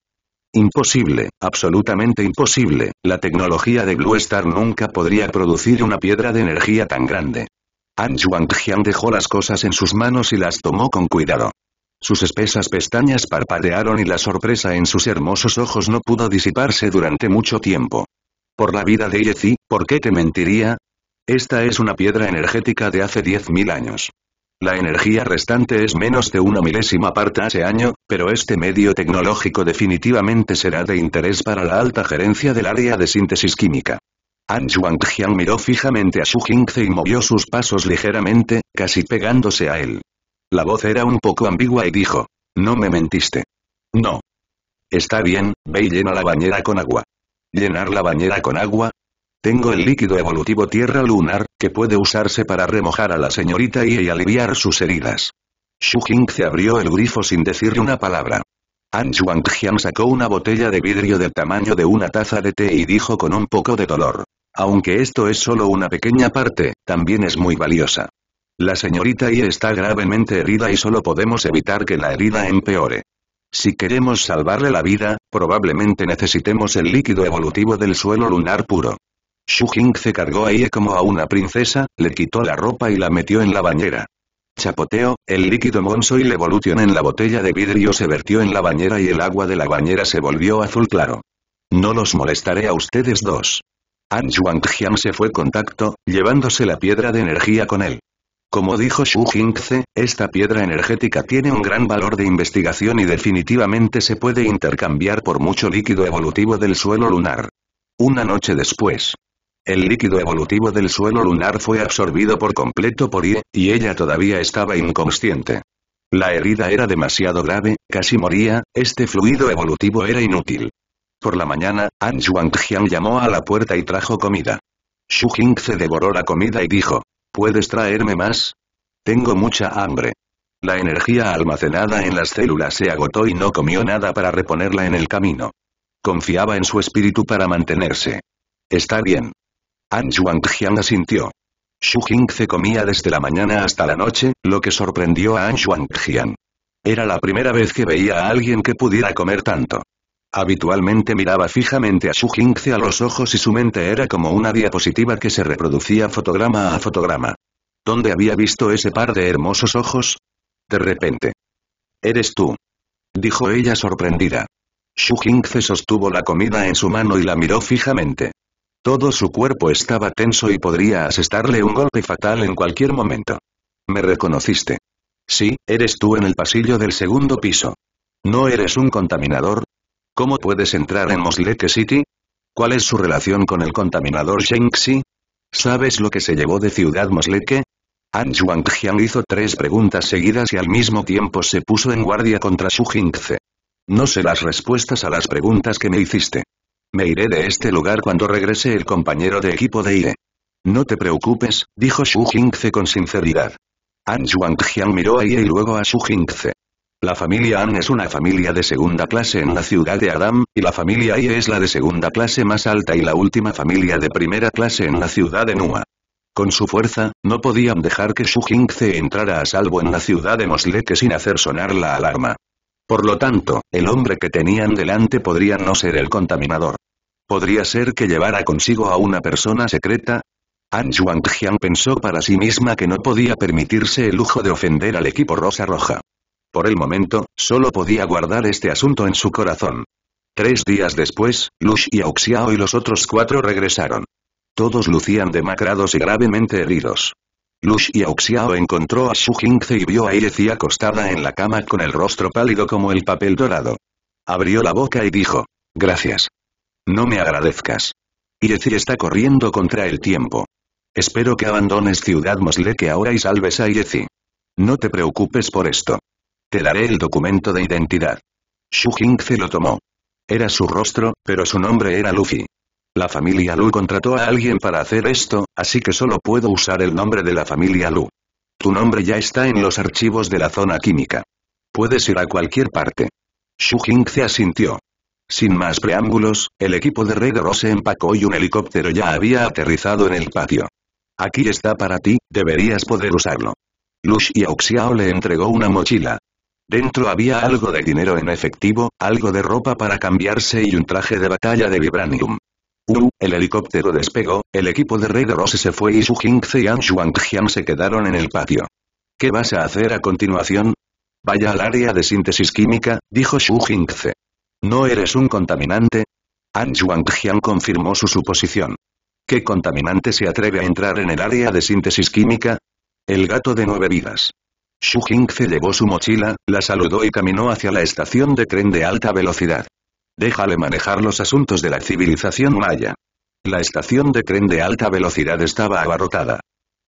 Imposible, absolutamente imposible, la tecnología de Blue Star nunca podría producir una piedra de energía tan grande. An Zhuangjian dejó las cosas en sus manos y las tomó con cuidado. Sus espesas pestañas parpadearon y la sorpresa en sus hermosos ojos no pudo disiparse durante mucho tiempo. Por la vida de Yezi, ¿por qué te mentiría? Esta es una piedra energética de hace 10.000 años. La energía restante es menos de una milésima parte hace año, pero este medio tecnológico definitivamente será de interés para la alta gerencia del área de síntesis química. An Jiang miró fijamente a Xu Jingze y movió sus pasos ligeramente, casi pegándose a él. La voz era un poco ambigua y dijo. No me mentiste. No. Está bien, ve y llena la bañera con agua. ¿Llenar la bañera con agua? Tengo el líquido evolutivo tierra lunar, que puede usarse para remojar a la señorita y, aliviar sus heridas. Xu Jing se abrió el grifo sin decirle una palabra. An Zhuangjian sacó una botella de vidrio del tamaño de una taza de té y dijo con un poco de dolor. Aunque esto es solo una pequeña parte, también es muy valiosa. La señorita Y está gravemente herida y solo podemos evitar que la herida empeore. Si queremos salvarle la vida, probablemente necesitemos el líquido evolutivo del suelo lunar puro. Shu Jing se cargó a Ie como a una princesa, le quitó la ropa y la metió en la bañera. Chapoteo, el líquido monso y la evolución en la botella de vidrio se vertió en la bañera y el agua de la bañera se volvió azul claro. No los molestaré a ustedes dos. An Jian se fue contacto, llevándose la piedra de energía con él. Como dijo Xu Jingze, esta piedra energética tiene un gran valor de investigación y definitivamente se puede intercambiar por mucho líquido evolutivo del suelo lunar. Una noche después. El líquido evolutivo del suelo lunar fue absorbido por completo por Ie, y ella todavía estaba inconsciente. La herida era demasiado grave, casi moría, este fluido evolutivo era inútil. Por la mañana, An Zhuangjian llamó a la puerta y trajo comida. Xu Jingze devoró la comida y dijo, ¿Puedes traerme más? Tengo mucha hambre. La energía almacenada en las células se agotó y no comió nada para reponerla en el camino. Confiaba en su espíritu para mantenerse. Está bien. An Zhuangjian asintió. Xu Jing se comía desde la mañana hasta la noche, lo que sorprendió a An Zhuangjian. Era la primera vez que veía a alguien que pudiera comer tanto. Habitualmente miraba fijamente a Xu Jingzi a los ojos y su mente era como una diapositiva que se reproducía fotograma a fotograma. ¿Dónde había visto ese par de hermosos ojos? De repente. «Eres tú», dijo ella sorprendida. Xu Jingzi sostuvo la comida en su mano y la miró fijamente. Todo su cuerpo estaba tenso y podría asestarle un golpe fatal en cualquier momento. «Me reconociste. Sí, eres tú en el pasillo del segundo piso. No eres un contaminador, ¿Cómo puedes entrar en Mosleke City? ¿Cuál es su relación con el contaminador Shengxi? ¿Sabes lo que se llevó de Ciudad Mosleke? An Zhuangjian hizo tres preguntas seguidas y al mismo tiempo se puso en guardia contra Xu Jingze. No sé las respuestas a las preguntas que me hiciste. Me iré de este lugar cuando regrese el compañero de equipo de IE. No te preocupes, dijo Xu Jingze con sinceridad. An Zhuangjian miró a Ie y luego a Xu Jingze. La familia An es una familia de segunda clase en la ciudad de Adam, y la familia I es la de segunda clase más alta y la última familia de primera clase en la ciudad de Nua. Con su fuerza, no podían dejar que Shu se entrara a salvo en la ciudad de Mosleque sin hacer sonar la alarma. Por lo tanto, el hombre que tenían delante podría no ser el contaminador. ¿Podría ser que llevara consigo a una persona secreta? An Zhuangjian pensó para sí misma que no podía permitirse el lujo de ofender al equipo rosa roja. Por el momento, solo podía guardar este asunto en su corazón. Tres días después, Lush y Auxiao y los otros cuatro regresaron. Todos lucían demacrados y gravemente heridos. Lush y Auxiao encontró a Xu Jingze y vio a Iezi acostada en la cama con el rostro pálido como el papel dorado. Abrió la boca y dijo, «Gracias. No me agradezcas. Iezi está corriendo contra el tiempo. Espero que abandones Ciudad Mosleque ahora y salves a Iezi. No te preocupes por esto le daré el documento de identidad. Shu se lo tomó. Era su rostro, pero su nombre era Luffy. La familia Lu contrató a alguien para hacer esto, así que solo puedo usar el nombre de la familia Lu. Tu nombre ya está en los archivos de la zona química. Puedes ir a cualquier parte. Shu se asintió. Sin más preámbulos, el equipo de Red Rose empacó y un helicóptero ya había aterrizado en el patio. Aquí está para ti, deberías poder usarlo. Lush y Auxiao le entregó una mochila. Dentro había algo de dinero en efectivo, algo de ropa para cambiarse y un traje de batalla de Vibranium. Uh, el helicóptero despegó, el equipo de Red Rose se fue y Su Jingze y An Shuangjian se quedaron en el patio. ¿Qué vas a hacer a continuación? Vaya al área de síntesis química, dijo Xu Jingce. ¿No eres un contaminante? An Shuangjian confirmó su suposición. ¿Qué contaminante se atreve a entrar en el área de síntesis química? El gato de nueve vidas. Xu se llevó su mochila, la saludó y caminó hacia la estación de tren de alta velocidad. Déjale manejar los asuntos de la civilización maya. La estación de tren de alta velocidad estaba abarrotada.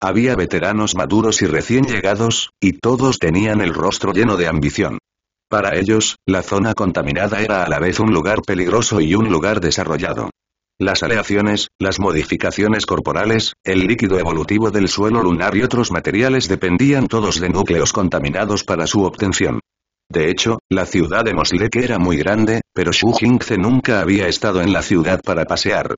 Había veteranos maduros y recién llegados, y todos tenían el rostro lleno de ambición. Para ellos, la zona contaminada era a la vez un lugar peligroso y un lugar desarrollado. Las aleaciones, las modificaciones corporales, el líquido evolutivo del suelo lunar y otros materiales dependían todos de núcleos contaminados para su obtención. De hecho, la ciudad de Mosleque era muy grande, pero Xu Jingze nunca había estado en la ciudad para pasear.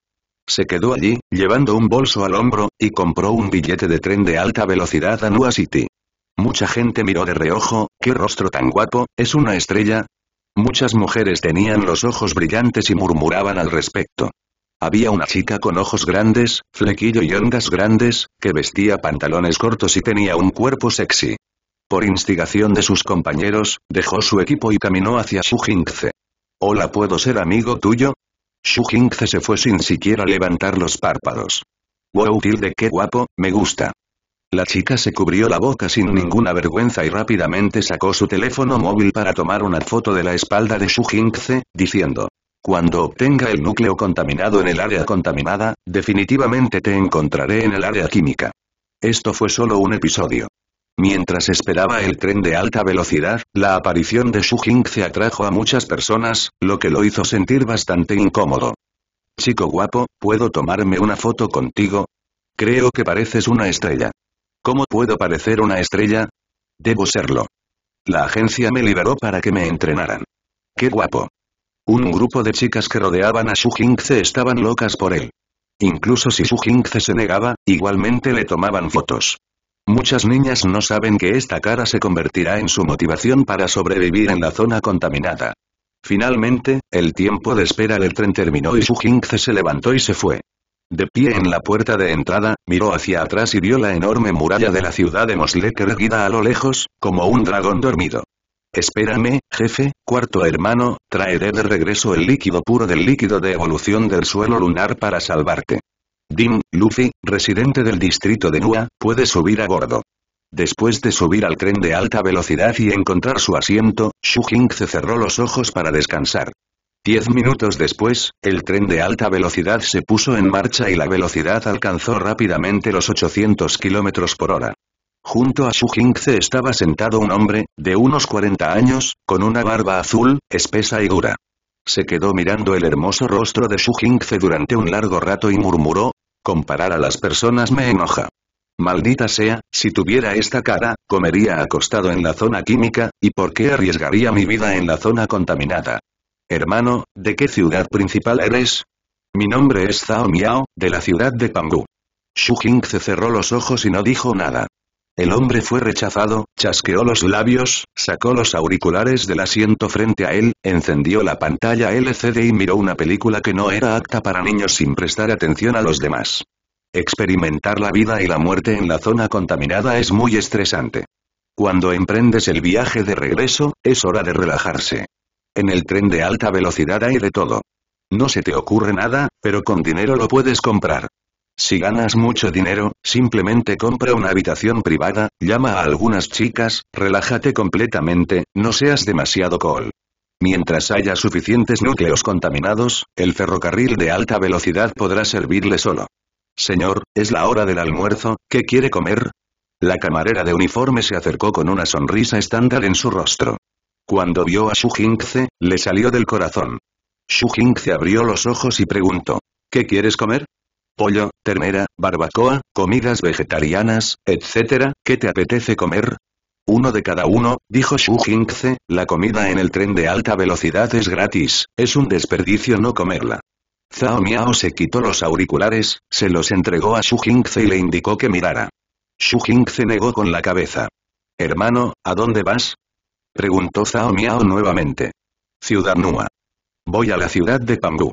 Se quedó allí, llevando un bolso al hombro, y compró un billete de tren de alta velocidad a Nua City. Mucha gente miró de reojo, qué rostro tan guapo, es una estrella. Muchas mujeres tenían los ojos brillantes y murmuraban al respecto. Había una chica con ojos grandes, flequillo y ondas grandes, que vestía pantalones cortos y tenía un cuerpo sexy. Por instigación de sus compañeros, dejó su equipo y caminó hacia Shu Jingze. Hola, ¿puedo ser amigo tuyo? Shu Jingze se fue sin siquiera levantar los párpados. Wow, tilde, qué guapo, me gusta. La chica se cubrió la boca sin ninguna vergüenza y rápidamente sacó su teléfono móvil para tomar una foto de la espalda de Shu Jingze, diciendo: cuando obtenga el núcleo contaminado en el área contaminada, definitivamente te encontraré en el área química. Esto fue solo un episodio. Mientras esperaba el tren de alta velocidad, la aparición de Shu se atrajo a muchas personas, lo que lo hizo sentir bastante incómodo. Chico guapo, ¿puedo tomarme una foto contigo? Creo que pareces una estrella. ¿Cómo puedo parecer una estrella? Debo serlo. La agencia me liberó para que me entrenaran. ¡Qué guapo! Un grupo de chicas que rodeaban a Su Jingze estaban locas por él. Incluso si Su Jingze se negaba, igualmente le tomaban fotos. Muchas niñas no saben que esta cara se convertirá en su motivación para sobrevivir en la zona contaminada. Finalmente, el tiempo de espera del tren terminó y Su Jingze se levantó y se fue. De pie en la puerta de entrada, miró hacia atrás y vio la enorme muralla de la ciudad de Moslek erguida a lo lejos, como un dragón dormido. Espérame, jefe, cuarto hermano, traeré de regreso el líquido puro del líquido de evolución del suelo lunar para salvarte. Dim, Luffy, residente del distrito de Nua, puede subir a bordo. Después de subir al tren de alta velocidad y encontrar su asiento, Shujing se cerró los ojos para descansar. Diez minutos después, el tren de alta velocidad se puso en marcha y la velocidad alcanzó rápidamente los 800 km por hora. Junto a Xu Jingze estaba sentado un hombre, de unos 40 años, con una barba azul, espesa y dura. Se quedó mirando el hermoso rostro de Xu Jingze durante un largo rato y murmuró, comparar a las personas me enoja. Maldita sea, si tuviera esta cara, comería acostado en la zona química, ¿y por qué arriesgaría mi vida en la zona contaminada? Hermano, ¿de qué ciudad principal eres? Mi nombre es Zhao Miao, de la ciudad de Pangu». Xu Jingze cerró los ojos y no dijo nada. El hombre fue rechazado, chasqueó los labios, sacó los auriculares del asiento frente a él, encendió la pantalla LCD y miró una película que no era apta para niños sin prestar atención a los demás. Experimentar la vida y la muerte en la zona contaminada es muy estresante. Cuando emprendes el viaje de regreso, es hora de relajarse. En el tren de alta velocidad hay de todo. No se te ocurre nada, pero con dinero lo puedes comprar. Si ganas mucho dinero, simplemente compra una habitación privada, llama a algunas chicas, relájate completamente, no seas demasiado cool. Mientras haya suficientes núcleos contaminados, el ferrocarril de alta velocidad podrá servirle solo. Señor, es la hora del almuerzo, ¿qué quiere comer? La camarera de uniforme se acercó con una sonrisa estándar en su rostro. Cuando vio a Shu Jingze, le salió del corazón. Shu Jingze abrió los ojos y preguntó, ¿qué quieres comer? pollo, ternera, barbacoa, comidas vegetarianas, etc., ¿qué te apetece comer? Uno de cada uno, dijo Xu Jingze, la comida en el tren de alta velocidad es gratis, es un desperdicio no comerla. Zhao Miao se quitó los auriculares, se los entregó a Xu Jingze y le indicó que mirara. Xu Jingze negó con la cabeza. Hermano, ¿a dónde vas? Preguntó Zhao Miao nuevamente. Ciudad Nua. Voy a la ciudad de Pangu.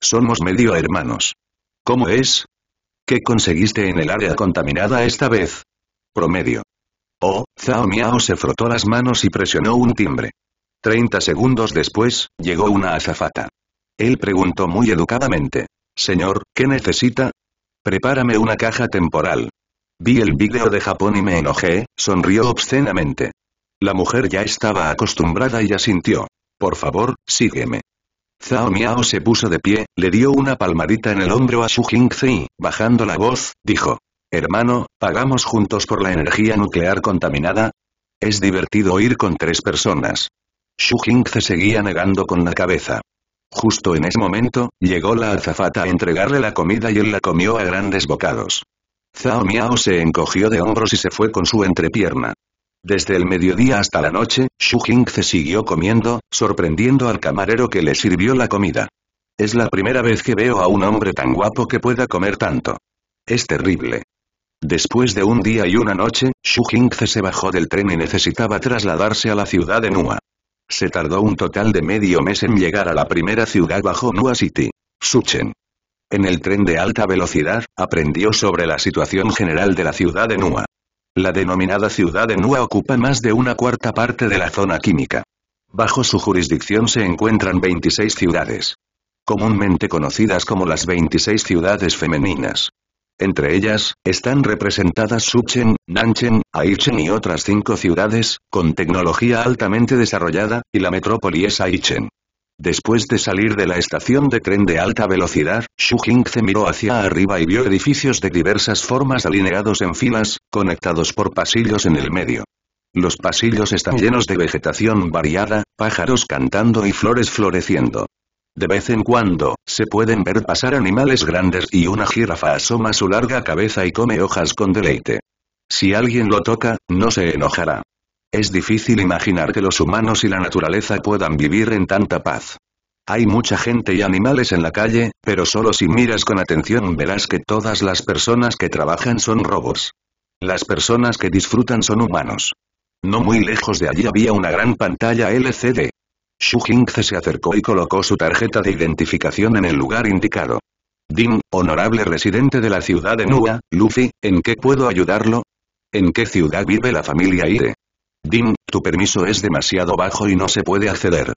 Somos medio hermanos. ¿Cómo es? ¿Qué conseguiste en el área contaminada esta vez? Promedio. Oh, Zhao Miao se frotó las manos y presionó un timbre. Treinta segundos después, llegó una azafata. Él preguntó muy educadamente. Señor, ¿qué necesita? Prepárame una caja temporal. Vi el vídeo de Japón y me enojé, sonrió obscenamente. La mujer ya estaba acostumbrada y asintió. Por favor, sígueme. Zhao Miao se puso de pie, le dio una palmadita en el hombro a Xu Jingzi, bajando la voz, dijo. Hermano, ¿pagamos juntos por la energía nuclear contaminada? Es divertido ir con tres personas. Xu Jingzi seguía negando con la cabeza. Justo en ese momento, llegó la azafata a entregarle la comida y él la comió a grandes bocados. Zhao Miao se encogió de hombros y se fue con su entrepierna. Desde el mediodía hasta la noche, Xu se siguió comiendo, sorprendiendo al camarero que le sirvió la comida. Es la primera vez que veo a un hombre tan guapo que pueda comer tanto. Es terrible. Después de un día y una noche, Xu se bajó del tren y necesitaba trasladarse a la ciudad de Nua. Se tardó un total de medio mes en llegar a la primera ciudad bajo Nua City, Suchen. En el tren de alta velocidad, aprendió sobre la situación general de la ciudad de Nua. La denominada ciudad de Nua ocupa más de una cuarta parte de la zona química. Bajo su jurisdicción se encuentran 26 ciudades. Comúnmente conocidas como las 26 ciudades femeninas. Entre ellas, están representadas Suchen, Nanchen, Aichen y otras cinco ciudades, con tecnología altamente desarrollada, y la metrópoli es Aichen. Después de salir de la estación de tren de alta velocidad, Xu se miró hacia arriba y vio edificios de diversas formas alineados en filas, conectados por pasillos en el medio. Los pasillos están llenos de vegetación variada, pájaros cantando y flores floreciendo. De vez en cuando, se pueden ver pasar animales grandes y una jirafa asoma su larga cabeza y come hojas con deleite. Si alguien lo toca, no se enojará. Es difícil imaginar que los humanos y la naturaleza puedan vivir en tanta paz. Hay mucha gente y animales en la calle, pero solo si miras con atención verás que todas las personas que trabajan son robos. Las personas que disfrutan son humanos. No muy lejos de allí había una gran pantalla LCD. Shu Jingze se acercó y colocó su tarjeta de identificación en el lugar indicado. Dim, honorable residente de la ciudad de Nua, Luffy, ¿en qué puedo ayudarlo? ¿En qué ciudad vive la familia Ire? Dim, tu permiso es demasiado bajo y no se puede acceder.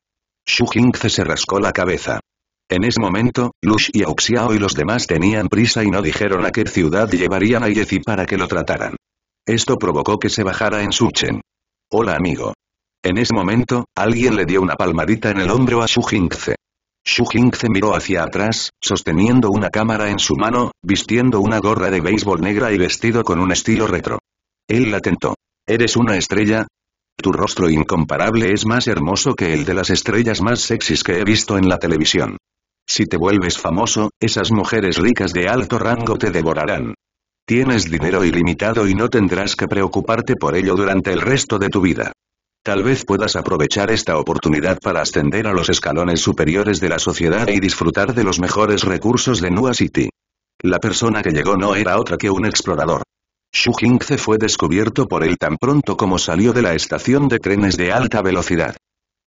Xu Jingze se rascó la cabeza. En ese momento, Lush y Auxiao y los demás tenían prisa y no dijeron a qué ciudad llevarían a Yezi para que lo trataran. Esto provocó que se bajara en Suchen. Hola amigo. En ese momento, alguien le dio una palmadita en el hombro a Xu Jingze. Xu Jingze miró hacia atrás, sosteniendo una cámara en su mano, vistiendo una gorra de béisbol negra y vestido con un estilo retro. Él la tentó. Eres una estrella, tu rostro incomparable es más hermoso que el de las estrellas más sexys que he visto en la televisión. Si te vuelves famoso, esas mujeres ricas de alto rango te devorarán. Tienes dinero ilimitado y no tendrás que preocuparte por ello durante el resto de tu vida. Tal vez puedas aprovechar esta oportunidad para ascender a los escalones superiores de la sociedad y disfrutar de los mejores recursos de Nua City. La persona que llegó no era otra que un explorador. Xu Jingze fue descubierto por él tan pronto como salió de la estación de trenes de alta velocidad.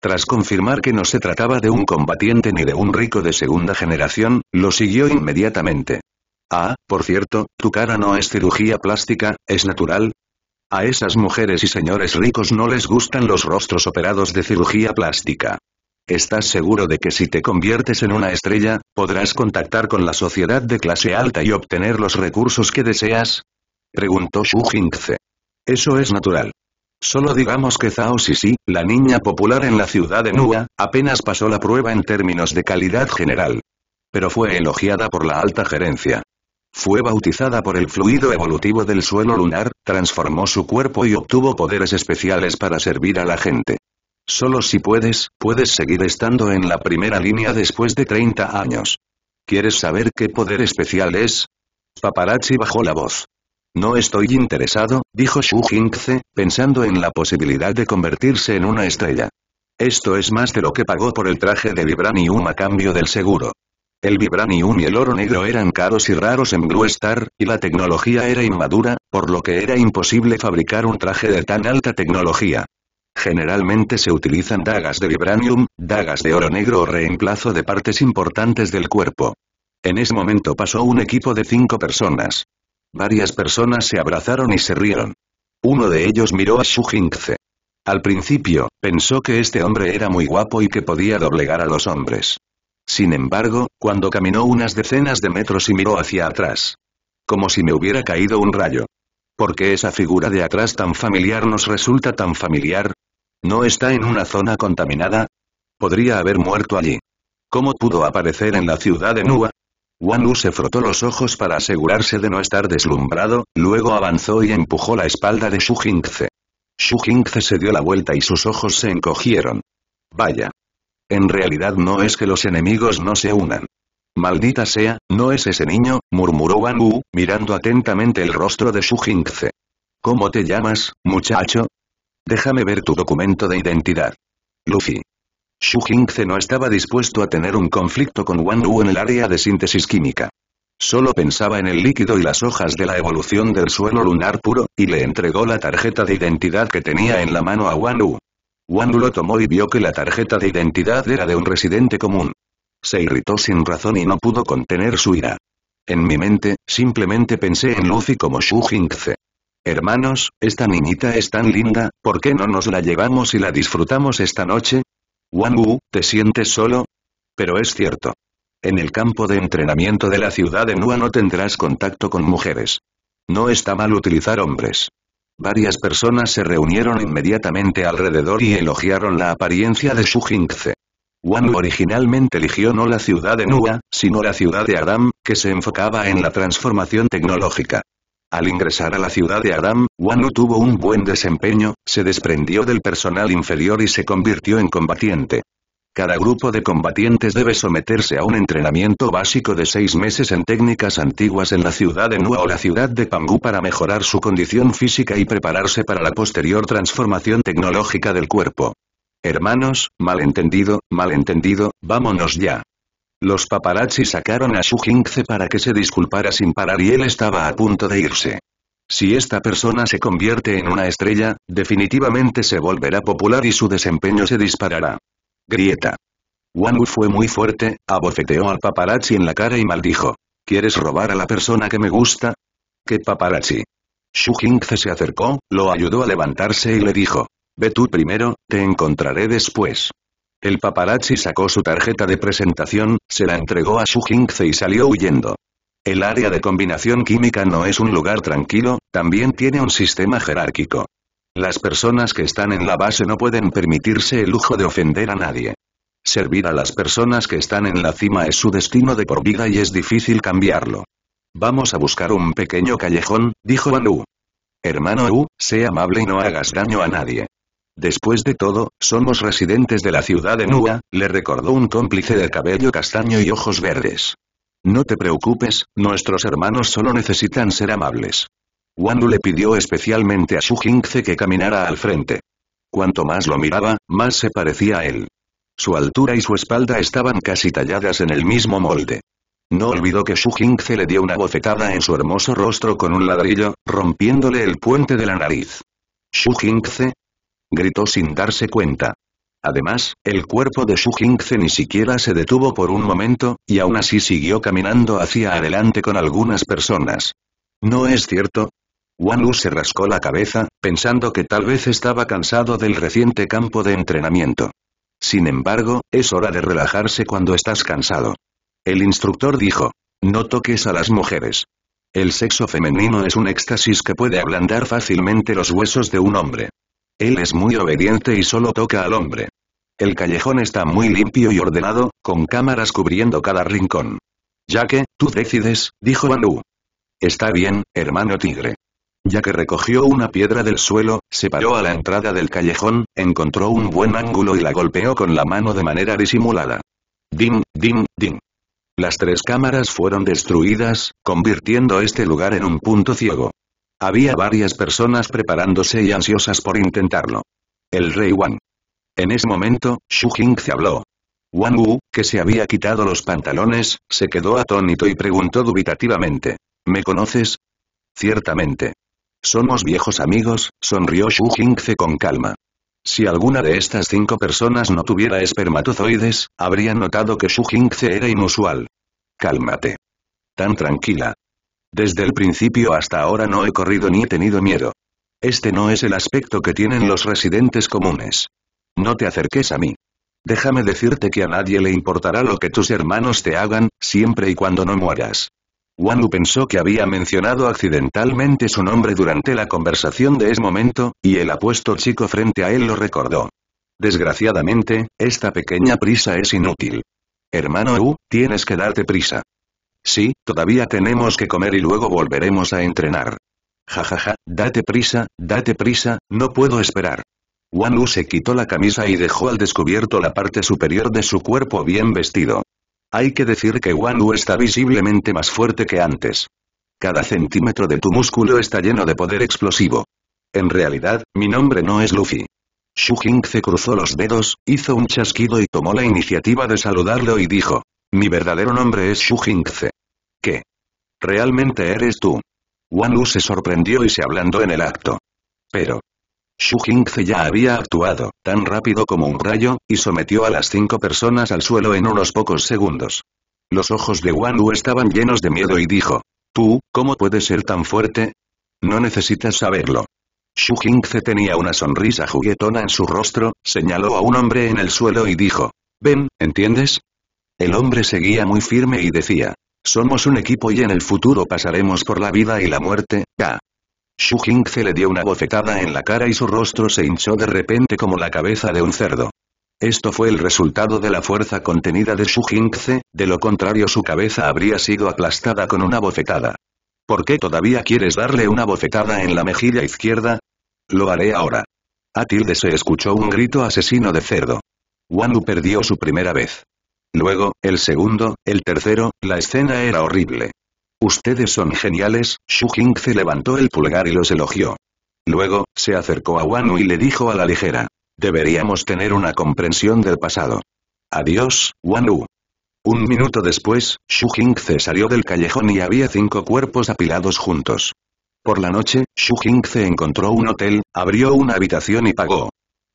Tras confirmar que no se trataba de un combatiente ni de un rico de segunda generación, lo siguió inmediatamente. Ah, por cierto, tu cara no es cirugía plástica, es natural. A esas mujeres y señores ricos no les gustan los rostros operados de cirugía plástica. ¿Estás seguro de que si te conviertes en una estrella, podrás contactar con la sociedad de clase alta y obtener los recursos que deseas? preguntó Xu Jingce. Eso es natural. Solo digamos que Zhao Sisi, la niña popular en la ciudad de Nua, apenas pasó la prueba en términos de calidad general. Pero fue elogiada por la alta gerencia. Fue bautizada por el fluido evolutivo del suelo lunar, transformó su cuerpo y obtuvo poderes especiales para servir a la gente. Solo si puedes, puedes seguir estando en la primera línea después de 30 años. ¿Quieres saber qué poder especial es? Paparazzi bajó la voz. No estoy interesado, dijo Shu Jingze, pensando en la posibilidad de convertirse en una estrella. Esto es más de lo que pagó por el traje de Vibranium a cambio del seguro. El Vibranium y el oro negro eran caros y raros en Blue Star, y la tecnología era inmadura, por lo que era imposible fabricar un traje de tan alta tecnología. Generalmente se utilizan dagas de vibranium, dagas de oro negro o reemplazo de partes importantes del cuerpo. En ese momento pasó un equipo de cinco personas. Varias personas se abrazaron y se rieron. Uno de ellos miró a Shu Jingze. Al principio, pensó que este hombre era muy guapo y que podía doblegar a los hombres. Sin embargo, cuando caminó unas decenas de metros y miró hacia atrás. Como si me hubiera caído un rayo. ¿Por qué esa figura de atrás tan familiar nos resulta tan familiar? ¿No está en una zona contaminada? Podría haber muerto allí. ¿Cómo pudo aparecer en la ciudad de Nua? Wan Lu se frotó los ojos para asegurarse de no estar deslumbrado, luego avanzó y empujó la espalda de Xu Jingze. Xu Jingze se dio la vuelta y sus ojos se encogieron. Vaya. En realidad no es que los enemigos no se unan. Maldita sea, no es ese niño, murmuró Wan Wu, mirando atentamente el rostro de Xu Jingze. ¿Cómo te llamas, muchacho? Déjame ver tu documento de identidad. Luffy. Xu Jingze no estaba dispuesto a tener un conflicto con Wan Wu en el área de síntesis química. Solo pensaba en el líquido y las hojas de la evolución del suelo lunar puro, y le entregó la tarjeta de identidad que tenía en la mano a Wan Wu. Wang Wu lo tomó y vio que la tarjeta de identidad era de un residente común. Se irritó sin razón y no pudo contener su ira. En mi mente, simplemente pensé en Lucy como Xu Jingze. Hermanos, esta niñita es tan linda, ¿por qué no nos la llevamos y la disfrutamos esta noche? Wang Wu, ¿te sientes solo? Pero es cierto. En el campo de entrenamiento de la ciudad de Nua no tendrás contacto con mujeres. No está mal utilizar hombres. Varias personas se reunieron inmediatamente alrededor y elogiaron la apariencia de Su Jingze. Wang originalmente eligió no la ciudad de Nua, sino la ciudad de Adam, que se enfocaba en la transformación tecnológica. Al ingresar a la ciudad de Adam, Wanu tuvo un buen desempeño, se desprendió del personal inferior y se convirtió en combatiente. Cada grupo de combatientes debe someterse a un entrenamiento básico de seis meses en técnicas antiguas en la ciudad de Nua o la ciudad de Pangu para mejorar su condición física y prepararse para la posterior transformación tecnológica del cuerpo. Hermanos, malentendido, malentendido, vámonos ya. Los paparazzi sacaron a Xu para que se disculpara sin parar y él estaba a punto de irse. Si esta persona se convierte en una estrella, definitivamente se volverá popular y su desempeño se disparará. Grieta. Wang fue muy fuerte, abofeteó al paparazzi en la cara y maldijo. ¿Quieres robar a la persona que me gusta? ¿Qué paparazzi? Xu se acercó, lo ayudó a levantarse y le dijo. Ve tú primero, te encontraré después. El paparazzi sacó su tarjeta de presentación, se la entregó a su Jingze y salió huyendo. El área de combinación química no es un lugar tranquilo, también tiene un sistema jerárquico. Las personas que están en la base no pueden permitirse el lujo de ofender a nadie. Servir a las personas que están en la cima es su destino de por vida y es difícil cambiarlo. Vamos a buscar un pequeño callejón, dijo Anu. Hermano U, sé amable y no hagas daño a nadie. Después de todo, somos residentes de la ciudad de Nua, le recordó un cómplice de cabello castaño y ojos verdes. No te preocupes, nuestros hermanos solo necesitan ser amables. Wandu le pidió especialmente a Shu Jingze que caminara al frente. Cuanto más lo miraba, más se parecía a él. Su altura y su espalda estaban casi talladas en el mismo molde. No olvidó que Shu Jingze le dio una bofetada en su hermoso rostro con un ladrillo, rompiéndole el puente de la nariz. Shu Jingze, gritó sin darse cuenta. Además, el cuerpo de Xu Jingze ni siquiera se detuvo por un momento, y aún así siguió caminando hacia adelante con algunas personas. ¿No es cierto? Wan Lu se rascó la cabeza, pensando que tal vez estaba cansado del reciente campo de entrenamiento. Sin embargo, es hora de relajarse cuando estás cansado. El instructor dijo, no toques a las mujeres. El sexo femenino es un éxtasis que puede ablandar fácilmente los huesos de un hombre. Él es muy obediente y solo toca al hombre. El callejón está muy limpio y ordenado, con cámaras cubriendo cada rincón. Ya que, tú decides, dijo anu Está bien, hermano tigre. Ya que recogió una piedra del suelo, se paró a la entrada del callejón, encontró un buen ángulo y la golpeó con la mano de manera disimulada. Dim, dim, dim. Las tres cámaras fueron destruidas, convirtiendo este lugar en un punto ciego. Había varias personas preparándose y ansiosas por intentarlo. El rey Wan. En ese momento, Shu Jing se habló. Wang Wu, que se había quitado los pantalones, se quedó atónito y preguntó dubitativamente. ¿Me conoces? Ciertamente. Somos viejos amigos, sonrió Shu Jingze con calma. Si alguna de estas cinco personas no tuviera espermatozoides, habrían notado que Xu Jingze era inusual. Cálmate. Tan tranquila. Desde el principio hasta ahora no he corrido ni he tenido miedo. Este no es el aspecto que tienen los residentes comunes. No te acerques a mí. Déjame decirte que a nadie le importará lo que tus hermanos te hagan, siempre y cuando no mueras. Wanu pensó que había mencionado accidentalmente su nombre durante la conversación de ese momento, y el apuesto chico frente a él lo recordó. Desgraciadamente, esta pequeña prisa es inútil. Hermano U, tienes que darte prisa. Sí, todavía tenemos que comer y luego volveremos a entrenar. Jajaja, ja, ja, date prisa, date prisa, no puedo esperar. Wan se quitó la camisa y dejó al descubierto la parte superior de su cuerpo bien vestido. Hay que decir que Wan está visiblemente más fuerte que antes. Cada centímetro de tu músculo está lleno de poder explosivo. En realidad, mi nombre no es Luffy. Shu Jing se cruzó los dedos, hizo un chasquido y tomó la iniciativa de saludarlo y dijo. Mi verdadero nombre es Shu Jingze. ¿Qué? Realmente eres tú. Wan Lu se sorprendió y se ablandó en el acto. Pero. Shu Jingze ya había actuado, tan rápido como un rayo, y sometió a las cinco personas al suelo en unos pocos segundos. Los ojos de Wan Lu estaban llenos de miedo y dijo. ¿Tú, cómo puedes ser tan fuerte? No necesitas saberlo. Shu Jingze tenía una sonrisa juguetona en su rostro, señaló a un hombre en el suelo y dijo. Ven, ¿entiendes? El hombre seguía muy firme y decía. Somos un equipo y en el futuro pasaremos por la vida y la muerte, ya. Shu Jingze le dio una bofetada en la cara y su rostro se hinchó de repente como la cabeza de un cerdo. Esto fue el resultado de la fuerza contenida de Xu Jingze, de lo contrario su cabeza habría sido aplastada con una bofetada. ¿Por qué todavía quieres darle una bofetada en la mejilla izquierda? Lo haré ahora. A tilde se escuchó un grito asesino de cerdo. Wanu perdió su primera vez. Luego, el segundo, el tercero, la escena era horrible. Ustedes son geniales, Shu se levantó el pulgar y los elogió. Luego, se acercó a Wanu y le dijo a la ligera. Deberíamos tener una comprensión del pasado. Adiós, Wanu. Un minuto después, Shu se salió del callejón y había cinco cuerpos apilados juntos. Por la noche, Shu se encontró un hotel, abrió una habitación y pagó.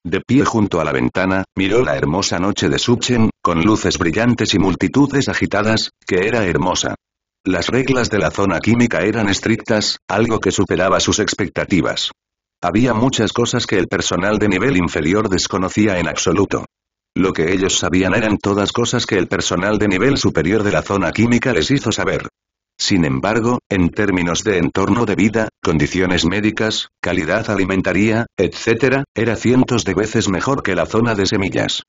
De pie junto a la ventana, miró la hermosa noche de Suchen, con luces brillantes y multitudes agitadas, que era hermosa. Las reglas de la zona química eran estrictas, algo que superaba sus expectativas. Había muchas cosas que el personal de nivel inferior desconocía en absoluto. Lo que ellos sabían eran todas cosas que el personal de nivel superior de la zona química les hizo saber. Sin embargo, en términos de entorno de vida, condiciones médicas, calidad alimentaria, etc., era cientos de veces mejor que la zona de semillas.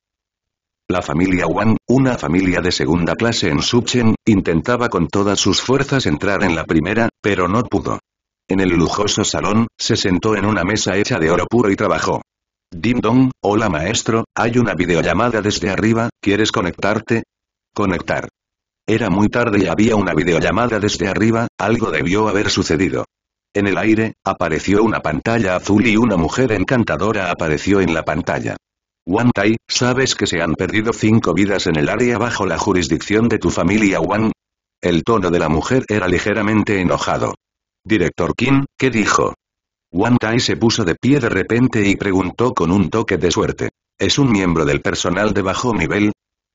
La familia Wang, una familia de segunda clase en Suchen, intentaba con todas sus fuerzas entrar en la primera, pero no pudo. En el lujoso salón, se sentó en una mesa hecha de oro puro y trabajó. Dim Dong, hola maestro, hay una videollamada desde arriba, ¿quieres conectarte? Conectar. Era muy tarde y había una videollamada desde arriba, algo debió haber sucedido. En el aire, apareció una pantalla azul y una mujer encantadora apareció en la pantalla. Wan Tai, ¿sabes que se han perdido cinco vidas en el área bajo la jurisdicción de tu familia Wan? El tono de la mujer era ligeramente enojado. Director Kim, ¿qué dijo? Wan Tai se puso de pie de repente y preguntó con un toque de suerte. ¿Es un miembro del personal de bajo nivel?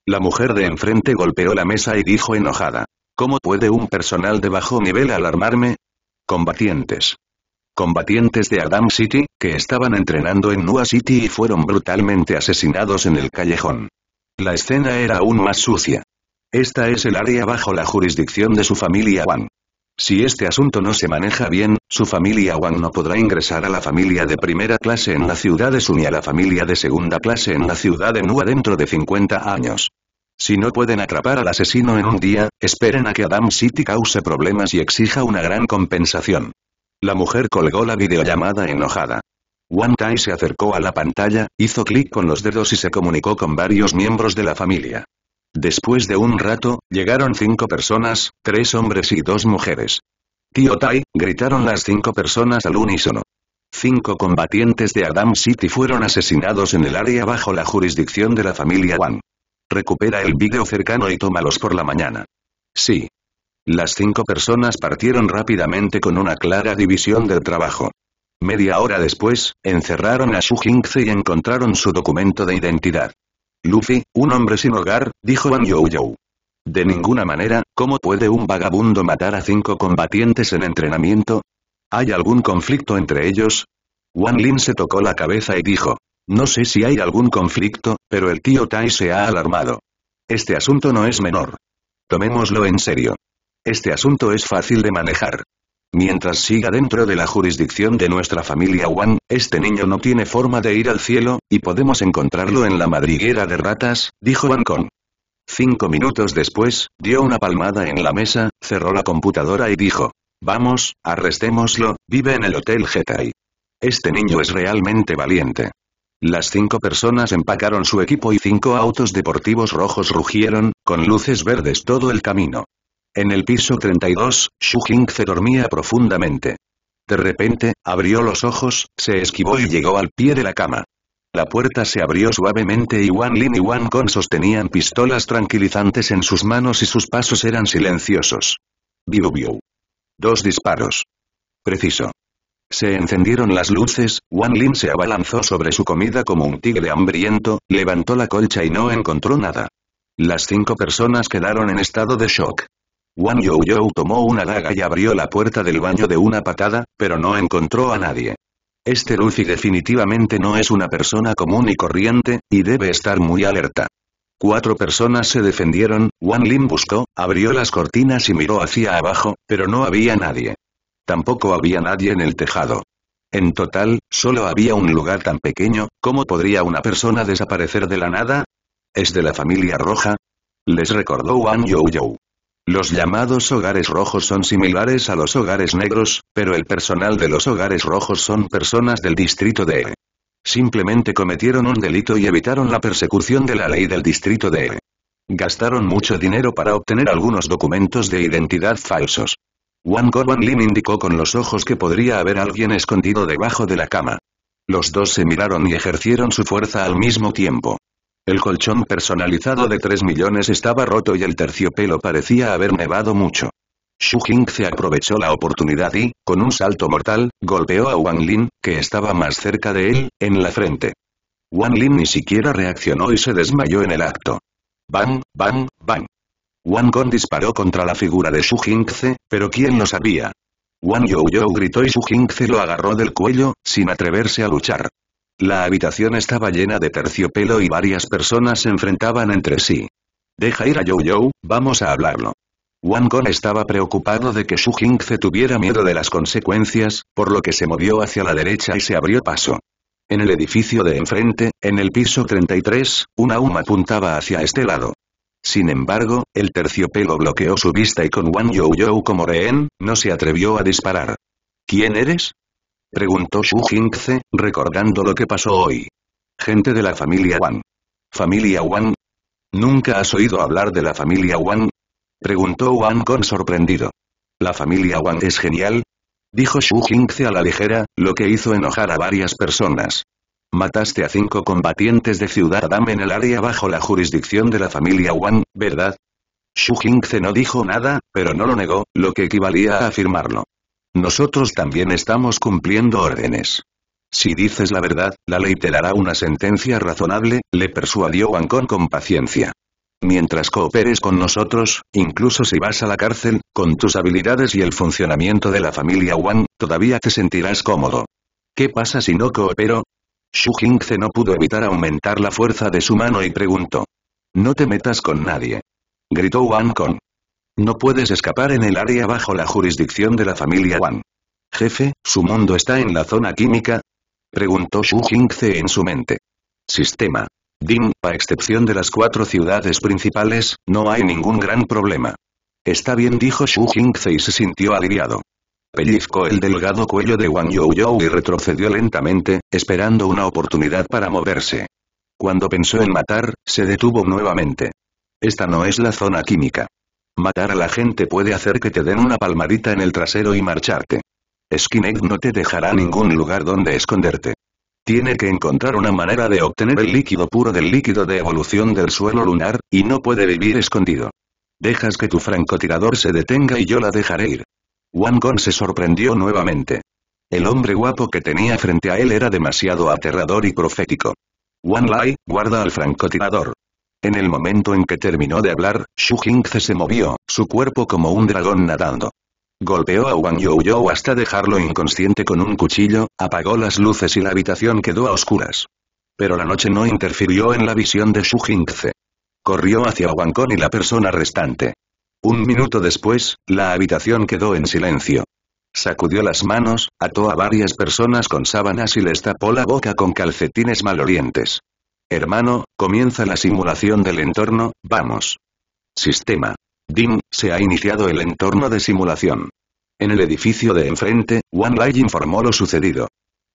La mujer de enfrente golpeó la mesa y dijo enojada. ¿Cómo puede un personal de bajo nivel alarmarme? Combatientes. Combatientes de Adam City, que estaban entrenando en Nua City y fueron brutalmente asesinados en el callejón. La escena era aún más sucia. Esta es el área bajo la jurisdicción de su familia Wang. Si este asunto no se maneja bien, su familia Wang no podrá ingresar a la familia de primera clase en la ciudad de Sun y a la familia de segunda clase en la ciudad de Nua dentro de 50 años. Si no pueden atrapar al asesino en un día, esperen a que Adam City cause problemas y exija una gran compensación. La mujer colgó la videollamada enojada. Wang Tai se acercó a la pantalla, hizo clic con los dedos y se comunicó con varios miembros de la familia. Después de un rato, llegaron cinco personas, tres hombres y dos mujeres. Tío Tai, gritaron las cinco personas al unísono. Cinco combatientes de Adam City fueron asesinados en el área bajo la jurisdicción de la familia Wang. Recupera el vídeo cercano y tómalos por la mañana. Sí. Las cinco personas partieron rápidamente con una clara división del trabajo. Media hora después, encerraron a Su Jingze y encontraron su documento de identidad. Luffy, un hombre sin hogar, dijo Wang Youyou. De ninguna manera, ¿cómo puede un vagabundo matar a cinco combatientes en entrenamiento? ¿Hay algún conflicto entre ellos? Wang Lin se tocó la cabeza y dijo. No sé si hay algún conflicto, pero el tío Tai se ha alarmado. Este asunto no es menor. Tomémoslo en serio. Este asunto es fácil de manejar. Mientras siga dentro de la jurisdicción de nuestra familia Wang, este niño no tiene forma de ir al cielo, y podemos encontrarlo en la madriguera de ratas, dijo Juan Kong. Cinco minutos después, dio una palmada en la mesa, cerró la computadora y dijo. Vamos, arrestémoslo, vive en el Hotel Getai. Este niño es realmente valiente. Las cinco personas empacaron su equipo y cinco autos deportivos rojos rugieron, con luces verdes todo el camino. En el piso 32, Xu se dormía profundamente. De repente, abrió los ojos, se esquivó y llegó al pie de la cama. La puerta se abrió suavemente y Wan Lin y Wan Kong sostenían pistolas tranquilizantes en sus manos y sus pasos eran silenciosos. Biu biu. Dos disparos. Preciso. Se encendieron las luces, Wan Lin se abalanzó sobre su comida como un tigre hambriento, levantó la colcha y no encontró nada. Las cinco personas quedaron en estado de shock. Wang Youyou tomó una daga y abrió la puerta del baño de una patada, pero no encontró a nadie. Este Luffy definitivamente no es una persona común y corriente, y debe estar muy alerta. Cuatro personas se defendieron, Wang Lin buscó, abrió las cortinas y miró hacia abajo, pero no había nadie. Tampoco había nadie en el tejado. En total, solo había un lugar tan pequeño, ¿cómo podría una persona desaparecer de la nada? ¿Es de la familia roja? Les recordó Wang Youyou. Los llamados hogares rojos son similares a los hogares negros, pero el personal de los hogares rojos son personas del distrito de... E. Simplemente cometieron un delito y evitaron la persecución de la ley del distrito de... E. Gastaron mucho dinero para obtener algunos documentos de identidad falsos. Wang Lin indicó con los ojos que podría haber alguien escondido debajo de la cama. Los dos se miraron y ejercieron su fuerza al mismo tiempo. El colchón personalizado de 3 millones estaba roto y el terciopelo parecía haber nevado mucho. Xu Jing aprovechó la oportunidad y, con un salto mortal, golpeó a Wang Lin, que estaba más cerca de él, en la frente. Wang Lin ni siquiera reaccionó y se desmayó en el acto. Bang, bang, bang. Wang Gong disparó contra la figura de Xu Jingce, pero ¿quién lo sabía? Wang Youyou gritó y Xu Jingce lo agarró del cuello, sin atreverse a luchar. La habitación estaba llena de terciopelo y varias personas se enfrentaban entre sí. Deja ir a Yo-Yo, vamos a hablarlo. Wang Kong estaba preocupado de que Xu se tuviera miedo de las consecuencias, por lo que se movió hacia la derecha y se abrió paso. En el edificio de enfrente, en el piso 33, una UMA apuntaba hacia este lado. Sin embargo, el terciopelo bloqueó su vista y con Wang Youyou como rehén, no se atrevió a disparar. ¿Quién eres? Preguntó Xu Jingze, recordando lo que pasó hoy. Gente de la familia Wang. ¿Familia Wang? ¿Nunca has oído hablar de la familia Wang? Preguntó Wang con sorprendido. ¿La familia Wang es genial? Dijo Xu Jingze a la ligera, lo que hizo enojar a varias personas. Mataste a cinco combatientes de Ciudad Adam en el área bajo la jurisdicción de la familia Wang, ¿verdad? Xu Jingze no dijo nada, pero no lo negó, lo que equivalía a afirmarlo. Nosotros también estamos cumpliendo órdenes. Si dices la verdad, la ley te dará una sentencia razonable, le persuadió Wang Kong con paciencia. Mientras cooperes con nosotros, incluso si vas a la cárcel, con tus habilidades y el funcionamiento de la familia Wang, todavía te sentirás cómodo. ¿Qué pasa si no coopero? Xu Jingze no pudo evitar aumentar la fuerza de su mano y preguntó. No te metas con nadie. Gritó Wang Kong. No puedes escapar en el área bajo la jurisdicción de la familia Wang. Jefe, ¿su mundo está en la zona química? Preguntó Xu Jingze en su mente. Sistema. Dim, a excepción de las cuatro ciudades principales, no hay ningún gran problema. Está bien dijo Xu Jingze y se sintió aliviado. Pellizcó el delgado cuello de Wang Youyou y retrocedió lentamente, esperando una oportunidad para moverse. Cuando pensó en matar, se detuvo nuevamente. Esta no es la zona química. Matar a la gente puede hacer que te den una palmadita en el trasero y marcharte. Skinhead no te dejará ningún lugar donde esconderte. Tiene que encontrar una manera de obtener el líquido puro del líquido de evolución del suelo lunar, y no puede vivir escondido. Dejas que tu francotirador se detenga y yo la dejaré ir. Wang Gong se sorprendió nuevamente. El hombre guapo que tenía frente a él era demasiado aterrador y profético. Wang Lai, guarda al francotirador. En el momento en que terminó de hablar, Xu Jingze se movió, su cuerpo como un dragón nadando. Golpeó a Wang Youyou hasta dejarlo inconsciente con un cuchillo, apagó las luces y la habitación quedó a oscuras. Pero la noche no interfirió en la visión de Xu Jingze. Corrió hacia Wang Kong y la persona restante. Un minuto después, la habitación quedó en silencio. Sacudió las manos, ató a varias personas con sábanas y les tapó la boca con calcetines malolientes. Hermano, comienza la simulación del entorno, vamos. Sistema. DIM, se ha iniciado el entorno de simulación. En el edificio de enfrente, Wang Lai informó lo sucedido.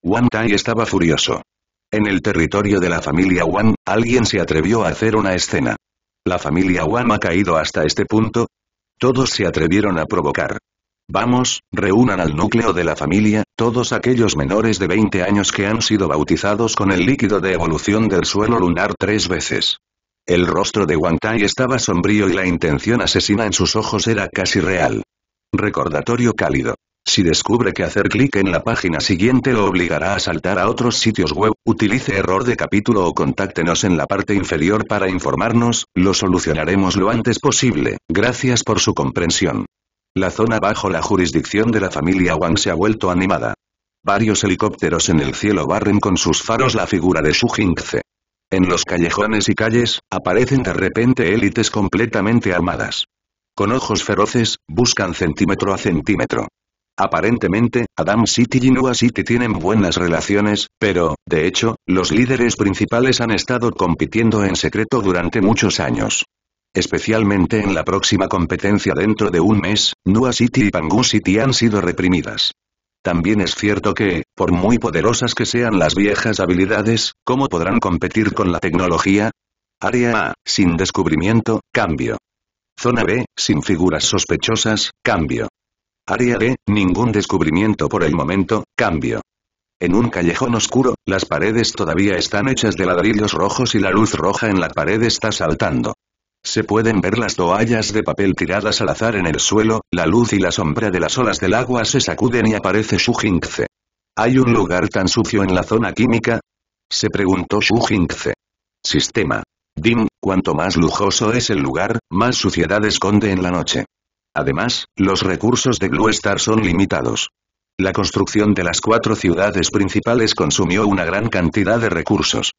Wang Tai estaba furioso. En el territorio de la familia Wang, alguien se atrevió a hacer una escena. ¿La familia Wang ha caído hasta este punto? Todos se atrevieron a provocar. Vamos, reúnan al núcleo de la familia, todos aquellos menores de 20 años que han sido bautizados con el líquido de evolución del suelo lunar tres veces. El rostro de Tai estaba sombrío y la intención asesina en sus ojos era casi real. Recordatorio cálido. Si descubre que hacer clic en la página siguiente lo obligará a saltar a otros sitios web, utilice error de capítulo o contáctenos en la parte inferior para informarnos, lo solucionaremos lo antes posible. Gracias por su comprensión. La zona bajo la jurisdicción de la familia Wang se ha vuelto animada. Varios helicópteros en el cielo barren con sus faros la figura de Su Jingce. En los callejones y calles, aparecen de repente élites completamente armadas. Con ojos feroces, buscan centímetro a centímetro. Aparentemente, Adam City y Nua City tienen buenas relaciones, pero, de hecho, los líderes principales han estado compitiendo en secreto durante muchos años. Especialmente en la próxima competencia dentro de un mes, Nua City y Pangu City han sido reprimidas. También es cierto que, por muy poderosas que sean las viejas habilidades, ¿cómo podrán competir con la tecnología? Área A, sin descubrimiento, cambio. Zona B, sin figuras sospechosas, cambio. Área B, ningún descubrimiento por el momento, cambio. En un callejón oscuro, las paredes todavía están hechas de ladrillos rojos y la luz roja en la pared está saltando. Se pueden ver las toallas de papel tiradas al azar en el suelo, la luz y la sombra de las olas del agua se sacuden y aparece Jingze. ¿Hay un lugar tan sucio en la zona química? Se preguntó Jingze. Sistema. Dim, cuanto más lujoso es el lugar, más suciedad esconde en la noche. Además, los recursos de Blue Star son limitados. La construcción de las cuatro ciudades principales consumió una gran cantidad de recursos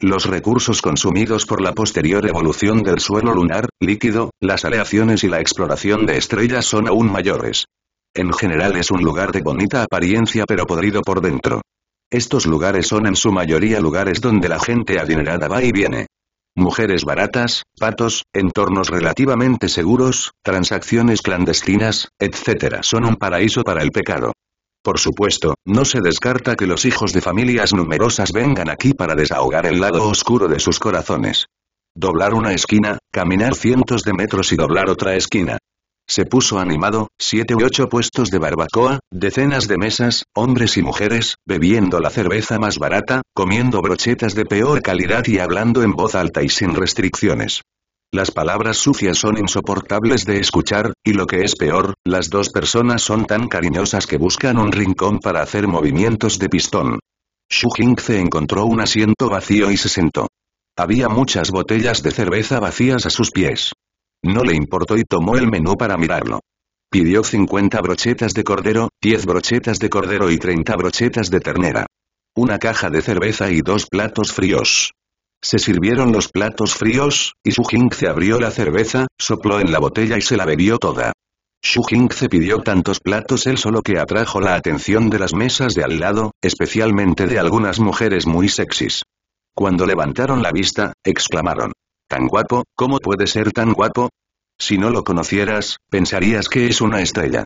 los recursos consumidos por la posterior evolución del suelo lunar, líquido, las aleaciones y la exploración de estrellas son aún mayores. En general es un lugar de bonita apariencia pero podrido por dentro. Estos lugares son en su mayoría lugares donde la gente adinerada va y viene. Mujeres baratas, patos, entornos relativamente seguros, transacciones clandestinas, etc. son un paraíso para el pecado. Por supuesto, no se descarta que los hijos de familias numerosas vengan aquí para desahogar el lado oscuro de sus corazones. Doblar una esquina, caminar cientos de metros y doblar otra esquina. Se puso animado, siete u ocho puestos de barbacoa, decenas de mesas, hombres y mujeres, bebiendo la cerveza más barata, comiendo brochetas de peor calidad y hablando en voz alta y sin restricciones. Las palabras sucias son insoportables de escuchar, y lo que es peor, las dos personas son tan cariñosas que buscan un rincón para hacer movimientos de pistón. Xu se encontró un asiento vacío y se sentó. Había muchas botellas de cerveza vacías a sus pies. No le importó y tomó el menú para mirarlo. Pidió 50 brochetas de cordero, 10 brochetas de cordero y 30 brochetas de ternera. Una caja de cerveza y dos platos fríos. Se sirvieron los platos fríos, y Shu Jing se abrió la cerveza, sopló en la botella y se la bebió toda. Xu se pidió tantos platos él solo que atrajo la atención de las mesas de al lado, especialmente de algunas mujeres muy sexys. Cuando levantaron la vista, exclamaron. ¿Tan guapo? ¿Cómo puede ser tan guapo? Si no lo conocieras, pensarías que es una estrella.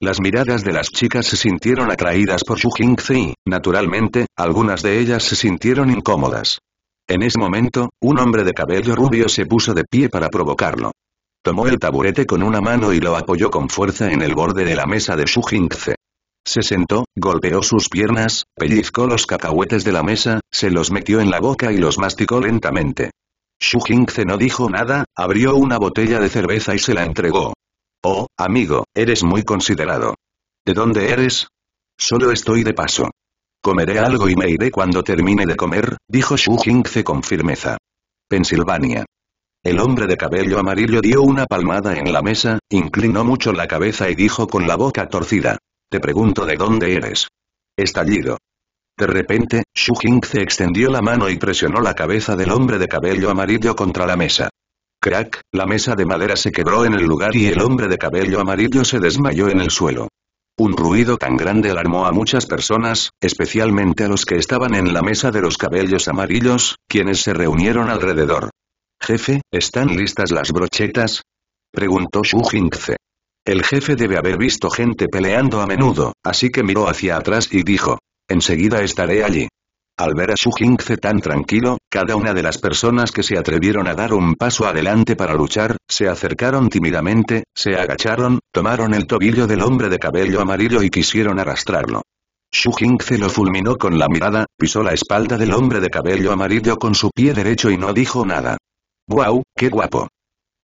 Las miradas de las chicas se sintieron atraídas por Xu y, naturalmente, algunas de ellas se sintieron incómodas. En ese momento, un hombre de cabello rubio se puso de pie para provocarlo. Tomó el taburete con una mano y lo apoyó con fuerza en el borde de la mesa de Jingze. Se sentó, golpeó sus piernas, pellizcó los cacahuetes de la mesa, se los metió en la boca y los masticó lentamente. Shu Jingze no dijo nada, abrió una botella de cerveza y se la entregó. Oh, amigo, eres muy considerado. ¿De dónde eres? Solo estoy de paso. Comeré algo y me iré cuando termine de comer, dijo Shu Jingze con firmeza. Pensilvania. El hombre de cabello amarillo dio una palmada en la mesa, inclinó mucho la cabeza y dijo con la boca torcida. Te pregunto de dónde eres. Estallido. De repente, Xu Jingze extendió la mano y presionó la cabeza del hombre de cabello amarillo contra la mesa. Crack, la mesa de madera se quebró en el lugar y el hombre de cabello amarillo se desmayó en el suelo. Un ruido tan grande alarmó a muchas personas, especialmente a los que estaban en la mesa de los cabellos amarillos, quienes se reunieron alrededor. Jefe, ¿están listas las brochetas? Preguntó Xu Jingze. El jefe debe haber visto gente peleando a menudo, así que miró hacia atrás y dijo. Enseguida estaré allí. Al ver a Su Jingze tan tranquilo, cada una de las personas que se atrevieron a dar un paso adelante para luchar, se acercaron tímidamente, se agacharon, tomaron el tobillo del hombre de cabello amarillo y quisieron arrastrarlo. Su Jingze lo fulminó con la mirada, pisó la espalda del hombre de cabello amarillo con su pie derecho y no dijo nada. ¡Guau, wow, qué guapo!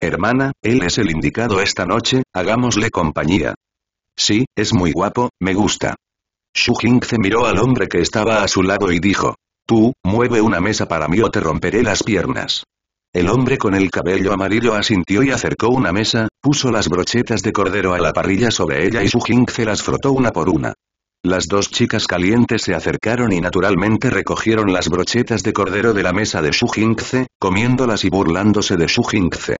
Hermana, él es el indicado esta noche, hagámosle compañía. Sí, es muy guapo, me gusta. Shu miró al hombre que estaba a su lado y dijo. Tú, mueve una mesa para mí o te romperé las piernas. El hombre con el cabello amarillo asintió y acercó una mesa, puso las brochetas de cordero a la parrilla sobre ella y Shu las frotó una por una. Las dos chicas calientes se acercaron y naturalmente recogieron las brochetas de cordero de la mesa de Shu comiéndolas y burlándose de Shu Jingze.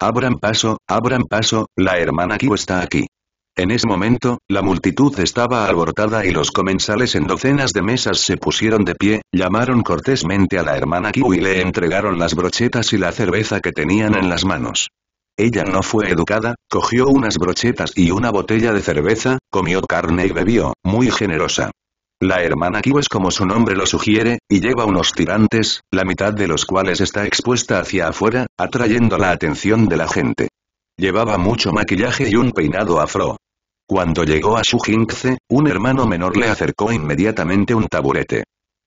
Abran paso, abran paso, la hermana Qiu está aquí. En ese momento, la multitud estaba alborotada y los comensales en docenas de mesas se pusieron de pie, llamaron cortésmente a la hermana Kiwi y le entregaron las brochetas y la cerveza que tenían en las manos. Ella no fue educada, cogió unas brochetas y una botella de cerveza, comió carne y bebió, muy generosa. La hermana Kiu es como su nombre lo sugiere, y lleva unos tirantes, la mitad de los cuales está expuesta hacia afuera, atrayendo la atención de la gente. Llevaba mucho maquillaje y un peinado afro, cuando llegó a su un hermano menor le acercó inmediatamente un taburete.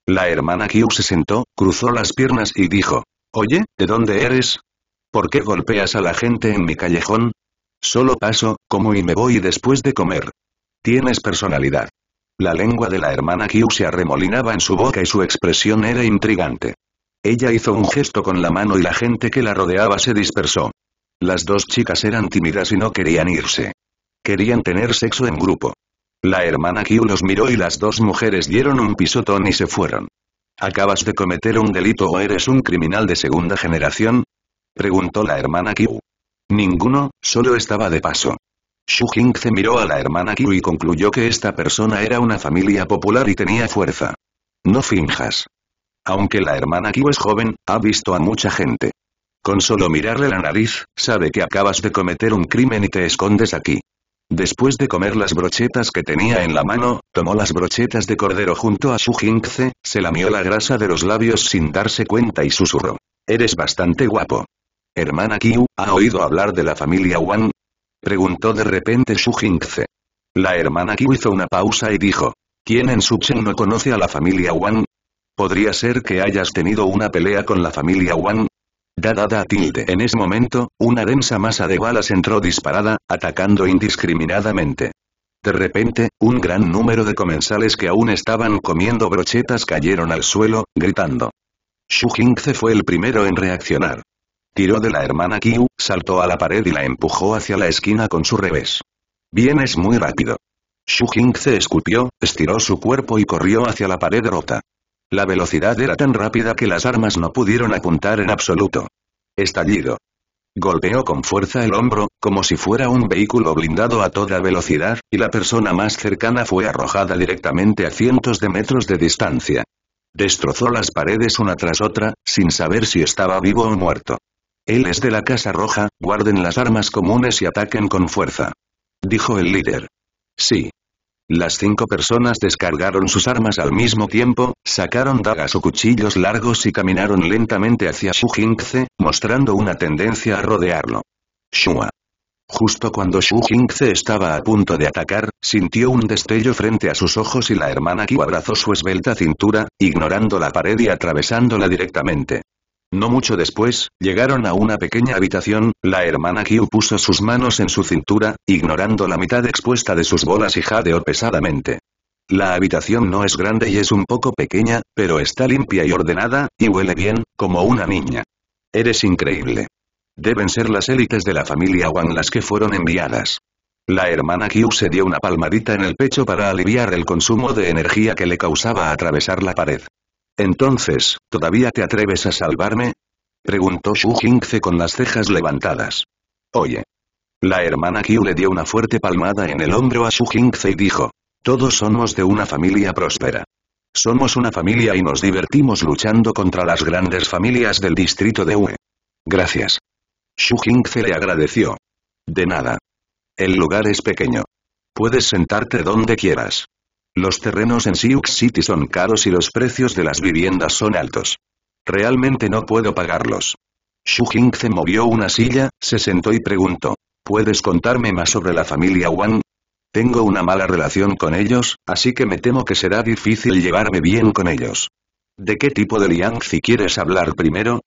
La hermana Kyu se sentó, cruzó las piernas y dijo, Oye, ¿de dónde eres? ¿Por qué golpeas a la gente en mi callejón? Solo paso, como y me voy después de comer. Tienes personalidad. La lengua de la hermana Kyu se arremolinaba en su boca y su expresión era intrigante. Ella hizo un gesto con la mano y la gente que la rodeaba se dispersó. Las dos chicas eran tímidas y no querían irse. Querían tener sexo en grupo. La hermana Q los miró y las dos mujeres dieron un pisotón y se fueron. ¿Acabas de cometer un delito o eres un criminal de segunda generación? Preguntó la hermana Q. Ninguno, solo estaba de paso. Shu se miró a la hermana Q y concluyó que esta persona era una familia popular y tenía fuerza. No finjas. Aunque la hermana Q es joven, ha visto a mucha gente. Con solo mirarle la nariz, sabe que acabas de cometer un crimen y te escondes aquí. Después de comer las brochetas que tenía en la mano, tomó las brochetas de cordero junto a su jinxe, se lamió la grasa de los labios sin darse cuenta y susurró. Eres bastante guapo. Hermana Qiu, ¿ha oído hablar de la familia Wang? Preguntó de repente su jinxe. La hermana Qiu hizo una pausa y dijo. ¿Quién en Sucheng no conoce a la familia Wang? Podría ser que hayas tenido una pelea con la familia Wang, Da da tilde. En ese momento, una densa masa de balas entró disparada, atacando indiscriminadamente. De repente, un gran número de comensales que aún estaban comiendo brochetas cayeron al suelo, gritando. Shu Jingze fue el primero en reaccionar. Tiró de la hermana Qiu, saltó a la pared y la empujó hacia la esquina con su revés. Vienes muy rápido. Shu Jingze escupió, estiró su cuerpo y corrió hacia la pared rota. La velocidad era tan rápida que las armas no pudieron apuntar en absoluto. Estallido. Golpeó con fuerza el hombro, como si fuera un vehículo blindado a toda velocidad, y la persona más cercana fue arrojada directamente a cientos de metros de distancia. Destrozó las paredes una tras otra, sin saber si estaba vivo o muerto. Él es de la Casa Roja, guarden las armas comunes y ataquen con fuerza. Dijo el líder. Sí. Las cinco personas descargaron sus armas al mismo tiempo, sacaron dagas o cuchillos largos y caminaron lentamente hacia Xu Jingze, mostrando una tendencia a rodearlo. Shua. Justo cuando Xu Jingze estaba a punto de atacar, sintió un destello frente a sus ojos y la hermana Qiu abrazó su esbelta cintura, ignorando la pared y atravesándola directamente. No mucho después, llegaron a una pequeña habitación, la hermana Kyu puso sus manos en su cintura, ignorando la mitad expuesta de sus bolas y jadeó pesadamente. La habitación no es grande y es un poco pequeña, pero está limpia y ordenada, y huele bien, como una niña. Eres increíble. Deben ser las élites de la familia Wang las que fueron enviadas. La hermana Kyu se dio una palmadita en el pecho para aliviar el consumo de energía que le causaba atravesar la pared. Entonces, ¿todavía te atreves a salvarme? Preguntó Xu Jingze con las cejas levantadas. Oye. La hermana Qiu le dio una fuerte palmada en el hombro a Xu Jingze y dijo. Todos somos de una familia próspera. Somos una familia y nos divertimos luchando contra las grandes familias del distrito de Ue. Gracias. Xu Jingze le agradeció. De nada. El lugar es pequeño. Puedes sentarte donde quieras. Los terrenos en Sioux City son caros y los precios de las viviendas son altos. Realmente no puedo pagarlos. Xu se movió una silla, se sentó y preguntó. ¿Puedes contarme más sobre la familia Wang? Tengo una mala relación con ellos, así que me temo que será difícil llevarme bien con ellos. ¿De qué tipo de Liangzi quieres hablar primero?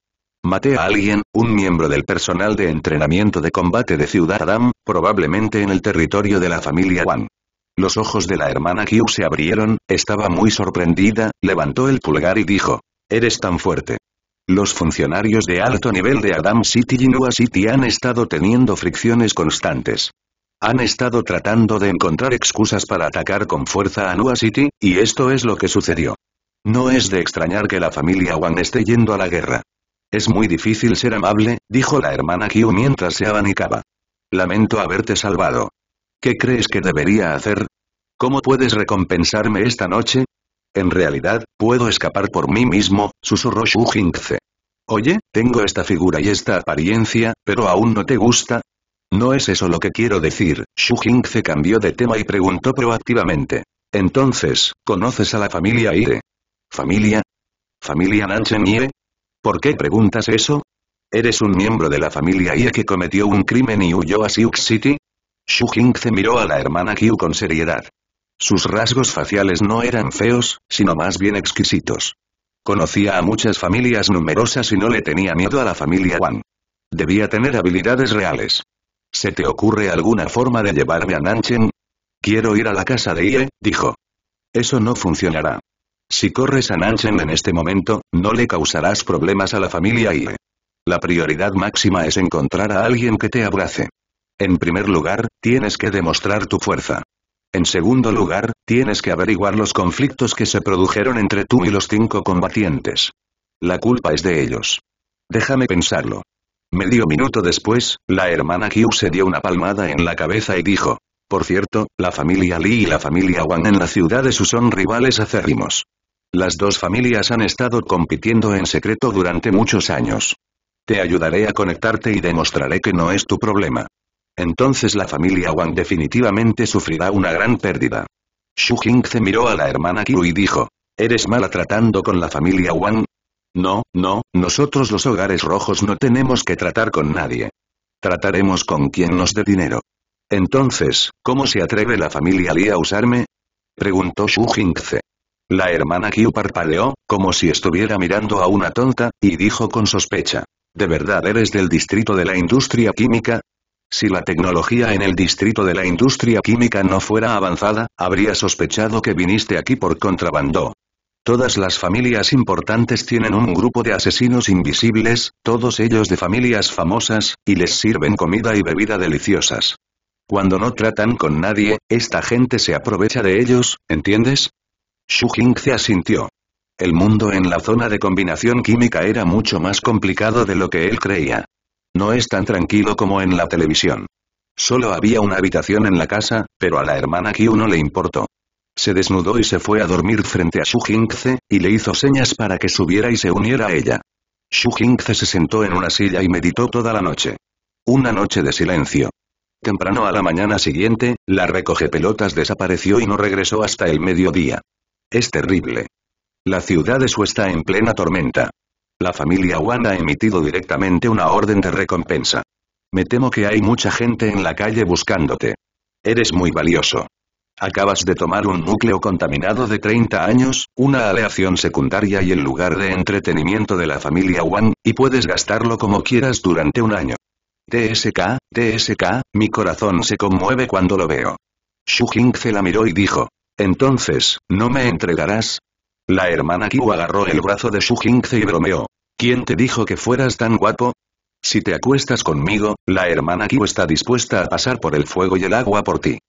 Maté a alguien, un miembro del personal de entrenamiento de combate de Ciudad Adam, probablemente en el territorio de la familia Wang. Los ojos de la hermana Q se abrieron, estaba muy sorprendida, levantó el pulgar y dijo. Eres tan fuerte. Los funcionarios de alto nivel de Adam City y Nua City han estado teniendo fricciones constantes. Han estado tratando de encontrar excusas para atacar con fuerza a Nua City, y esto es lo que sucedió. No es de extrañar que la familia Wang esté yendo a la guerra. Es muy difícil ser amable, dijo la hermana Q mientras se abanicaba. Lamento haberte salvado. ¿Qué crees que debería hacer? ¿Cómo puedes recompensarme esta noche? En realidad, puedo escapar por mí mismo, susurró Shu Jingze. Oye, tengo esta figura y esta apariencia, pero aún no te gusta. No es eso lo que quiero decir, Shu Jingze cambió de tema y preguntó proactivamente. Entonces, ¿conoces a la familia Ie? ¿Familia? ¿Familia Ie? ¿Por qué preguntas eso? ¿Eres un miembro de la familia Ie que cometió un crimen y huyó a Sioux City? Xu Jingze miró a la hermana Qiu con seriedad. Sus rasgos faciales no eran feos, sino más bien exquisitos. Conocía a muchas familias numerosas y no le tenía miedo a la familia Wang. Debía tener habilidades reales. ¿Se te ocurre alguna forma de llevarme a Nanchen? Quiero ir a la casa de Ie, dijo. Eso no funcionará. Si corres a Nanchen en este momento, no le causarás problemas a la familia Ie. La prioridad máxima es encontrar a alguien que te abrace. En primer lugar, tienes que demostrar tu fuerza. En segundo lugar, tienes que averiguar los conflictos que se produjeron entre tú y los cinco combatientes. La culpa es de ellos. Déjame pensarlo. Medio minuto después, la hermana Q se dio una palmada en la cabeza y dijo. Por cierto, la familia Li y la familia Wang en la ciudad de Su son rivales acérrimos. Las dos familias han estado compitiendo en secreto durante muchos años. Te ayudaré a conectarte y demostraré que no es tu problema entonces la familia Wang definitivamente sufrirá una gran pérdida. Xu Jingze miró a la hermana Qiu y dijo, ¿eres mala tratando con la familia Wang? No, no, nosotros los hogares rojos no tenemos que tratar con nadie. Trataremos con quien nos dé dinero. Entonces, ¿cómo se atreve la familia Li a usarme? Preguntó Xu Jingze. La hermana Qiu parpadeó, como si estuviera mirando a una tonta, y dijo con sospecha. ¿De verdad eres del distrito de la industria química? Si la tecnología en el distrito de la industria química no fuera avanzada, habría sospechado que viniste aquí por contrabando. Todas las familias importantes tienen un grupo de asesinos invisibles, todos ellos de familias famosas, y les sirven comida y bebida deliciosas. Cuando no tratan con nadie, esta gente se aprovecha de ellos, ¿entiendes? Xu se asintió. El mundo en la zona de combinación química era mucho más complicado de lo que él creía. No es tan tranquilo como en la televisión. Solo había una habitación en la casa, pero a la hermana Kyu no le importó. Se desnudó y se fue a dormir frente a Shu Jingze, y le hizo señas para que subiera y se uniera a ella. Shu Jingze se sentó en una silla y meditó toda la noche. Una noche de silencio. Temprano a la mañana siguiente, la recoge pelotas, desapareció y no regresó hasta el mediodía. Es terrible. La ciudad de Su está en plena tormenta. La familia Wan ha emitido directamente una orden de recompensa. Me temo que hay mucha gente en la calle buscándote. Eres muy valioso. Acabas de tomar un núcleo contaminado de 30 años, una aleación secundaria y el lugar de entretenimiento de la familia Wan, y puedes gastarlo como quieras durante un año. TSK, TSK, mi corazón se conmueve cuando lo veo. Shu se la miró y dijo. Entonces, ¿no me entregarás? La hermana Qiu agarró el brazo de Shu Jingze y bromeó. ¿Quién te dijo que fueras tan guapo? Si te acuestas conmigo, la hermana Kiu está dispuesta a pasar por el fuego y el agua por ti.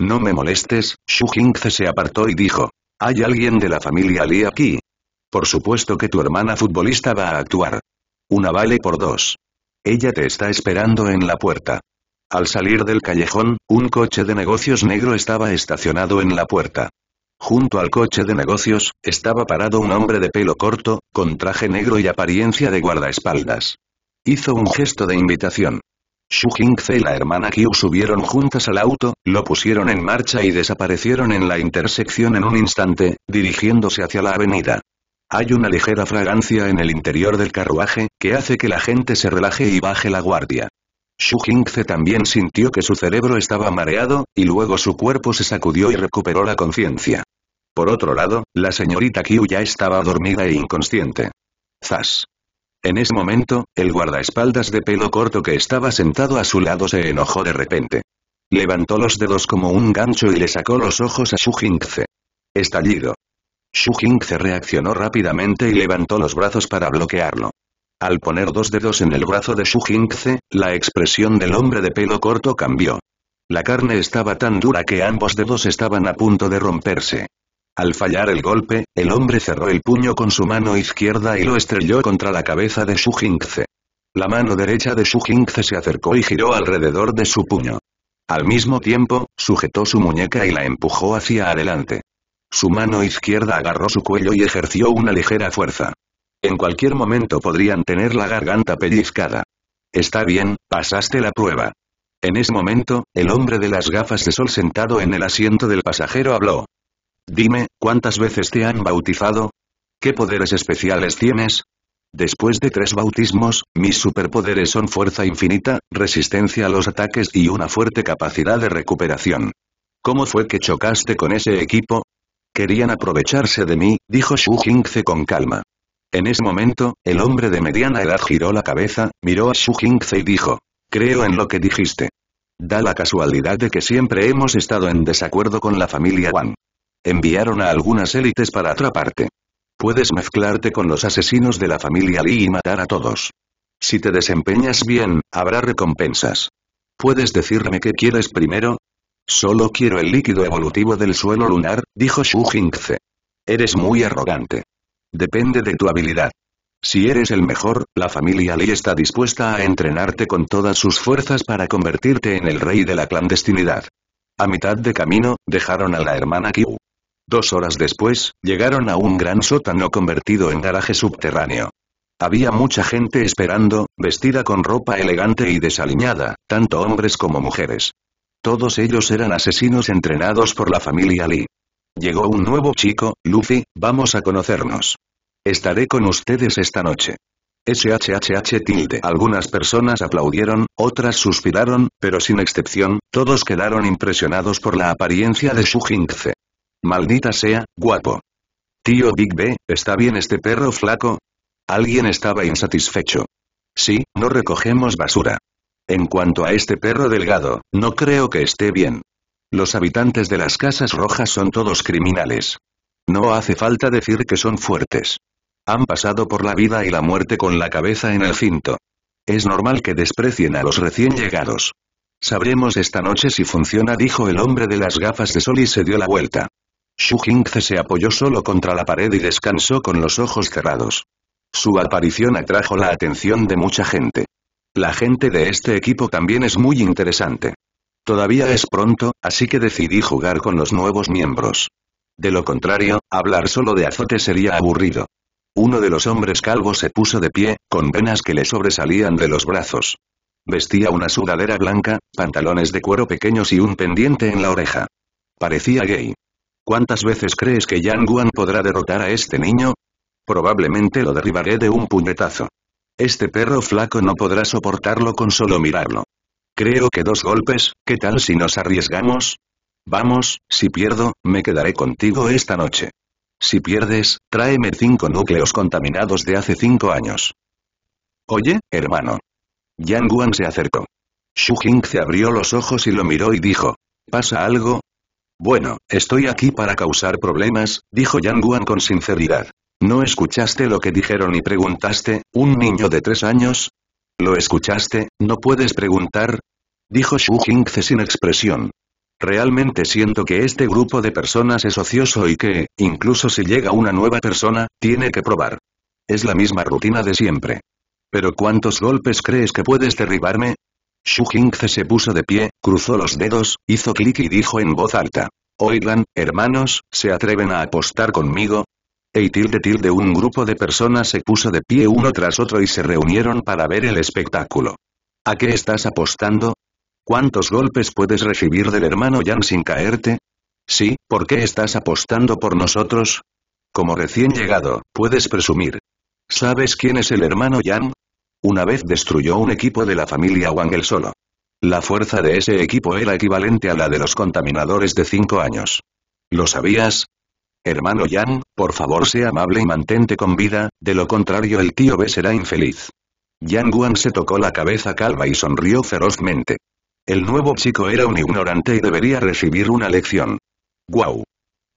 No me molestes, Shu se apartó y dijo. ¿Hay alguien de la familia Li aquí? Por supuesto que tu hermana futbolista va a actuar. Una vale por dos. Ella te está esperando en la puerta. Al salir del callejón, un coche de negocios negro estaba estacionado en la puerta. Junto al coche de negocios, estaba parado un hombre de pelo corto, con traje negro y apariencia de guardaespaldas. Hizo un gesto de invitación. Xu y la hermana Qiu subieron juntas al auto, lo pusieron en marcha y desaparecieron en la intersección en un instante, dirigiéndose hacia la avenida. Hay una ligera fragancia en el interior del carruaje, que hace que la gente se relaje y baje la guardia. Xu Jingze también sintió que su cerebro estaba mareado, y luego su cuerpo se sacudió y recuperó la conciencia. Por otro lado, la señorita Qiu ya estaba dormida e inconsciente. ¡Zas! En ese momento, el guardaespaldas de pelo corto que estaba sentado a su lado se enojó de repente. Levantó los dedos como un gancho y le sacó los ojos a Xu Jingze. Estallido. Xu Jingze reaccionó rápidamente y levantó los brazos para bloquearlo. Al poner dos dedos en el brazo de Shu Jinxe, la expresión del hombre de pelo corto cambió. La carne estaba tan dura que ambos dedos estaban a punto de romperse. Al fallar el golpe, el hombre cerró el puño con su mano izquierda y lo estrelló contra la cabeza de Shu Jinxe. La mano derecha de Shu Jinxe se acercó y giró alrededor de su puño. Al mismo tiempo, sujetó su muñeca y la empujó hacia adelante. Su mano izquierda agarró su cuello y ejerció una ligera fuerza. En cualquier momento podrían tener la garganta pellizcada. Está bien, pasaste la prueba. En ese momento, el hombre de las gafas de sol sentado en el asiento del pasajero habló. Dime, ¿cuántas veces te han bautizado? ¿Qué poderes especiales tienes? Después de tres bautismos, mis superpoderes son fuerza infinita, resistencia a los ataques y una fuerte capacidad de recuperación. ¿Cómo fue que chocaste con ese equipo? Querían aprovecharse de mí, dijo Shu Jingze con calma. En ese momento, el hombre de mediana edad giró la cabeza, miró a Xu Jingze y dijo. Creo en lo que dijiste. Da la casualidad de que siempre hemos estado en desacuerdo con la familia Wang. Enviaron a algunas élites para atraparte. Puedes mezclarte con los asesinos de la familia Li y matar a todos. Si te desempeñas bien, habrá recompensas. ¿Puedes decirme qué quieres primero? Solo quiero el líquido evolutivo del suelo lunar, dijo Shu Jingce. Eres muy arrogante. Depende de tu habilidad. Si eres el mejor, la familia Lee está dispuesta a entrenarte con todas sus fuerzas para convertirte en el rey de la clandestinidad. A mitad de camino, dejaron a la hermana Qiu. Dos horas después, llegaron a un gran sótano convertido en garaje subterráneo. Había mucha gente esperando, vestida con ropa elegante y desaliñada, tanto hombres como mujeres. Todos ellos eran asesinos entrenados por la familia Lee. Llegó un nuevo chico, Luffy, vamos a conocernos. Estaré con ustedes esta noche. SHHH tilde. Algunas personas aplaudieron, otras suspiraron, pero sin excepción, todos quedaron impresionados por la apariencia de Jingze. Maldita sea, guapo. Tío Big B, ¿está bien este perro flaco? Alguien estaba insatisfecho. Sí, no recogemos basura. En cuanto a este perro delgado, no creo que esté bien. Los habitantes de las casas rojas son todos criminales. No hace falta decir que son fuertes. Han pasado por la vida y la muerte con la cabeza en el cinto. Es normal que desprecien a los recién llegados. Sabremos esta noche si funciona dijo el hombre de las gafas de sol y se dio la vuelta. Xu Jingze se apoyó solo contra la pared y descansó con los ojos cerrados. Su aparición atrajo la atención de mucha gente. La gente de este equipo también es muy interesante. Todavía es pronto, así que decidí jugar con los nuevos miembros. De lo contrario, hablar solo de azote sería aburrido. Uno de los hombres calvos se puso de pie, con venas que le sobresalían de los brazos. Vestía una sudadera blanca, pantalones de cuero pequeños y un pendiente en la oreja. Parecía gay. ¿Cuántas veces crees que Yang Guan podrá derrotar a este niño? Probablemente lo derribaré de un puñetazo. Este perro flaco no podrá soportarlo con solo mirarlo. Creo que dos golpes, ¿qué tal si nos arriesgamos? Vamos, si pierdo, me quedaré contigo esta noche. Si pierdes, tráeme cinco núcleos contaminados de hace cinco años. Oye, hermano. Yang Guan se acercó. Xu Jing se abrió los ojos y lo miró y dijo. ¿Pasa algo? Bueno, estoy aquí para causar problemas, dijo Yang Guan con sinceridad. ¿No escuchaste lo que dijeron y preguntaste, un niño de tres años? ¿Lo escuchaste? No puedes preguntar, Dijo Xu Jingce sin expresión. Realmente siento que este grupo de personas es ocioso y que, incluso si llega una nueva persona, tiene que probar. Es la misma rutina de siempre. ¿Pero cuántos golpes crees que puedes derribarme? Xu Jingce se puso de pie, cruzó los dedos, hizo clic y dijo en voz alta. Oigan, hermanos, ¿se atreven a apostar conmigo? Ey tilde tilde un grupo de personas se puso de pie uno tras otro y se reunieron para ver el espectáculo. ¿A qué estás apostando? ¿Cuántos golpes puedes recibir del hermano Yang sin caerte? Sí, ¿por qué estás apostando por nosotros? Como recién llegado, puedes presumir. ¿Sabes quién es el hermano Yang? Una vez destruyó un equipo de la familia Wang el solo. La fuerza de ese equipo era equivalente a la de los contaminadores de 5 años. ¿Lo sabías? Hermano Yang, por favor sea amable y mantente con vida, de lo contrario el tío B será infeliz. Yang Wang se tocó la cabeza calva y sonrió ferozmente. El nuevo chico era un ignorante y debería recibir una lección. ¡Guau!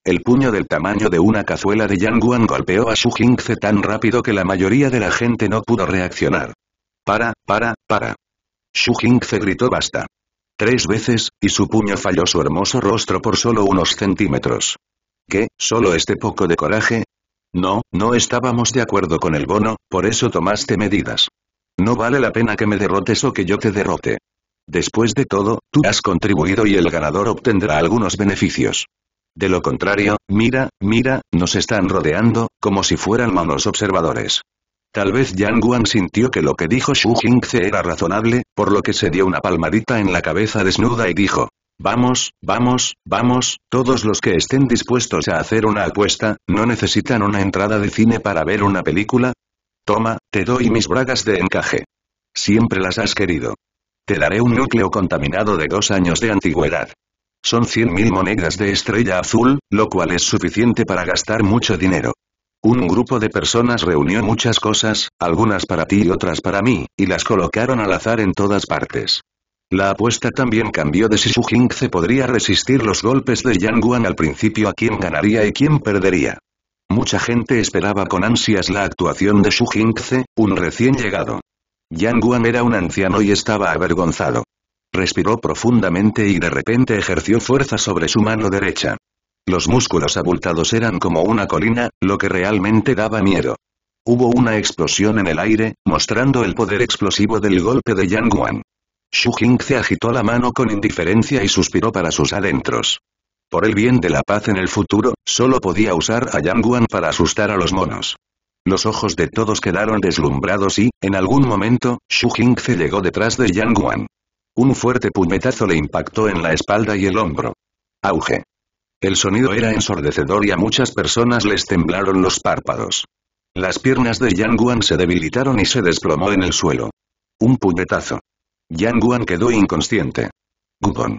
El puño del tamaño de una cazuela de Yang Guan golpeó a Su Jingze tan rápido que la mayoría de la gente no pudo reaccionar. Para, para, para. Su Jingze gritó basta. Tres veces, y su puño falló su hermoso rostro por solo unos centímetros. ¿Qué, solo este poco de coraje? No, no estábamos de acuerdo con el bono, por eso tomaste medidas. No vale la pena que me derrotes o que yo te derrote. Después de todo, tú has contribuido y el ganador obtendrá algunos beneficios. De lo contrario, mira, mira, nos están rodeando, como si fueran manos observadores. Tal vez Yang Guan sintió que lo que dijo Xu Jingze era razonable, por lo que se dio una palmadita en la cabeza desnuda y dijo, Vamos, vamos, vamos, todos los que estén dispuestos a hacer una apuesta, ¿no necesitan una entrada de cine para ver una película? Toma, te doy mis bragas de encaje. Siempre las has querido. Te daré un núcleo contaminado de dos años de antigüedad. Son 100.000 monedas de estrella azul, lo cual es suficiente para gastar mucho dinero. Un grupo de personas reunió muchas cosas, algunas para ti y otras para mí, y las colocaron al azar en todas partes. La apuesta también cambió de si Su se podría resistir los golpes de Yang Guan al principio a quién ganaría y quién perdería. Mucha gente esperaba con ansias la actuación de Su un recién llegado. Yang Guan era un anciano y estaba avergonzado. Respiró profundamente y de repente ejerció fuerza sobre su mano derecha. Los músculos abultados eran como una colina, lo que realmente daba miedo. Hubo una explosión en el aire, mostrando el poder explosivo del golpe de Yang Guan. Xu Jing se agitó la mano con indiferencia y suspiró para sus adentros. Por el bien de la paz en el futuro, solo podía usar a Yang Guan para asustar a los monos. Los ojos de todos quedaron deslumbrados y, en algún momento, Xu se llegó detrás de Yang Guan. Un fuerte puñetazo le impactó en la espalda y el hombro. Auge. El sonido era ensordecedor y a muchas personas les temblaron los párpados. Las piernas de Yang Guan se debilitaron y se desplomó en el suelo. Un puñetazo. Yang Guan quedó inconsciente. Gubon.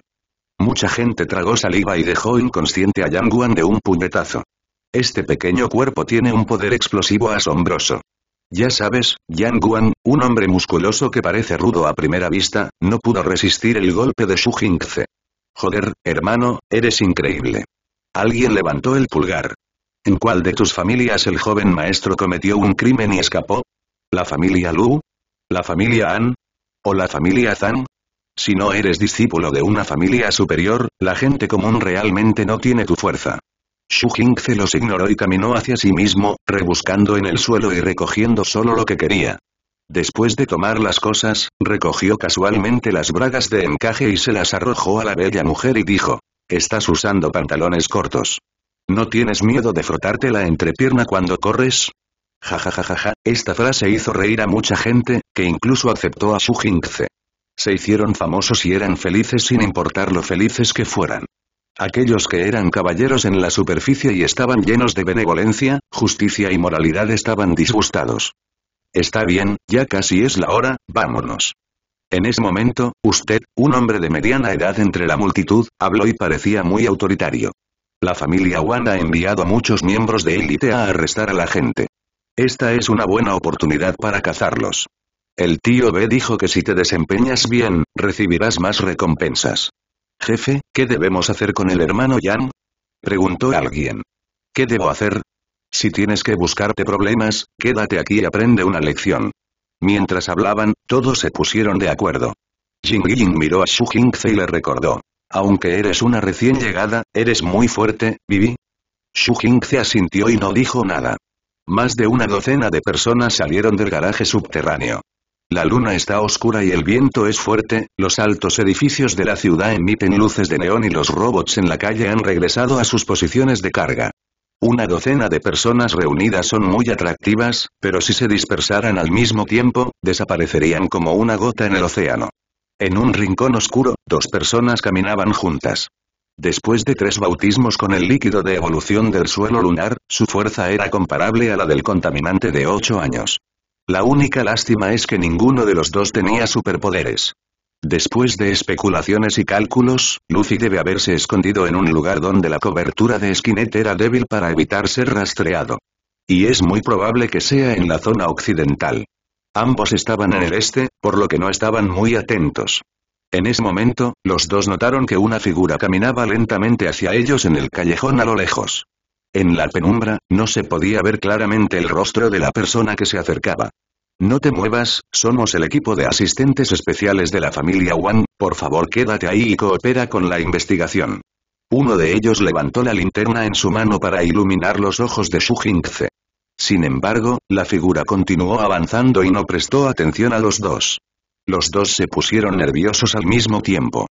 Mucha gente tragó saliva y dejó inconsciente a Yang Guan de un puñetazo. Este pequeño cuerpo tiene un poder explosivo asombroso. Ya sabes, Yang Guan, un hombre musculoso que parece rudo a primera vista, no pudo resistir el golpe de Shu Jingze. Joder, hermano, eres increíble. Alguien levantó el pulgar. ¿En cuál de tus familias el joven maestro cometió un crimen y escapó? ¿La familia Lu? ¿La familia An? ¿O la familia Zhang? Si no eres discípulo de una familia superior, la gente común realmente no tiene tu fuerza. Xu Jingce los ignoró y caminó hacia sí mismo, rebuscando en el suelo y recogiendo solo lo que quería. Después de tomar las cosas, recogió casualmente las bragas de encaje y se las arrojó a la bella mujer y dijo, «Estás usando pantalones cortos. ¿No tienes miedo de frotarte la entrepierna cuando corres?» Ja esta frase hizo reír a mucha gente, que incluso aceptó a Xu Se hicieron famosos y eran felices sin importar lo felices que fueran. Aquellos que eran caballeros en la superficie y estaban llenos de benevolencia, justicia y moralidad estaban disgustados. Está bien, ya casi es la hora, vámonos. En ese momento, usted, un hombre de mediana edad entre la multitud, habló y parecía muy autoritario. La familia Wanda ha enviado a muchos miembros de élite a arrestar a la gente. Esta es una buena oportunidad para cazarlos. El tío B dijo que si te desempeñas bien, recibirás más recompensas. Jefe, ¿qué debemos hacer con el hermano Yang? Preguntó alguien. ¿Qué debo hacer? Si tienes que buscarte problemas, quédate aquí y aprende una lección. Mientras hablaban, todos se pusieron de acuerdo. Jing miró a Xu Jingze y le recordó. Aunque eres una recién llegada, eres muy fuerte, Vivi. Xu Jingze asintió y no dijo nada. Más de una docena de personas salieron del garaje subterráneo. La luna está oscura y el viento es fuerte, los altos edificios de la ciudad emiten luces de neón y los robots en la calle han regresado a sus posiciones de carga. Una docena de personas reunidas son muy atractivas, pero si se dispersaran al mismo tiempo, desaparecerían como una gota en el océano. En un rincón oscuro, dos personas caminaban juntas. Después de tres bautismos con el líquido de evolución del suelo lunar, su fuerza era comparable a la del contaminante de ocho años. La única lástima es que ninguno de los dos tenía superpoderes. Después de especulaciones y cálculos, Lucy debe haberse escondido en un lugar donde la cobertura de esquinete era débil para evitar ser rastreado. Y es muy probable que sea en la zona occidental. Ambos estaban en el este, por lo que no estaban muy atentos. En ese momento, los dos notaron que una figura caminaba lentamente hacia ellos en el callejón a lo lejos. En la penumbra, no se podía ver claramente el rostro de la persona que se acercaba. No te muevas, somos el equipo de asistentes especiales de la familia Wang, por favor quédate ahí y coopera con la investigación. Uno de ellos levantó la linterna en su mano para iluminar los ojos de su Jingce. Sin embargo, la figura continuó avanzando y no prestó atención a los dos. Los dos se pusieron nerviosos al mismo tiempo.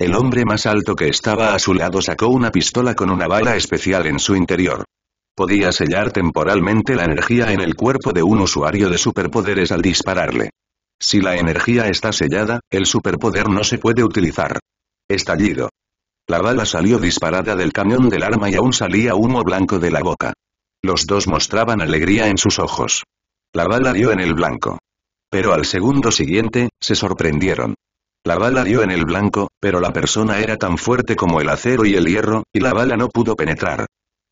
El hombre más alto que estaba a su lado sacó una pistola con una bala especial en su interior. Podía sellar temporalmente la energía en el cuerpo de un usuario de superpoderes al dispararle. Si la energía está sellada, el superpoder no se puede utilizar. Estallido. La bala salió disparada del cañón del arma y aún salía humo blanco de la boca. Los dos mostraban alegría en sus ojos. La bala dio en el blanco. Pero al segundo siguiente, se sorprendieron. La bala dio en el blanco, pero la persona era tan fuerte como el acero y el hierro, y la bala no pudo penetrar.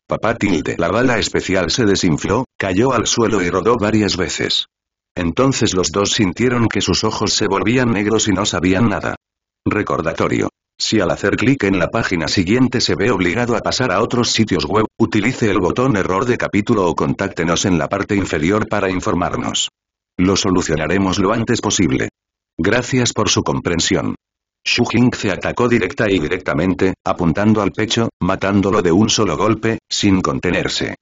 Papá tilde. La bala especial se desinfló, cayó al suelo y rodó varias veces. Entonces los dos sintieron que sus ojos se volvían negros y no sabían nada. Recordatorio. Si al hacer clic en la página siguiente se ve obligado a pasar a otros sitios web, utilice el botón error de capítulo o contáctenos en la parte inferior para informarnos. Lo solucionaremos lo antes posible. Gracias por su comprensión. Xu Jing se atacó directa y directamente, apuntando al pecho, matándolo de un solo golpe, sin contenerse.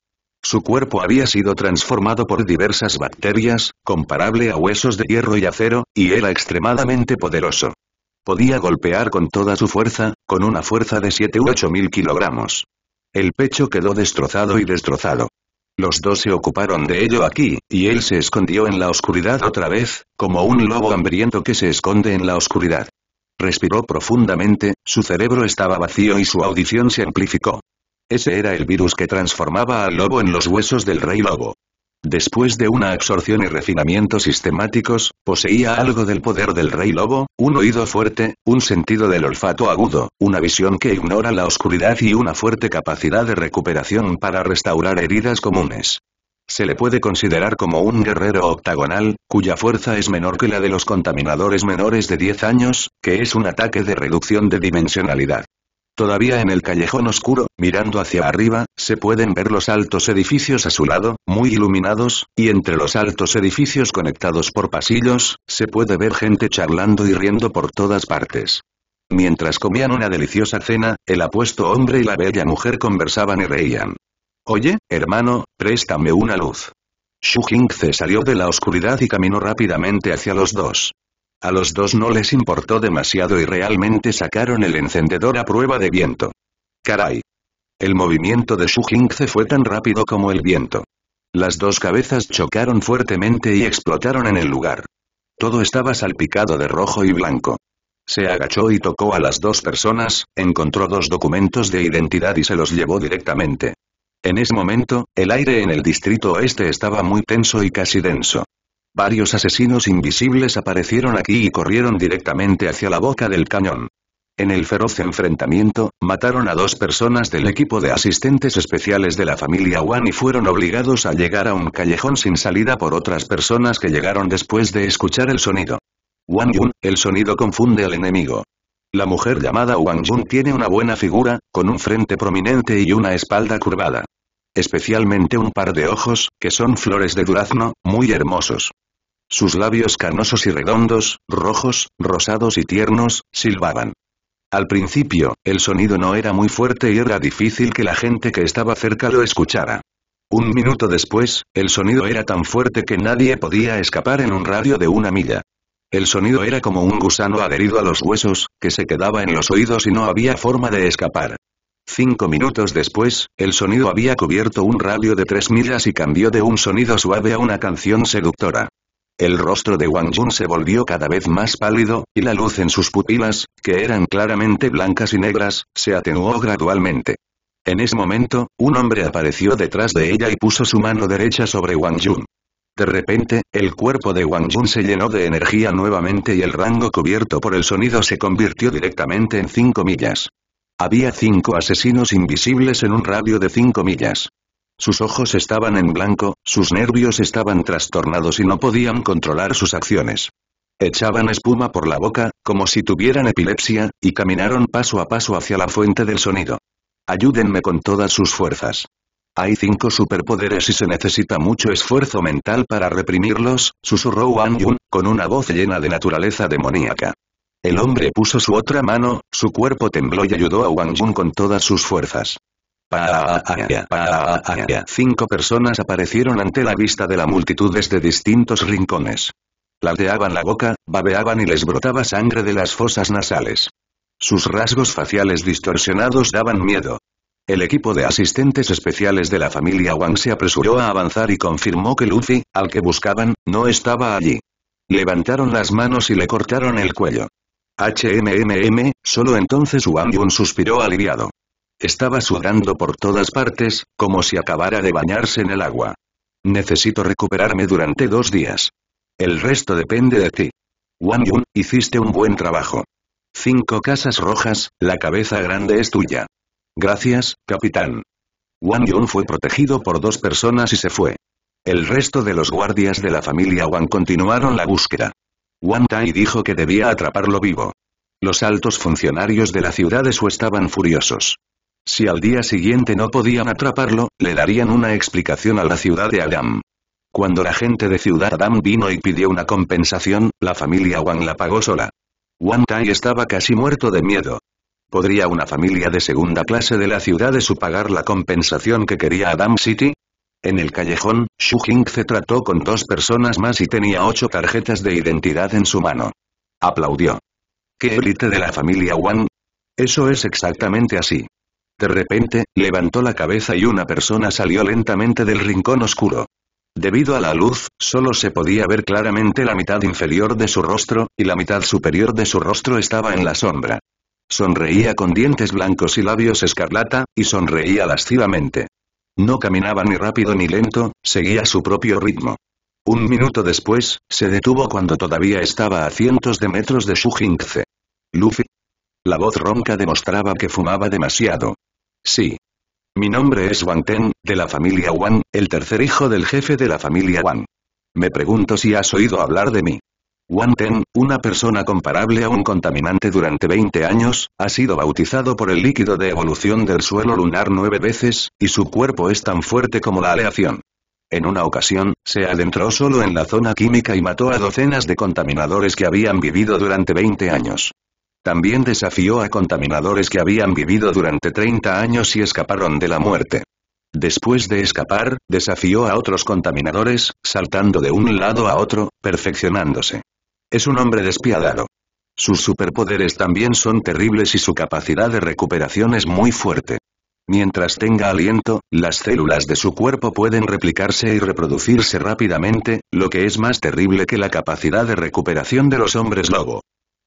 Su cuerpo había sido transformado por diversas bacterias, comparable a huesos de hierro y acero, y era extremadamente poderoso. Podía golpear con toda su fuerza, con una fuerza de 7 u 8 mil kilogramos. El pecho quedó destrozado y destrozado. Los dos se ocuparon de ello aquí, y él se escondió en la oscuridad otra vez, como un lobo hambriento que se esconde en la oscuridad. Respiró profundamente, su cerebro estaba vacío y su audición se amplificó. Ese era el virus que transformaba al lobo en los huesos del rey lobo. Después de una absorción y refinamiento sistemáticos, poseía algo del poder del rey lobo, un oído fuerte, un sentido del olfato agudo, una visión que ignora la oscuridad y una fuerte capacidad de recuperación para restaurar heridas comunes. Se le puede considerar como un guerrero octagonal, cuya fuerza es menor que la de los contaminadores menores de 10 años, que es un ataque de reducción de dimensionalidad. Todavía en el callejón oscuro, mirando hacia arriba, se pueden ver los altos edificios a su lado, muy iluminados, y entre los altos edificios conectados por pasillos, se puede ver gente charlando y riendo por todas partes. Mientras comían una deliciosa cena, el apuesto hombre y la bella mujer conversaban y reían. Oye, hermano, préstame una luz. Shu se salió de la oscuridad y caminó rápidamente hacia los dos. A los dos no les importó demasiado y realmente sacaron el encendedor a prueba de viento. Caray. El movimiento de Su Jingze fue tan rápido como el viento. Las dos cabezas chocaron fuertemente y explotaron en el lugar. Todo estaba salpicado de rojo y blanco. Se agachó y tocó a las dos personas, encontró dos documentos de identidad y se los llevó directamente. En ese momento, el aire en el distrito oeste estaba muy tenso y casi denso. Varios asesinos invisibles aparecieron aquí y corrieron directamente hacia la boca del cañón. En el feroz enfrentamiento, mataron a dos personas del equipo de asistentes especiales de la familia Wan y fueron obligados a llegar a un callejón sin salida por otras personas que llegaron después de escuchar el sonido. Wang Yun, el sonido confunde al enemigo. La mujer llamada Wang Jun tiene una buena figura, con un frente prominente y una espalda curvada. Especialmente un par de ojos, que son flores de durazno, muy hermosos. Sus labios canosos y redondos, rojos, rosados y tiernos, silbaban. Al principio, el sonido no era muy fuerte y era difícil que la gente que estaba cerca lo escuchara. Un minuto después, el sonido era tan fuerte que nadie podía escapar en un radio de una milla. El sonido era como un gusano adherido a los huesos, que se quedaba en los oídos y no había forma de escapar. Cinco minutos después, el sonido había cubierto un radio de tres millas y cambió de un sonido suave a una canción seductora. El rostro de Wang Jun se volvió cada vez más pálido, y la luz en sus pupilas, que eran claramente blancas y negras, se atenuó gradualmente. En ese momento, un hombre apareció detrás de ella y puso su mano derecha sobre Wang Jun. De repente, el cuerpo de Wang Jun se llenó de energía nuevamente y el rango cubierto por el sonido se convirtió directamente en 5 millas. Había cinco asesinos invisibles en un radio de 5 millas. Sus ojos estaban en blanco, sus nervios estaban trastornados y no podían controlar sus acciones. Echaban espuma por la boca, como si tuvieran epilepsia, y caminaron paso a paso hacia la fuente del sonido. Ayúdenme con todas sus fuerzas. Hay cinco superpoderes y se necesita mucho esfuerzo mental para reprimirlos, susurró Wang Yun, con una voz llena de naturaleza demoníaca. El hombre puso su otra mano, su cuerpo tembló y ayudó a Wang Yun con todas sus fuerzas. Cinco personas aparecieron ante la vista de la multitud desde distintos rincones. Plateaban la boca, babeaban y les brotaba sangre de las fosas nasales. Sus rasgos faciales distorsionados daban miedo. El equipo de asistentes especiales de la familia Wang se apresuró a avanzar y confirmó que Luffy, al que buscaban, no estaba allí. Levantaron las manos y le cortaron el cuello. HMMM, solo entonces Wang Yun suspiró aliviado. Estaba sudando por todas partes, como si acabara de bañarse en el agua. Necesito recuperarme durante dos días. El resto depende de ti. Wang Yun, hiciste un buen trabajo. Cinco casas rojas, la cabeza grande es tuya. Gracias, capitán. Wang Yun fue protegido por dos personas y se fue. El resto de los guardias de la familia Wang continuaron la búsqueda. Wang Tai dijo que debía atraparlo vivo. Los altos funcionarios de la ciudad de Su estaban furiosos. Si al día siguiente no podían atraparlo, le darían una explicación a la ciudad de Adam. Cuando la gente de Ciudad Adam vino y pidió una compensación, la familia Wang la pagó sola. Wang Tai estaba casi muerto de miedo. ¿Podría una familia de segunda clase de la ciudad de su pagar la compensación que quería Adam City? En el callejón, Xu Jing se trató con dos personas más y tenía ocho tarjetas de identidad en su mano. Aplaudió. ¿Qué élite de la familia Wang? Eso es exactamente así. De repente, levantó la cabeza y una persona salió lentamente del rincón oscuro. Debido a la luz, solo se podía ver claramente la mitad inferior de su rostro, y la mitad superior de su rostro estaba en la sombra. Sonreía con dientes blancos y labios escarlata, y sonreía lascivamente. No caminaba ni rápido ni lento, seguía su propio ritmo. Un minuto después, se detuvo cuando todavía estaba a cientos de metros de su Luffy. La voz ronca demostraba que fumaba demasiado. Sí. Mi nombre es Wang Ten, de la familia Wang, el tercer hijo del jefe de la familia Wang. Me pregunto si has oído hablar de mí. Wang Ten, una persona comparable a un contaminante durante 20 años, ha sido bautizado por el líquido de evolución del suelo lunar nueve veces, y su cuerpo es tan fuerte como la aleación. En una ocasión, se adentró solo en la zona química y mató a docenas de contaminadores que habían vivido durante 20 años. También desafió a contaminadores que habían vivido durante 30 años y escaparon de la muerte. Después de escapar, desafió a otros contaminadores, saltando de un lado a otro, perfeccionándose. Es un hombre despiadado. Sus superpoderes también son terribles y su capacidad de recuperación es muy fuerte. Mientras tenga aliento, las células de su cuerpo pueden replicarse y reproducirse rápidamente, lo que es más terrible que la capacidad de recuperación de los hombres lobo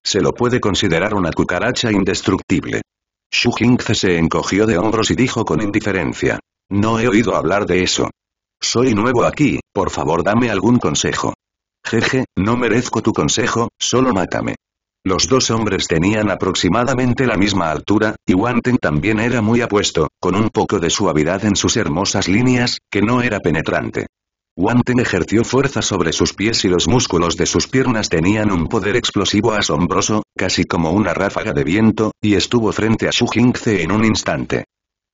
se lo puede considerar una cucaracha indestructible. Xu se encogió de hombros y dijo con indiferencia. No he oído hablar de eso. Soy nuevo aquí, por favor dame algún consejo. Jeje, no merezco tu consejo, solo mátame. Los dos hombres tenían aproximadamente la misma altura, y Wanten también era muy apuesto, con un poco de suavidad en sus hermosas líneas, que no era penetrante. Wanten ejerció fuerza sobre sus pies y los músculos de sus piernas tenían un poder explosivo asombroso, casi como una ráfaga de viento, y estuvo frente a su Jingze en un instante.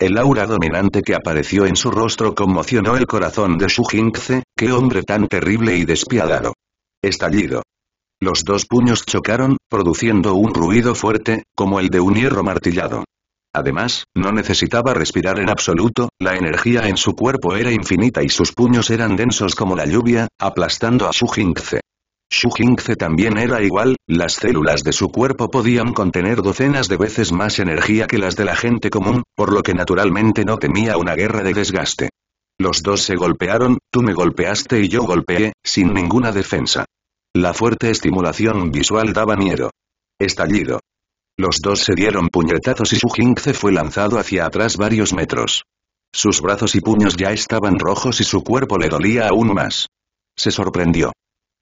El aura dominante que apareció en su rostro conmocionó el corazón de Shu Jingze, qué hombre tan terrible y despiadado. Estallido. Los dos puños chocaron, produciendo un ruido fuerte, como el de un hierro martillado. Además, no necesitaba respirar en absoluto, la energía en su cuerpo era infinita y sus puños eran densos como la lluvia, aplastando a Shu Jingze. Shu Jingze también era igual, las células de su cuerpo podían contener docenas de veces más energía que las de la gente común, por lo que naturalmente no temía una guerra de desgaste. Los dos se golpearon, tú me golpeaste y yo golpeé, sin ninguna defensa. La fuerte estimulación visual daba miedo. Estallido. Los dos se dieron puñetazos y su jinxe fue lanzado hacia atrás varios metros. Sus brazos y puños ya estaban rojos y su cuerpo le dolía aún más. Se sorprendió.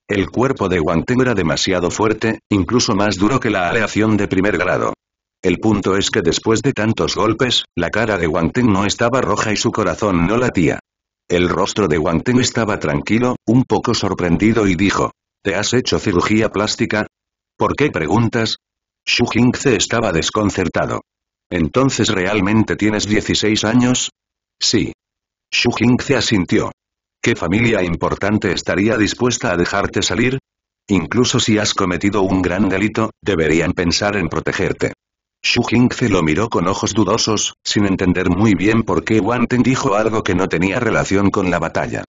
El cuerpo de Teng era demasiado fuerte, incluso más duro que la aleación de primer grado. El punto es que después de tantos golpes, la cara de Teng no estaba roja y su corazón no latía. El rostro de Teng estaba tranquilo, un poco sorprendido y dijo, ¿Te has hecho cirugía plástica? ¿Por qué preguntas? Shu Jingce estaba desconcertado. ¿Entonces realmente tienes 16 años? Sí. Shu Jingce asintió. ¿Qué familia importante estaría dispuesta a dejarte salir? Incluso si has cometido un gran delito, deberían pensar en protegerte. Xu Jingce lo miró con ojos dudosos, sin entender muy bien por qué Wanten dijo algo que no tenía relación con la batalla.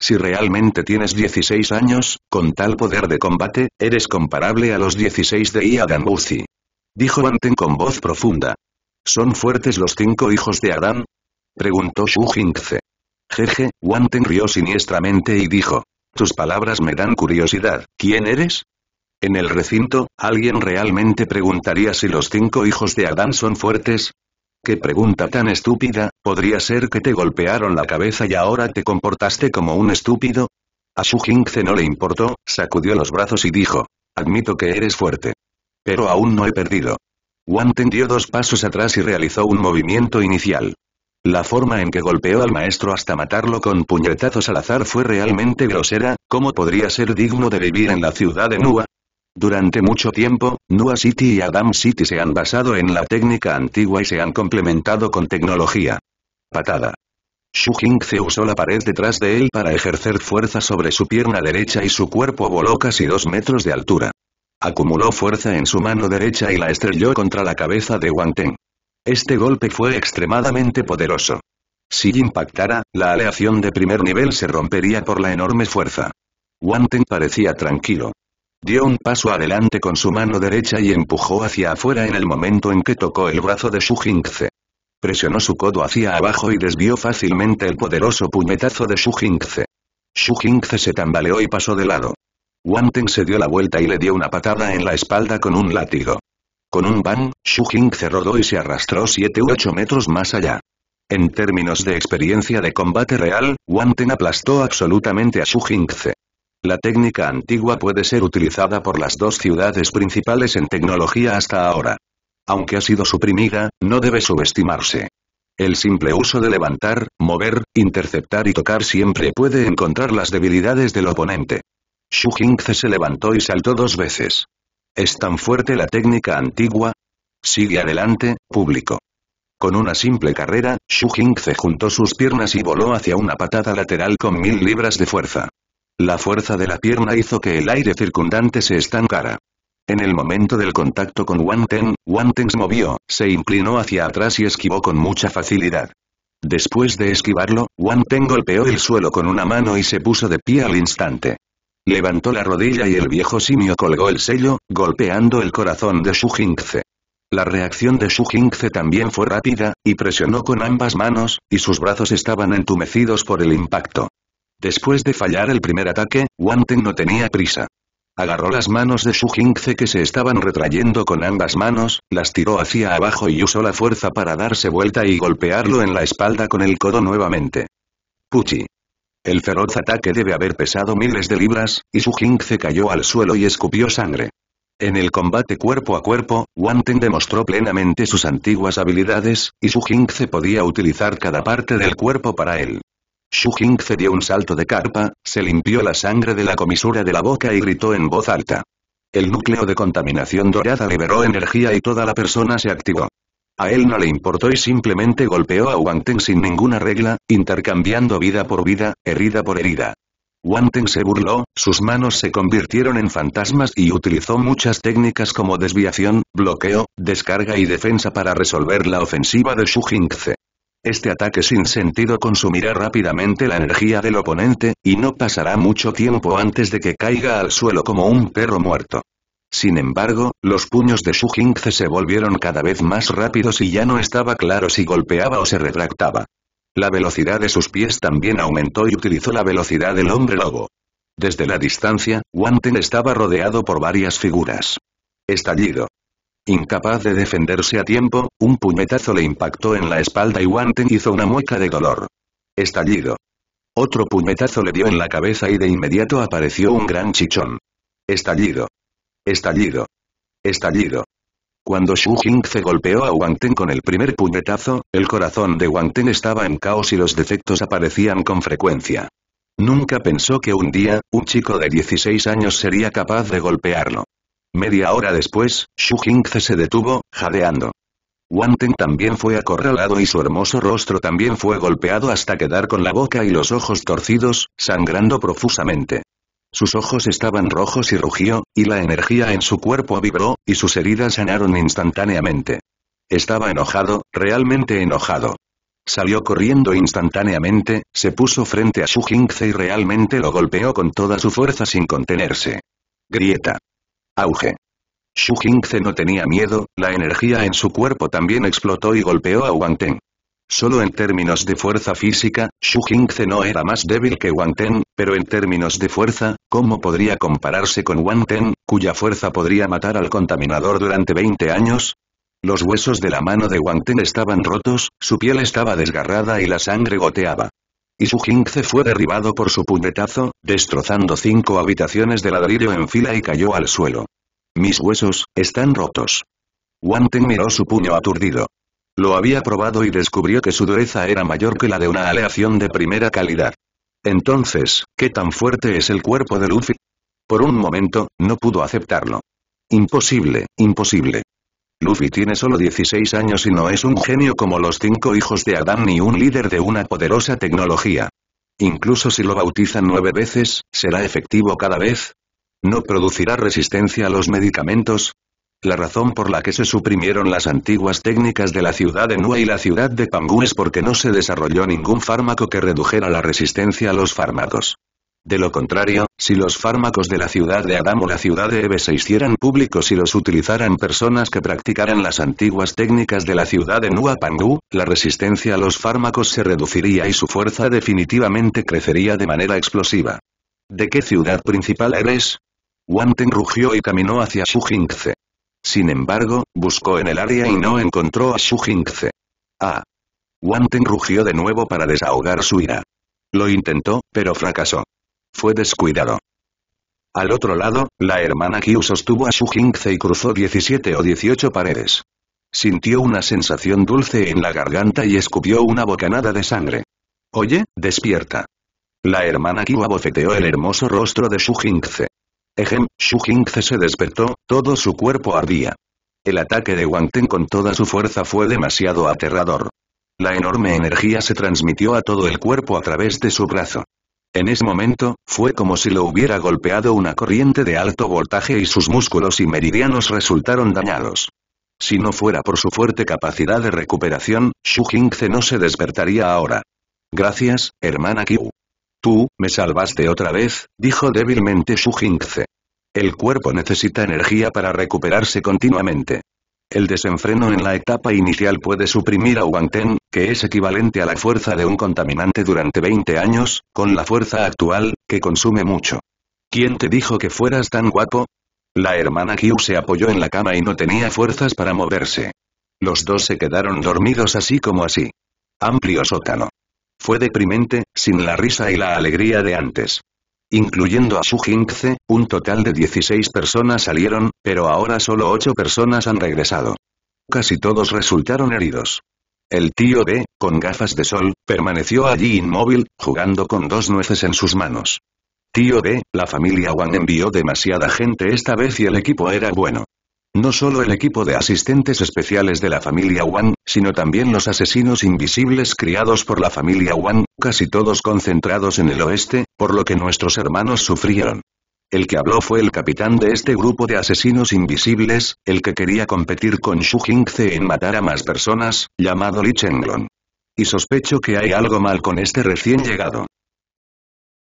Si realmente tienes 16 años, con tal poder de combate, eres comparable a los 16 de Iadan Uzi. Dijo Wanten con voz profunda. ¿Son fuertes los cinco hijos de Adán? Preguntó Shu Jingze. Jeje, Wanten rió siniestramente y dijo. Tus palabras me dan curiosidad, ¿quién eres? En el recinto, alguien realmente preguntaría si los cinco hijos de Adán son fuertes, Qué pregunta tan estúpida, ¿podría ser que te golpearon la cabeza y ahora te comportaste como un estúpido? A Su Se no le importó, sacudió los brazos y dijo, admito que eres fuerte. Pero aún no he perdido. Wanten tendió dos pasos atrás y realizó un movimiento inicial. La forma en que golpeó al maestro hasta matarlo con puñetazos al azar fue realmente grosera, ¿cómo podría ser digno de vivir en la ciudad de Nua? Durante mucho tiempo, Nua City y Adam City se han basado en la técnica antigua y se han complementado con tecnología. Patada. Xu se usó la pared detrás de él para ejercer fuerza sobre su pierna derecha y su cuerpo voló casi dos metros de altura. Acumuló fuerza en su mano derecha y la estrelló contra la cabeza de Wang Este golpe fue extremadamente poderoso. Si impactara, la aleación de primer nivel se rompería por la enorme fuerza. Wang parecía tranquilo, Dio un paso adelante con su mano derecha y empujó hacia afuera en el momento en que tocó el brazo de su Presionó su codo hacia abajo y desvió fácilmente el poderoso puñetazo de su Jinxe. Su se tambaleó y pasó de lado. Wanten se dio la vuelta y le dio una patada en la espalda con un látigo. Con un bang, Shu se rodó y se arrastró 7 u 8 metros más allá. En términos de experiencia de combate real, Wanten aplastó absolutamente a Shu la técnica antigua puede ser utilizada por las dos ciudades principales en tecnología hasta ahora. Aunque ha sido suprimida, no debe subestimarse. El simple uso de levantar, mover, interceptar y tocar siempre puede encontrar las debilidades del oponente. Xu Jingze se levantó y saltó dos veces. ¿Es tan fuerte la técnica antigua? Sigue adelante, público. Con una simple carrera, Xu Jingze juntó sus piernas y voló hacia una patada lateral con mil libras de fuerza. La fuerza de la pierna hizo que el aire circundante se estancara. En el momento del contacto con Wang Ten se movió, se inclinó hacia atrás y esquivó con mucha facilidad. Después de esquivarlo, Wanten golpeó el suelo con una mano y se puso de pie al instante. Levantó la rodilla y el viejo simio colgó el sello, golpeando el corazón de Shu Jingze. La reacción de Shu Jingze también fue rápida, y presionó con ambas manos, y sus brazos estaban entumecidos por el impacto. Después de fallar el primer ataque, Wanten no tenía prisa. Agarró las manos de Su que se estaban retrayendo con ambas manos, las tiró hacia abajo y usó la fuerza para darse vuelta y golpearlo en la espalda con el codo nuevamente. Puchi. El feroz ataque debe haber pesado miles de libras, y Su Jingze cayó al suelo y escupió sangre. En el combate cuerpo a cuerpo, Wanten demostró plenamente sus antiguas habilidades, y Su Jingze podía utilizar cada parte del cuerpo para él. Xu Jingze dio un salto de carpa, se limpió la sangre de la comisura de la boca y gritó en voz alta. El núcleo de contaminación dorada liberó energía y toda la persona se activó. A él no le importó y simplemente golpeó a Teng sin ninguna regla, intercambiando vida por vida, herida por herida. Teng se burló, sus manos se convirtieron en fantasmas y utilizó muchas técnicas como desviación, bloqueo, descarga y defensa para resolver la ofensiva de Shu Jingze. Este ataque sin sentido consumirá rápidamente la energía del oponente, y no pasará mucho tiempo antes de que caiga al suelo como un perro muerto. Sin embargo, los puños de Shu Jingze se volvieron cada vez más rápidos y ya no estaba claro si golpeaba o se retractaba. La velocidad de sus pies también aumentó y utilizó la velocidad del hombre lobo. Desde la distancia, Wanten estaba rodeado por varias figuras. Estallido. Incapaz de defenderse a tiempo, un puñetazo le impactó en la espalda y Ten hizo una mueca de dolor. Estallido. Otro puñetazo le dio en la cabeza y de inmediato apareció un gran chichón. Estallido. Estallido. Estallido. Cuando Xu se golpeó a Wang Ten con el primer puñetazo, el corazón de Wang Ten estaba en caos y los defectos aparecían con frecuencia. Nunca pensó que un día, un chico de 16 años sería capaz de golpearlo. Media hora después, Xu Jingze se detuvo, jadeando. Wanten también fue acorralado y su hermoso rostro también fue golpeado hasta quedar con la boca y los ojos torcidos, sangrando profusamente. Sus ojos estaban rojos y rugió, y la energía en su cuerpo vibró, y sus heridas sanaron instantáneamente. Estaba enojado, realmente enojado. Salió corriendo instantáneamente, se puso frente a Xu Jingze y realmente lo golpeó con toda su fuerza sin contenerse. Grieta. Auge. Xu Jingze no tenía miedo, la energía en su cuerpo también explotó y golpeó a Wang Ten. Solo en términos de fuerza física, Shu Jingze no era más débil que Wang Ten, pero en términos de fuerza, ¿cómo podría compararse con Wang Ten, cuya fuerza podría matar al contaminador durante 20 años? Los huesos de la mano de Wang Ten estaban rotos, su piel estaba desgarrada y la sangre goteaba y su jinxe fue derribado por su puñetazo, destrozando cinco habitaciones de ladrillo en fila y cayó al suelo. Mis huesos, están rotos. Wanten miró su puño aturdido. Lo había probado y descubrió que su dureza era mayor que la de una aleación de primera calidad. Entonces, ¿qué tan fuerte es el cuerpo de Luffy? Por un momento, no pudo aceptarlo. Imposible, imposible. Luffy tiene solo 16 años y no es un genio como los cinco hijos de Adam ni un líder de una poderosa tecnología. Incluso si lo bautizan nueve veces, ¿será efectivo cada vez? ¿No producirá resistencia a los medicamentos? La razón por la que se suprimieron las antiguas técnicas de la ciudad de Nua y la ciudad de Pangu es porque no se desarrolló ningún fármaco que redujera la resistencia a los fármacos. De lo contrario, si los fármacos de la ciudad de Adam o la ciudad de Eve se hicieran públicos y los utilizaran personas que practicaran las antiguas técnicas de la ciudad de Nuapangu, la resistencia a los fármacos se reduciría y su fuerza definitivamente crecería de manera explosiva. ¿De qué ciudad principal eres? Wanten rugió y caminó hacia Shujingce. Sin embargo, buscó en el área y no encontró a Jingze. Ah. Wanten rugió de nuevo para desahogar su ira. Lo intentó, pero fracasó. Fue descuidado. Al otro lado, la hermana Kyu sostuvo a Shu Jingze y cruzó 17 o 18 paredes. Sintió una sensación dulce en la garganta y escupió una bocanada de sangre. Oye, despierta. La hermana Kiu abofeteó el hermoso rostro de Shu Jingze. Ejem, Shu Jingze se despertó, todo su cuerpo ardía. El ataque de Teng con toda su fuerza fue demasiado aterrador. La enorme energía se transmitió a todo el cuerpo a través de su brazo. En ese momento, fue como si lo hubiera golpeado una corriente de alto voltaje y sus músculos y meridianos resultaron dañados. Si no fuera por su fuerte capacidad de recuperación, Shu Jingze no se despertaría ahora. Gracias, hermana Qiu. Tú, me salvaste otra vez, dijo débilmente Shu Jingze. El cuerpo necesita energía para recuperarse continuamente. El desenfreno en la etapa inicial puede suprimir a ten que es equivalente a la fuerza de un contaminante durante 20 años, con la fuerza actual, que consume mucho. ¿Quién te dijo que fueras tan guapo? La hermana Kyu se apoyó en la cama y no tenía fuerzas para moverse. Los dos se quedaron dormidos así como así. Amplio sótano. Fue deprimente, sin la risa y la alegría de antes incluyendo a Su Jingce, un total de 16 personas salieron, pero ahora solo 8 personas han regresado. Casi todos resultaron heridos. El tío B, con gafas de sol, permaneció allí inmóvil, jugando con dos nueces en sus manos. Tío B, la familia Wang envió demasiada gente esta vez y el equipo era bueno. No solo el equipo de asistentes especiales de la familia Wang, sino también los asesinos invisibles criados por la familia Wang, casi todos concentrados en el oeste, por lo que nuestros hermanos sufrieron. El que habló fue el capitán de este grupo de asesinos invisibles, el que quería competir con Xu Jingze en matar a más personas, llamado Li Chenglong. Y sospecho que hay algo mal con este recién llegado.